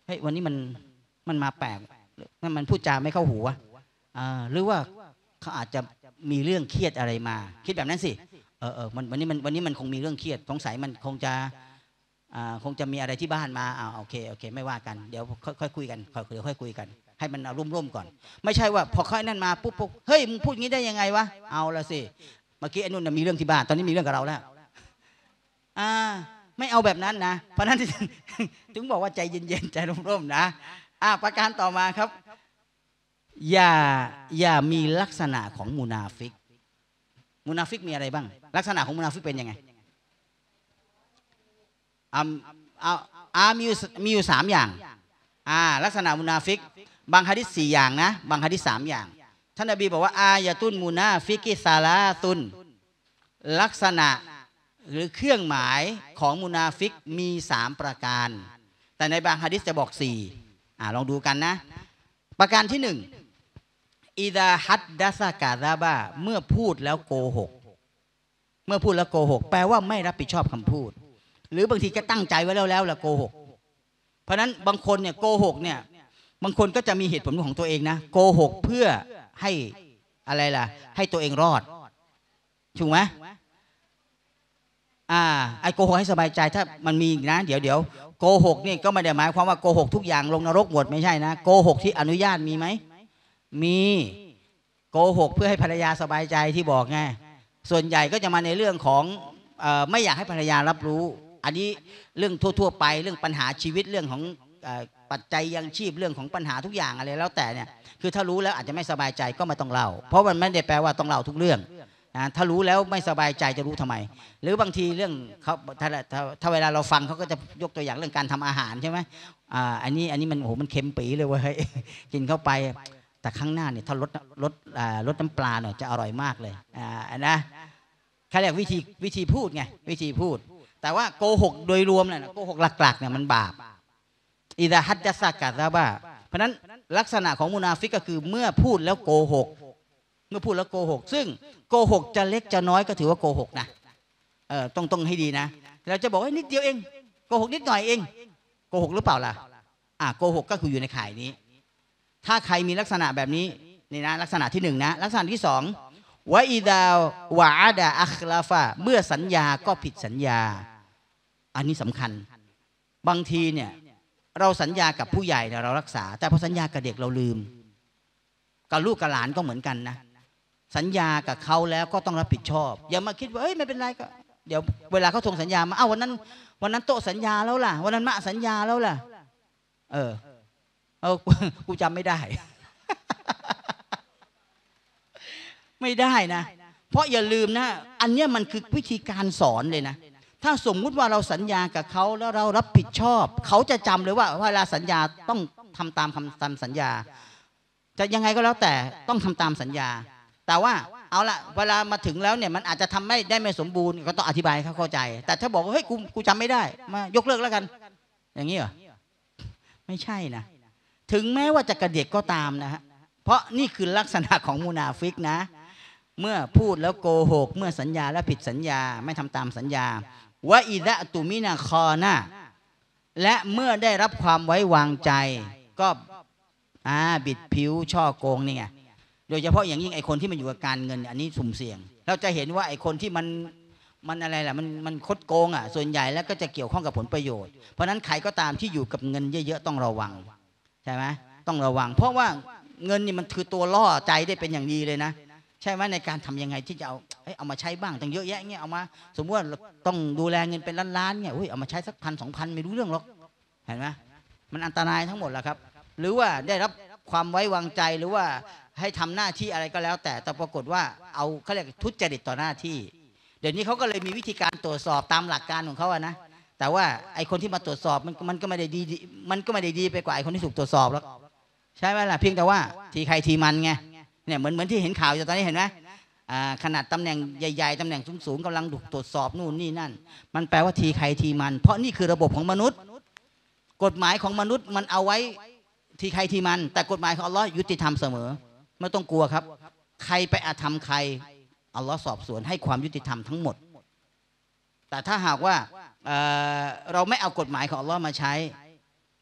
เฮ้ยวันนี้มันมันมาแปลกนั่นมันพูดจาไม่เข้าหูอาหรือว่าเขาอาจจะมีเรื่องเครียดอะไรมา คิดแบบนั้นสิ เออเออวันนี้มันวันนี้มันคงมีเรื่องเครียดสงสัยมันคงจะคงจะมีอะไรที่บ้านมาอ่าโอเคโอเค ไม่ว่ากันเดี๋ยวค่อยคุยกันเดี๋ยวค่อยคุยกันให้มันร่วมร่วมก่อนไม่ใช่ว่าพอค่อยนั่นมาปุ๊บปุ๊บเฮ้ยมึงพูดงี้ได้ยังไงวะเอาละสิเมื่อกี้ไอ้นุ่นมีเรื่องที่บ้านตอนนี้มีเรื่องกับเราแล้วอ่าไม่เอาแบบนั้นนะ เพราะนั้นถึงบอกว่าใจเย็นๆใจร่มๆนะ อ่าประการต่อมาครับอย่าอย่ามีลักษณะของมูนาฟิกมูนาฟิกมีอะไรบ้าง ลักษณะของมูนาฟิกเป็นยังไงอ่ามีอยู่มีอยู่สามอย่างอ่าลักษณะมุนาฟิกบางฮะดิษสี่อย่างนะบางฮะดิษสามอย่างท่านอบีบอกว่าอายาตุนมูนาฟิกิซาลาตุน ลักษณะหรือเครื่องหมายของมูนาฟิกมีสามประการ แต่ในบางฮะดิษจะบอกสี่อ่าลองดูกันนะ ประการที่หนึ่งอิดาฮัดดัสกาซาบาเมื่อพูดแล้วโกหกเมื่อพูดแล้วโกหกแปลว่าไม่รับผิดชอบคำพูด หรือบางทีก็ตั้งใจไว้แล้วแล้วละโกหกเพราะนั้นบางคนเนี่ยโกหกเนี่ยบางคนก็จะมีเหตุผลของตัวเองนะโกหกเพื่อให้อะไรล่ะให้ตัวเองรอดถูกไหมอ่าไอโกหกให้สบายใจถ้ามันมีนะเดี๋ยวเดี๋ยวโกหกนี่ก็ไม่ได้หมายความว่าโกหกทุกอย่าง ลงนรกหมดไม่ใช่นะโกหกที่อนุญาตมีไหมมีโกหกเพื่อให้ภรรยาสบายใจที่บอกไงส่วนใหญ่ก็จะมาในเรื่องของไม่อยากให้ภรรยารับรู้ อันนี้เรื่องทั่วๆไปเรื่องปัญหาชีวิตเรื่องของัจจัยยังชีพเรื่องของปัญหาทุกอย่างอะไรแล้วแต่เนี่ยคือถ้ารู้แล้วอาจจะไม่สบายใจก็ไม่ต้องเล่าเพราะมันไม่ได้แปลว่าต้องเล่าทุกเรื่องนะถ้ารู้แล้วไม่สบายใจจะรู้ทำไม หรือบางทีเรื่องเขาถ้าถ้าเวลาเราฟังเขาก็จะยกตัวอย่างเรื่องการทำอาหารใช่ไหมอ่าอันนี้อันนี้มันโอ้โหมันเค็มปีเลยเว้ยกินเข้าไปแต่ข้างหน้าเนี่ยถ้าลดลดลดน้ำปลาหน่อยจะอร่อยมากเลยอ่านะแค่เรียกวิธีวิธีพูดไงวิธีพูดแต่ว่าโกหกโดยรวมเนี่ยโกหกหลักๆเนี่ยมันบาปอิดะฮัดดะสกะซาบะเพราะนั้นลักษณะของมุนาฟิกก็คือเมื่อพูดแล้วโกหก เมื่อพูดแล้วโกหก ซึ่งโกหกจะเล็กจะน้อยก็ถือว่าโกหกนะ เออต้องต้องให้ดีนะเราจะบอกว่านิดเดียวเอง โกหกนิดหน่อยเอง โกหกหรือเปล่าล่ะ อ่าโกหกก็คืออยู่ในข่ายนี้ ถ้าใครมีลักษณะแบบนี้นี่นะลักษณะที่หนึ่งนะลักษณะที่สองวะอิดาวะอาดาอัคลาฟาเมื่อสัญญาก็ผิดสัญญา อันนี้สำคัญ บางทีเนี่ยเราสัญญากับผู้ใหญ่เรารักษาแต่พอสัญญากับเด็กเราลืมกับลูกกับหลานก็เหมือนกันนะสัญญากับเขาแล้วก็ต้องรับผิดชอบ อย่ามาคิดว่าเอ้ยไม่เป็นไรก็เดี๋ยวเวลาเขาทวงสัญญามาเอ้าวันนั้น วันนั้นโตสัญญาแล้วล่ะวันนั้นมะสัญญาแล้วล่ะ เออเออกูจำไม่ได้ ไม่ได้นะเพราะอย่าลืมนะ อันเนี้ยมันคือวิธีการสอนเลยนะถ้าสมมุติว่าเราสัญญากับเขาแล้วเรารับผิดชอบเขาจะจำเลยว่าเวลาสัญญาต้องทำตามคำตามสัญญา จะยังไงก็แล้วแต่ต้องทำตามสัญญา แต่ว่าเอาละเวลามาถึงแล้วเนี่ยมันอาจจะทำไม่ได้ไม่สมบูรณ์ ก็ต้องอธิบายเขาเข้าใจ แต่ถ้าบอกว่าเฮ้ยกูกูจำไม่ได้มายกเลิกแล้วกัน อย่างนี้เหรอไม่ใช่นะถึงแม้ว่าจะกระเดียกก็ตามนะฮะเพราะนี่คือลักษณะของมูนาฟิกนะ เมื่อพูดแล้วโกหก เมื่อสัญญาและผิดสัญญาไม่ทำตามสัญญาวะอิดะตุมินาคอนะและเมื่อได้รับความไว้วางใจ ก็อ่าบิดผิวช่อโกงนี่ไงโดยเฉพาะอย่างยิ่งไอคนที่มันอยู่กับการเงิน อันนี้สุ่มเสี่ยง เราจะเห็นว่าไอคนที่มันมันอะไรล่ะมันมันคดโกงอ่ะส่วนใหญ่แล้วก็จะเกี่ยวข้องกับผลประโยชน์ เพราะนั้นใครก็ตามที่อยู่กับเงินเยอะ ๆ ต้องระวังใช่ไหมต้องระวัง เพราะว่าเงินนี่มันคือตัวล่อใจได้เป็นอย่างดีเลยนะใช่ไหมในการทำยังไงที่จะเอาเอามาใช้บ้างตั้งเยอะแยะเงี้ยเอามา สมมติว่าต้องดูแลเงินเป็นล้านๆเงี้ยอุ้ยเอามาใช้สักพันสองพันไม่รู้เรื่องหรอกเห็นไหมมันอันตรายทั้งหมดแหละครับ หรือว่าได้รับความไว้วางใจหรือว่าให้ทำหน้าที่อะไรก็แล้ว แต่แต่ปรากฏว่าเอาเขาเรียกทุจริตต่อหน้าที่เดี๋ยวนี้เขาก็เลยมีวิธีการตรวจสอบตามหลักการของเขาอะนะแต่ว่าไอคนที่มาตรวจสอบมันมันก็ไม่ได้ดี มันก็ไม่ได้ดีไปกว่าไอคนที่ถูกตรวจสอบแล้วใช่ไหมล่ะเพียงแต่ว่าทีใครทีมันไงเนี่ยเหมือนเหมือนที่เห็นข่าวอยู่ตอนนี้เห็นไหมขนาดตำแหน่งใหญ่ๆตำแหน่งสูงๆกำลังถูกตรวจสอบนู่นนี่นั่น มันแปลว่าทีใครทีมันเพราะนี่คือระบบของมนุษย์ กฎหมายของมนุษย์มันเอาไว้ ทีใครทีมัน แต่กฎหมายของอัลลอฮ์ยุติธรรมเสมอไม่ต้องกลัวครับ ใครไปอาธรรมใครอัลลอฮ์สอบสวนให้ความยุติธรรมทั้งหมด แต่ถ้าหากว่าเราไม่เอากฎหมายของอัลลอฮ์มาใช้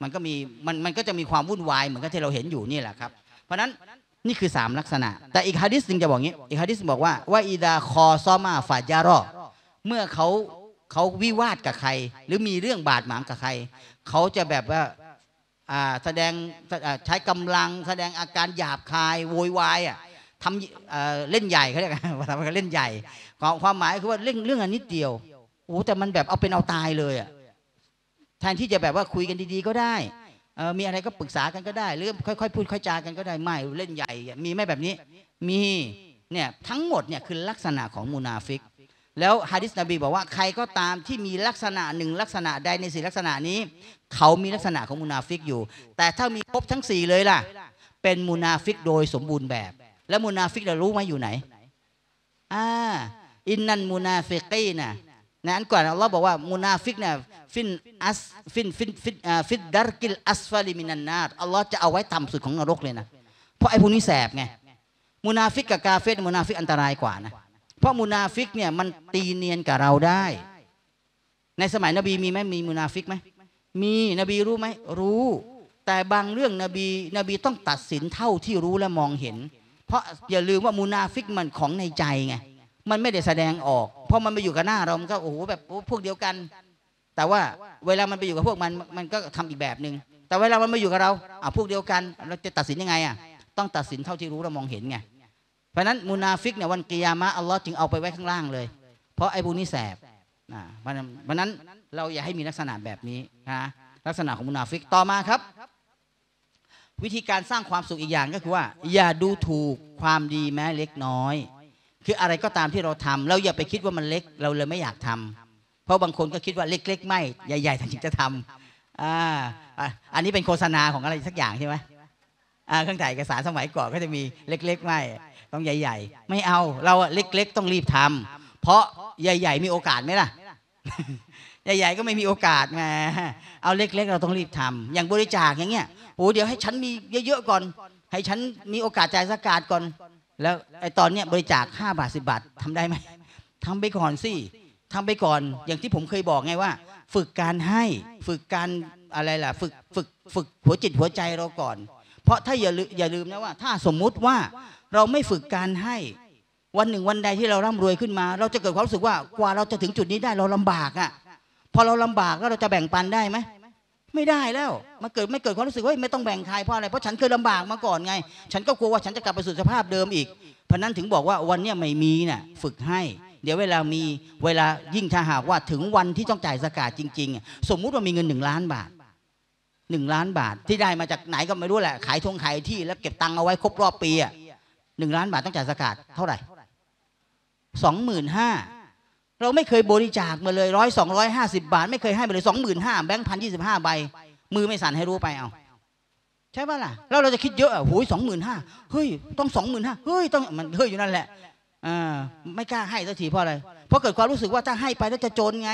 มันก็มีมันมันก็จะมีความวุ่นวายเหมือนกับที่เราเห็นอยู่นี่แหละครับเพราะฉะนั้นนี่คือ3ลักษณะแต่อีกฮะดิษหนึ่งจะบอกงี้อีกฮะดิษบอกว่าว่าอีดาคอซอมาฟาจารอเมื่อเขาเขาวิวาทกับใคร หรือมีเรื่องบาดหมางกับใคร เขาจะแบบว่าแสดงใช้กำลังแสดงอาการหยาบคายโวยวายอ่ะทำเล่นใหญ่เขาเรียกว่าทำเล่นใหญ่ความหมายคือว่าเรื่องเรื่องอันนิดเดียวโอ้แต่มันแบบเอาเป็นเอาตายเลยอ่ะแทนที่จะแบบว่าคุยกันดี ๆก็ได้มีอะไรก็ปรึกษากันก็ได้หรือค่อยๆ พูดค่อยจากันก็ได้ไม่เล่นใหญ่ มีไหมแบบนี้ มีเนี่ยทั้งหมดเนี่ยคือลักษณะของมูนาฟิก แล้วฮะดิษนบีบอกว่าใครก็ตามที่มีลักษณะหนึ่งลักษณะใดในสี่ลักษณะนี้ เขามีลักษณะของมูนาฟิกอยู่ แต่ถ้ามีครบทั้งสี่เลยล่ะ เป็นมูนาฟิกโดยสมบูรณ์แบบ แล้วมูนาฟิกเรารู้ไหมอยู่ไหนอ่าอินนันมูนาฟิกีนะนอันก่อนอัลลอฮ์บอกว่ามุนาฟิกเนี่ยฟินอัสฟินฟินฟินฟินดาร์กิลอัสฟาลิมินันนาตอัลลอฮ์จะเอาไว้ต่ำสุดของนรกเลยนะเพราะไอ้พวกนี้แสบไงมุนาฟิกกับกาเฟตมุนาฟิกอันตรายกว่านะเพราะมุนาฟิกเนี่ยมันตีเนียนกับเราได้ ในสมัยนบีมีไหมมีมุนาฟิกไหมมีนบีรู้ไหมรู้ แต่บางเรื่องนบีนบีต้องตัดสินเท่าที่รู้และมองเห็น เพราะอย่าลืมว่ามุนาฟิกมันของในใจไงมันไม่ได้แสดงออกพอมันไปอยู่กับหน้าเรา มันก็โอ้โหแบบพวกเดียวกัน แต่ว่าเวลามันไปอยู่กับพวกมัน มันก็ทำอีกแบบหนึ่งแต่เวลามันมาอยู่กับเรา อ่ะพวกเดียวกัน เราจะตัดสินยังไงอ่ะต้องตัดสินเท่าที่รู้เรามองเห็นไง เพราะนั้นมุนาฟิกเนี่ยวันกิยามะอัลลอฮ์จึงเอาไปไว้ข้างล่างเลย เพราะไอ้พวกนี้แสบ นะเพราะนั้น เราอย่าให้มีลักษณะแบบนี้นะ ลักษณะของมุนาฟิก ต่อมาครับ วิธีการสร้างความสุขอีกอย่างก็คือว่า อย่าดูถูกความดีแม้เล็กน้อยคืออะไรก็ตามที่เราทำเราอย่าไปคิดว่ามันเล็กเราเลยไม่อยากทำ เพราะบางคนก็คิดว่าเล็ก ๆ ไม่ใหญ่ๆถึงจะทำอ่าอันนี้เป็นโฆษณาของอะไรสักอย่างใช่ไหมเครื่องถ่ายเอกสารสมัยก่อนก็จะมีเล็ก ๆ ไม่ ต้องใหญ่ ๆ ไม่เอาเราเล็กๆ ต้องรีบทำ เพราะใหญ่ ๆ มีโอกาสไหมล่ะใหญ่ๆก็ไม่มีโอกาสไงเอาเล็กๆ เราต้องรีบทำ อย่างบริจาคอย่างเงี้ยโอ้เดี๋ยวให้ฉันมีเยอะๆก่อน ให้ฉันมีโอกาสจ่ายสกาดก่อนแล้วไอตอนเนี้ยบริจาค5บาท10บาททำได้ไหมทำไปก่อนสิทำไปก่อนอย่างที่ผมเคยบอกไงว่า ฝึกการให้ฝึกการอะไรล่ะฝึกฝึกฝึกหัวจิตหัวใจเราก่อน เพราะถ้าอย่าลืมอย่าลืมนะว่า ถ้าสมมุติว่าเราไม่ฝึกการให้วันหนึ่งวันใดที่เราร่ำรวยขึ้นมา เราจะเกิดความรู้สึกว่ากว่าเราจะถึงจุดนี้ได้เราลำบากอ่ะพอเราลำบากแล้วเราจะแบ่งปันได้ไหมไม่ได้แล้วมาเกิดไม่เกิดความรู้สึกว่าไม่ต้องแบ่งใครเพราะอะไรเพราะฉันเคยลำบากมาก่อนไง ฉันก็กลัวว่าฉันจะกลับไปสู่สภาพเดิมอีก เพราะนั้นถึงบอกว่าวันนี้ไม่มีน่ะฝึกให้ เดี๋ยวเวลามีเวลายิ่งถ้าหากว่าถึงวันที่ต้องจ่ายสกาดจริงๆ สมมุติว่ามีเงินหนึ่งล้านบาทหนึ่งล้านบาทที่ได้มาจากไหนก็ไม่รู้แหละขายทงขายที่แล้วเก็บตังค์เอาไว้ครบรอบปีอ่ะหนึ่งล้านบาทต้องจ่ายสกาดเท่าไหร่สองหมื่นห้าเราไม่เคยบริจาคมาเลยร้อยสองร้อยห้าสิบาท ไม่เคยให้มาเลยสองหมื่นห้าแบงค์พันยี่สิบห้าใบมือไม่สั่นให้รู้ไปเอา ใช่ป่ะล่ะแล้วเราจะคิดเยอะอ่ะหูยสองหมื่นห้าเฮ้ยต้องสองหมื่นห้าเฮ้ยต้องมันเฮ้ยอยู่นั่นแหละอ่าไม่กล้าให้สักทีเพราะอะไรเพราะเกิดความรู้สึกว่าถ้าให้ไปแล้วจะจนไง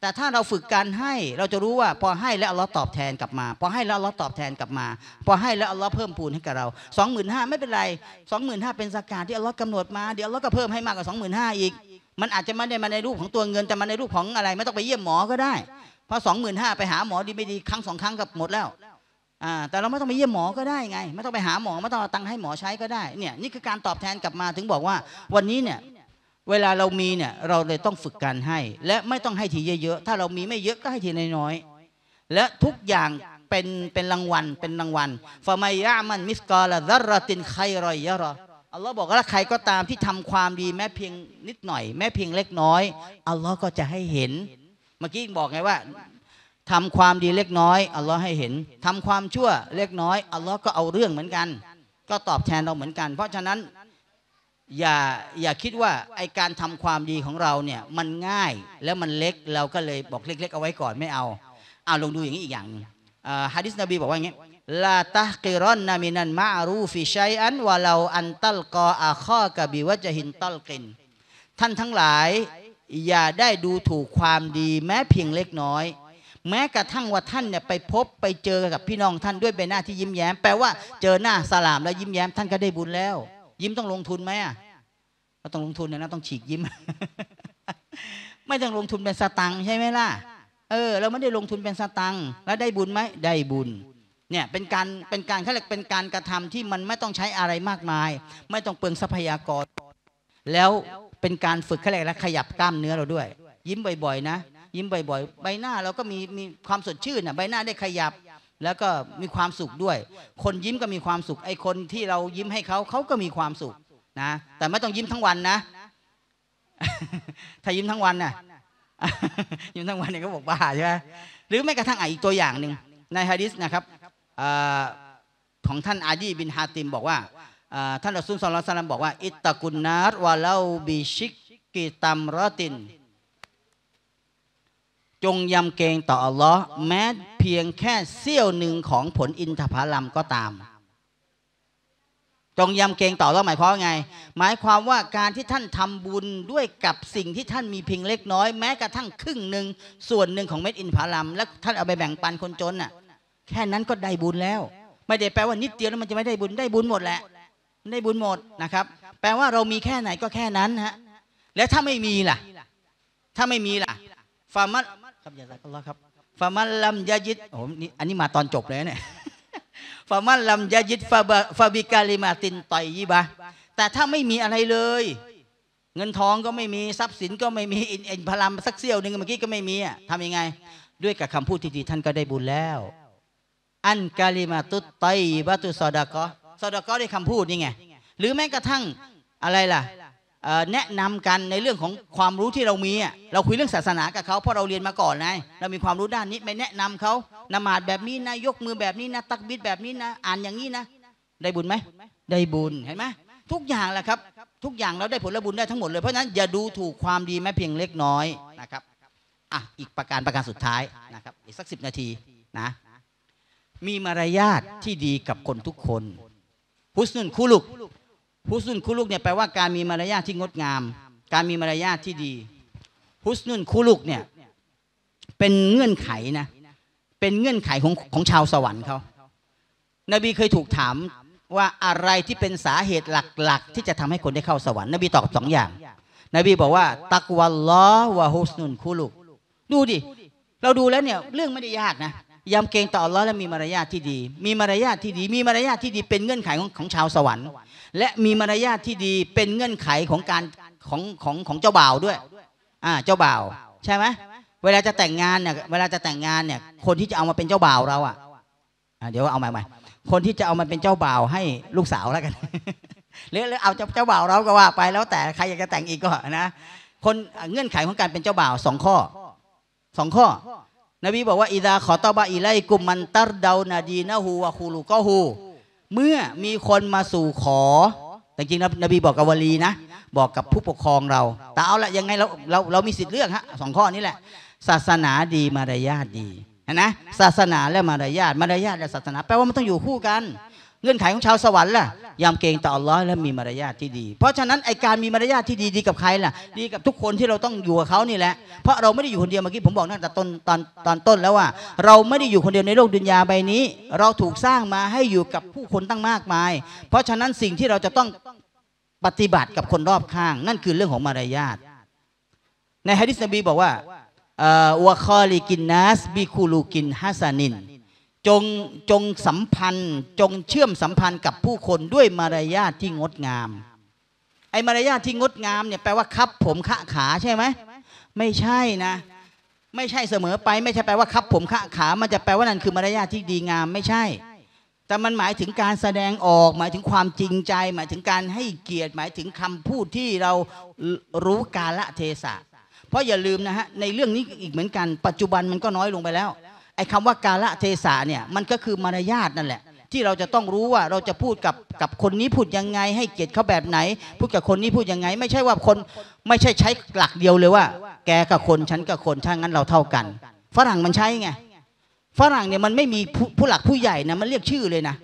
แต่ถ้าเราฝึกการให้เราจะรู้ว่าพอให้แล้วเร์ตอบแทนกลับมา พอให้แล้วเร์ตอบแทนกลับมาพอให้แล้วเร์เพิ่มปูนให้กับเราสองหมื่นห้าไม่เป็นไรสองหมื่นห้าเป็นสกาดที่เร์กำหนดมาเดี๋ยวเร์ก็เพิ่มให้มากกว่าสองหมื่นห้าอีกมันอาจจะไม่ได้มาในรูปของตัวเงินแต่มาในรูปของอะไร ไม่ต้องไปเยี่ยมหมอก็ได้เพราะสองหมื่นห้าไปหาหมอดีไม่ดีครั้งสองครั้งกับหมดแล้วอ่าแต่เราไม่ต้องไปเยี่ยมหมอก็ได้ไง ไม่ต้องไปหาหมอ ไม่ต้องเอาตังค์ให้หมอใช้ก็ได้เนี่ยนี่คือการตอบแทนกลับมาถึงบอกว่า วันนี้เนี่ยเวลาเรามีเนี่ยเราเลยต้องฝึกการให้ และไม่ต้องให้ทีเยอะๆถ้าเรามีไม่เยอะก็ให้ทีน้อยๆและทุกอย่างเป็นเป็นรางวัลเป็นรางวัลฟาไมยะมันมิสกาลซัรตินไครอยยะรออัลลอฮ์บอกว่าใครก็ตามที่ทำความดีแม้เพียงนิดหน่อยแม้เพียงเล็กน้อย อัลลอฮ์ก็จะให้เห็นเมื่อกี้บอกไงว่าทำความดีเล็กน้อยอัลลอฮ์ให้เห็นทำความชั่วเล็กน้อยอัลลอฮ์ก็เอาเรื่องเหมือนกัน ก็ตอบแทนเราเหมือนกัน เพราะฉะนั้นอย่าอย่าคิดว่าไอการทำความดีของเราเนี่ยมันง่ายแล้วมันเล็กเราก็เลยบอกเล็ก ๆ เอาไว้ก่อนไม่เอาเอาลงดูอย่างนี้อีกอย่างฮะดิษนบีบอกว่าอย่างนี้ลาตักิรอนนามินันมารูฟิชัยอันวาเราอันตัลกออาข้อกบิวจะหินตัลกินท่านทั้งหลาย อย่าได้ดูถูกความดีแม้เพียงเล็กน้อย แม้กระทั่งว่าท่านเนี่ยไปพบไปเจอกับพี่น้องท่านด้วยใบหน้าที่ยิ้มแย้มแปลว่าเจอหน้าสลามแล้วยิ้มแย้ม ท่านก็ได้บุญแล้ว ยิ้มต้องลงทุนไหมอ่ะต้องลงทุนนะต้องฉีกยิ้ม ไม่ต้องลงทุนเป็นสตังค์ใช่ไหมล่ะ เออเราไม่ได้ลงทุนเป็นสตังค์แล้วได้บุญไหมได้บุญเนี่ยเป็นการเป็นการเขาเรียกเป็นการกระทำที่มันไม่ต้องใช้อะไรมากมาย ไม่ต้องเปลืองทรัพยากรแล้วเป็นการฝึกเขาเรียกแล้วขยับกล้ามเนื้อเราด้วย ยิ้มบ่อยๆนะยิ้มบ่อย ๆ ใบหน้าเราก็มีมีความสดชื่นนะใบหน้าได้ขยับ แล้วก็มีความสุขด้วย คนยิ้มก็มีความสุขไอ้คนที่เรายิ้มให้เขาเขาก็มีความสุขนะ แต่ไม่ต้องยิ้มทั้งวันนะ ถ้ายิ้มทั้งวันน่ะยิ้มทั้งวันเนี่ยก็บอกบ้าใช่ไหมหรือแม้กระทั่งอีกตัวอย่างหนึ่งในฮะดิษนะครับของท่านอาดีบินฮาติมบอกว่าท่านอัสุนลสลสลัมบอกว่าอิตะกุนนารวาเลาบิชิกกิตัมรตินจงยำเกงต่ออัลลอฮ์แม้เพียงแค่เสี้ยวหนึ่งของผลอินทผลัมก็ตาม จงยำเกงต่ออัลลอฮ์หมายความว่าไง หมายความว่าการที่ท่านทำบุญด้วยกับสิ่งที่ท่านมีเพียงเล็กน้อย แม้กระทั่งครึ่งหนึ่งส่วนหนึ่งของเม็ดอินทผลัมและท่านเอาไปแบ่งปันคนจนน่ะแค่นั้นก็ได้บุญแล้ว ไม่ได้แปลว่านิดเดียวแล้วมันจะไม่ได้บุญได้บุญหมดแหละได้บุญหมดนะครับ แปลว่าเรามีแค่ไหนก็แค่นั้นฮะแล้วถ้าไม่มีล่ะ ถ้าไม่มีล่ะฟามัดครับอย่าสักล้อครับฟามัดลำยายิดโอ้นี่อันนี้มาตอนจบเลยเนี่ยฟามัดลำยายิดฟาบฟาบิกาลิมาตินต่อยยีบะแต่ถ้าไม่มีอะไรเลย เงินทองก็ไม่มีทรัพย์สิน ก็ไม่มีอินเอพลัมสักเสี้ยวหนึ่งเมื่อกี้ก็ไม่มีอ่ะทำยังไง ด้วยกับคำพูดที่ดีท่านก็ได้บุญแล้วอันกาลิมาตุตไตบตุสอดาก็สอดากอด้วยคำพูดนี่ไงหรือแม้กระทั่งอะไรล่ะแนะนำกันในเรื่องของความรู้ที่เรามีเราคุยเรื่องศาสนากับเขาเพราะเราเรียนมาก่อนไงเรามีความรู้ด้านนี้ไปแนะนำเขานมาดแบบนี้นะยกมือแบบนี้นะตักบิดแบบนี้นะอ่านอย่างนี้นะได้บุญไหมได้บุญเห็นไหมทุกอย่างแหละครับ ทุกอย่างเราได้ผลบุญได้ทั้งหมดเลยเพราะนั้นอย่าดูถูกความดีแม้เพียงเล็กน้อยนะครับอ่ะอีกประการประการสุดท้ายนะครับ อีกสักสิบนาทีนะมีมารยาทที่ดีกับคนทุกคนฮุสนุนคุลุกฮุสนุนคุลุกเนี่ยแปลว่าการมีมารยาทที่งดงาม การมีมารยาทที่ดีฮุสนุนคุลุกเนี่ยเป็นเงื่อนไขนะ เป็นเงื่อนไขของของชาวสวรรค์เขานบีเคยถูกถามว่าอะไรที่เป็นสาเหตุหลักๆ ที่จะทำให้คนได้เข้าสวรรค์นบีตอบสองอย่างนบีบอกว่า ตักวัลลอวะฮุสนุนคุลุกดูดิเราดูแล้วเนี่ย เรื่องไม่ได้ยากนะยำเกรงต่ออัลลอฮ์และมีมารยาทที่ดี มีมารยาทที่ดี มีมารยาทที่ดีเป็นเงื่อนไขของของชาวสวรรค์ และมีมารยาทที่ดีเป็นเงื่อนไขของการของของของเจ้าบ่าวด้วย อ่า เจ้าบ่าวใช่ไหมเวลาจะแต่งงานเนี่ย เวลาจะแต่งงานเนี่ย คนที่จะเอามาเป็นเจ้าบ่าวเราอ่ะเดี๋ยวเอาใหม่ใหม่ คนที่จะเอามาเป็นเจ้าบ่าวให้ลูกสาวแล้วกันหรือเอาเจ้าบ่าวเราก็ว่าไปแล้ว แต่ใครอยากจะแต่งอีกก็นะ คนเงื่อนไขของการเป็นเจ้าบ่าวสองข้อ สองข้อนบีบอกว่าอิดาขอตบะอิไลกุมมันตัรดาวนาดีนะฮูวะคูลูก็ฮูเมื่อมีคนมาสู่ขอแต่จริงนนบีบอกกับวลีนะ บอกกับผู้ปกครองเราแต่เอาละยังไงเราเราเรามีสิทธิ์เลือกฮะสองข้อนี้แหละ ศาสนาดีมารยาทดีนะศาสนาและมารยาทมารยาทและศาสนา แปลว่ามันต้องอยู่คู่กันเงื่อนไขของชาวสวรรค์ล่ะยำเกรงต่ออัลลอฮ์และมีมารยาทที่ดี เพราะฉะนั้นไอการมีมารยาทที่ดีดีกับใครล่ะดีกับทุกคนที่เราต้องอยู่กับเขานี่แหละ เพราะเราไม่ได้อยู่คนเดียวเมื่อกี้ผมบอกนั่นแต่ต้นตอนตอนต้นแล้วว่า เราไม่ได้อยู่คนเดียวในโลกดุนยาใบนี้ เราถูกสร้างมาให้อยู่กับผู้คนตั้งมากมาย เพราะฉะนั้นสิ่งที่เราจะต้องปฏิบัติกับคนรอบข้างนั่นคือเรื่องของมารยาทในฮะดิษนบีบอกว่าอวะคอลิกินนัสบิคูลูกินฮัสานินจงจงสัมพันธ์ จงเชื่อมสัมพันธ์กับผู้คนด้วยมารยาทที่งดงามไอ้มารยาทที่งดงามเนี่ยแปลว่าครับผมขะขาใช่ไหมไม่ใช่นะ ไม่ใช่เสมอไปไม่ใช่แปลว่าครับผมขะขามันจะแปลว่านั่นคือมารยาทที่ดีงามไม่ใช่ แต่มันหมายถึงการแสดงออก หมายถึงความจริงใจ หมายถึงการให้เกียรติหมายถึงคำพูดที่เรารู้กาละเทศะเพราะอย่าลืมนะฮะในเรื่องนี้อีกเหมือนกันปัจจุบันมันก็น้อยลงไปแล้วไอ้คำว่ากาละเทศะเนี่ยมันก็คือมารยาทนั่นแหละ ที่เราจะต้องรู้ว่าเราจะพูดกับกับคนนี้พูดยังไงให้เกียรติเขาแบบไหน พูดกับคนนี้พูดยังไงไม่ใช่ว่าคนไม่ใช่ใช้หลักเดียวเลยว่า แกกับคนฉันกับคนถ้างั้นเราเท่ากัน ฝรั่งมันใช่ไงฝรั่งเนี่ยมันไม่มีผู้หลักผู้ใหญ่นะมันเรียกชื่อเลยนะ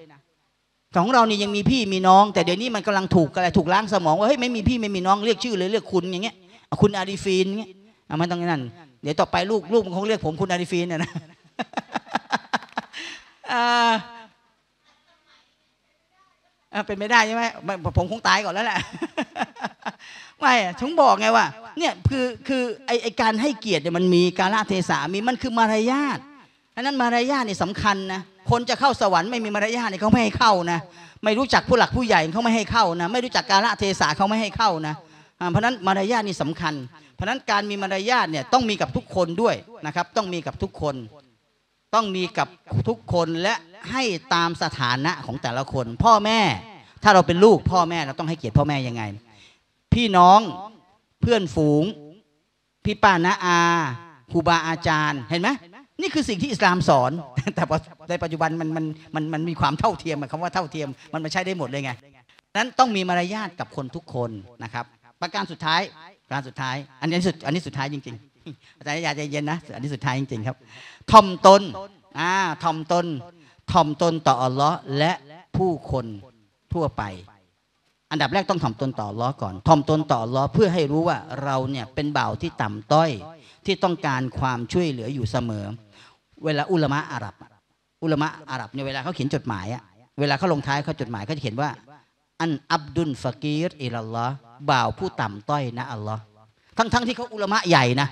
ของเรานี่ยังมีพี่มีน้อง แต่เดี๋ยวนี้มันกำลังถูกอะไรถูกล้างสมอง ว่าเฮ้ยไม่มีพี่ไม่มีน้องเรียกชื่อ เลยเรียกคุณอย่างเงี้ยคุณอาริฟีนเงี้ยมันต้องนั่นเดี๋ยวต่อไปลูกลูกมันคงเรียกผมคุณอาริฟีนนะเป็นไม่ได้ใช่ไหมผมคงตายก่อนแล้วแหละไม่ถึงบอกไงว่าเนี่ยคือคือไอไอการให้เกียรติเนี่ยมันมีการละเทศะมีมันคือมารยาทอันนั้นมารยาทนี่สำคัญนะคนจะเข้าสวรรค์ไม่มีมารยาทเนี่ยเขาไม่ให้เข้านะ ไม่รู้จักผู้หลักผู้ใหญ่เขาไม่ให้เข้านะไม่รู้จักการละเทศะเขาไม่ให้เข้านะ เพราะนั้นมารยาทนี่สำคัญ เพราะนั้นการมีมารยาทเนี่ยต้องมีกับทุกคนด้วยนะครับต้องมีกับทุกคนต้องมีกับทุกคนและให้ตามสถานะของแต่ละคน พ่อแม่ถ้าเราเป็นลูกพ่อแม่ เราต้องให้เกียรติพ่อแม่ยังไง พี่น้องเพื่อนฝูงพี่ป้าน้าอาครูบาอาจารย์เห็นไหมนี่คือสิ่งที่อิสลามสอนแต่ในปัจจุบันมันมันมันมันมีความเท่าเทียมคำว่าเท่าเทียมมันไม่ใช่ได้หมดเลยไงนั้นต้องมีมารยาทกับคนทุกคนนะครับ ประการสุดท้ายประการสุดท้ายอันนี้สุดอันนี้สุดท้ายจริงๆอาจารย์ยาใจเย็นนะอันนี้สุดท้ายจริงๆครับทอมตนอ่าทอมตนทอมตนต่ออัลลอฮ์และผู้คนทั่วไป อันดับแรกต้องทอมตนต่ออัลลอฮ์ก่อนทอมตนต่ออัลลอฮ์เพื่อให้รู้ว่าเราเนี่ยเป็นบ่าวที่ต่ำต้อย ที่ต้องการความช่วยเหลืออยู่เสมอ เวลาอุลามะอาหรับอุลามะอาหรับเนี่ยเวลาเขาเขียนจดหมายอะเวลาเขาลงท้ายเขาจดหมายเขาจะเขียนว่า อันอับดุลฟะกีรอิลลอฮ์บ่าวผู้ต่ำต้อยนะอัลลอฮ์ทั้งๆทที่เขาอุลมะใหญ่นะ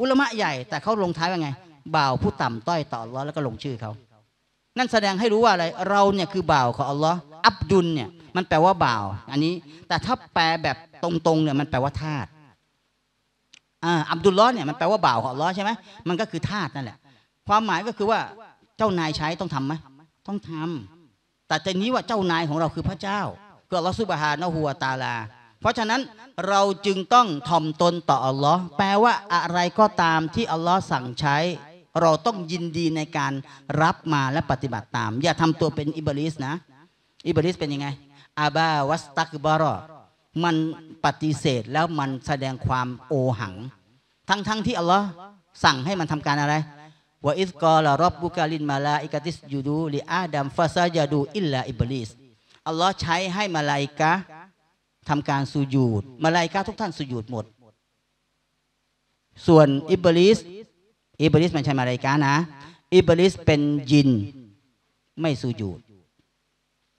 อุลมะใหญ่ แต่เขาลงท้ายว่าไงบ่าวผู้ต่ำต้อยต่ออัลลอฮ์แล้วก็ลงชื่อเขา นั่นแสดงให้รู้ว่าอะไรเราเนี่ยคือ บ่าวของอัลลอฮ์อับดุลเนี่ยมันแปลว่าบ่าวอันนี้ แต่ถ้าแปลแบบตรงๆเนี่ยมันแปลว่าทาสอับดุลลอฮ์เนี่ยมันแปลว่าบ่าวของอัลลอฮ์ใช่ไหมมันก็คือทาสนั่นแหละ ความหมายก็คือว่า เจ้านายใช้ต้องทำไหมต้องทำ แต่ทีนี้ว่าเจ้านายของเราคือพระเจ้าก็อัลลอฮ์สุบฮานะฮัวตาลาเพราะฉะนั้นเราจึงต้องทอมตนต่ออัลลอฮ์แปลว่าอะไรก็ตามที่อัลลอฮ์สั่งใช้เราต้องยินดีในการรับมาและปฏิบัติตาม อย่าทำตัวเป็นอิบลิสนะอิบลิสเป็นยังไงอาบาวัสตักบารอมันปฏิเสธแล้วมันแสดงความโอหัง ทั้งๆทที่อัลลอฮ์สั่งให้มันทำการอะไรว่าอิสกอลารอบบุกาลินมาลาอิกาติสยูดูลีอาดัมฟาซายาดูอิลลาอิบลิสอัลลอฮ์ใช้ให้มาลายกาทำการสุญูดมาลายกาทุกท่านสุญูดหมด ส่วนอิบลิสอิบลิสไม่ใช่มาลายกานะอิบลิสเป็นยิน ไม่สุญูด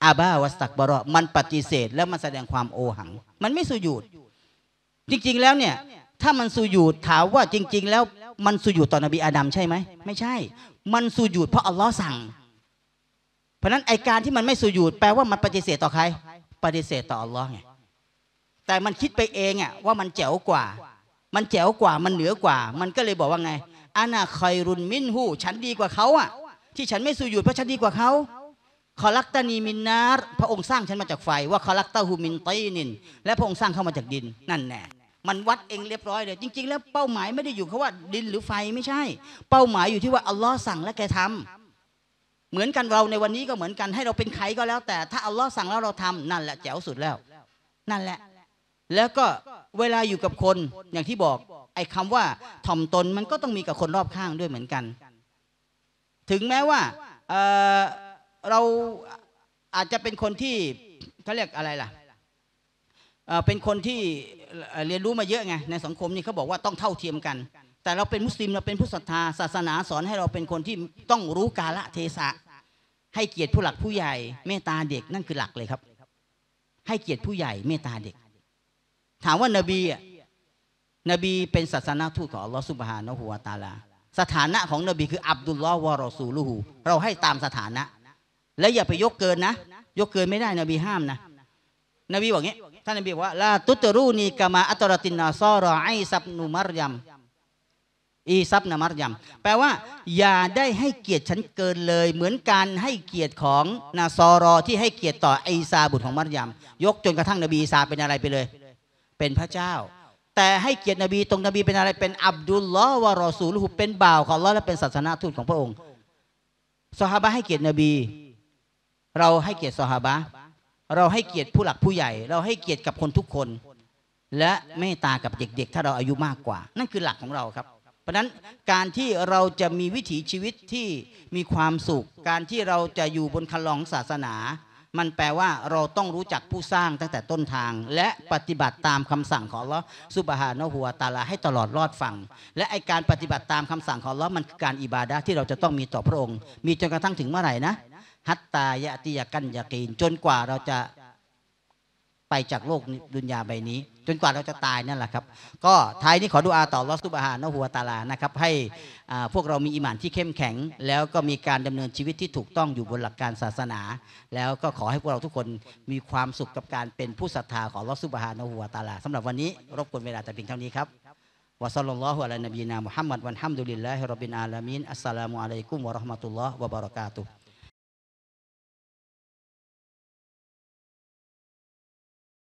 อาบาวสักบรอมันปฏิเสธแล้วมันแสดงความโอหัง มันไม่สุญูดจริงๆแล้วเนี่ยถ้ามันสุญูดถามว่าจริง ๆ แล้วมันสุญูดต่อนบีอาดัมใช่ไหมไม่ใช่ มันสุญูดเพราะอัลลอฮ์สั่ง เพราะนั้นไอการที่มันไม่สุญูดแปลว่ามันปฏิเสธต่อใคร ปฏิเสธต่ออัลลอฮ์ไงแต่มันคิดไปเองอะว่ามันแจ๋วกว่า มันแจ๋วกว่า มันเหนือกว่า มันก็เลยบอกว่าไงอานาคอยรุนมินหูฉันดีกว่าเขาอะที่ฉันไม่สู้หยุดเพราะฉันดีกว่าเขาคอลักตานีมินนาร์พระองค์สร้างฉันมาจากไฟ ว่าคอลักตาหูมินตนิน และพระองค์สร้างเข้ามาจากดิน นั่นแน่มันวัดเองเรียบร้อยเลย จริง ๆ แล้วเป้าหมายไม่ได้อยู่เขาว่าดินหรือไฟไม่ใช่ เป้าหมายอยู่ที่ว่าอัลลอฮ์สั่งและแกทำ เหมือนกันเราในวันนี้ก็เหมือนกันให้เราเป็นใครก็แล้ว แต่ถ้าอัลลอฮ์สั่งแล้วเราทำนั่นแหละแจ๋วสุดแล้ว นั่นแหละแล้วก็เวลาอยู่กับคนอย่างที่บอกไอ้คำว่าถ่อมตนมันก็ต้องมีกับคนรอบข้างด้วยเหมือนกัน ถึงแม้ว่าเเราอาจจะเป็นคนที่เขาเรียกอะไรล่ะเป็นคนที่เรียนรู้มาเยอะไง ในสังคมนี่เขาบอกว่าต้องเท่าเทียมกัน แต่เราเป็นมุสลิมเราเป็นผู้ศรัทธาศาสนาสอนให้เราเป็นคนที่ต้องรู้กาละเทศะให้เกียรติผู้หลักผู้ใหญ่เมตตาเด็กนั่นคือหลักเลยครับ ให้เกียรติผู้ใหญ่เมตตาเด็กถามว่านบีอ่ะ นบีเป็นศาสนาทูตของอัลลอฮ์สุบฮานะหัวตาลา สถานะของนบีคือ อับดุลลอฮ์วะรอซูลูฮูเราให้ตามสถานะ และอย่าไปยกเกินนะ ยกเกินไม่ได้นบีห้ามนะ นบีบอกงี้ท่านนบีบอกว่าลาตุตรูนีกามาอัตรตินนาซอรอไอซับนุมารยัมอีซับนามารยัม แปลว่า อย่าได้ให้เกียรติฉันเกินเลย เหมือนการให้เกียรติของนาซอรอ ที่ให้เกียรติต่อไอซาบุตรของมารยัม ยกจนกระทั่ง นบีซาเป็นอะไรไปเลยเป็นพระเจ้า แต่ให้เกียรตินบีตรงนบี เป็นอะไร เป็นอับดุลลอฮ์วะรอสูลุฮุเป็นบ่าวของลอและเป็นศาสนาทูตของพระองค์สฮาบะให้เกียรตินบี เราให้เกียรติสฮาบะเราให้เกียรติผู้หลักผู้ใหญ่ เราให้เกียรติกับคนทุกคน และเมตตากับเด็กๆ ถ้าเราอายุมากกว่า นั่นคือหลักของเราครับ เพราะนั้นการที่เราจะมีวิถีชีวิตที่มีความสุข การที่เราจะอยู่บนคันลองศาสนามันแปลว่าเราต้องรู้จักผู้สร้างตั้งแต่ต้นทาง และปฏิบัติตามคำสั่งของลอสุบฮานะหัวตาลา ให้ตลอดรอดฟัง และไอการปฏิบัติตามคำสั่งของลอมันคือการอิบาดะที่เราจะต้องมีต่อพระองค์มีจนกระทั่งถึงเมื่อไหร่นะ ฮัตตายะติยากันยากีนจนกว่าเราจะไปจากโลกดุนยาใบนี้ จนกว่าเราจะตายนั่นแหละครับ ก็ท้ายนี้ขอดูอาต่อลอสุบฮานะหัวตาลานะครับให้พวกเรามีอิมานที่เข้มแข็ง แล้วก็มีการดำเนินชีวิตที่ถูกต้องอยู่บนหลักการศาสนา แล้วก็ขอให้พวกเราทุกคนมีความสุขกับการเป็นผู้ศรัทธาของลอสุบฮานะหัวตาลาสำหรับวันนี้รบกวนเวลาแต่เพียงเท่านี้ครับวะซัลลัลลอฮุอะลัยนบีนามุฮัมมัดวันฮัมดุลิลลาฮิรับบินอาลามีนอัสสลามุอะลัยกุมวะราะห์มะตุลลอฮ์วะบะเราะกาตุฮ์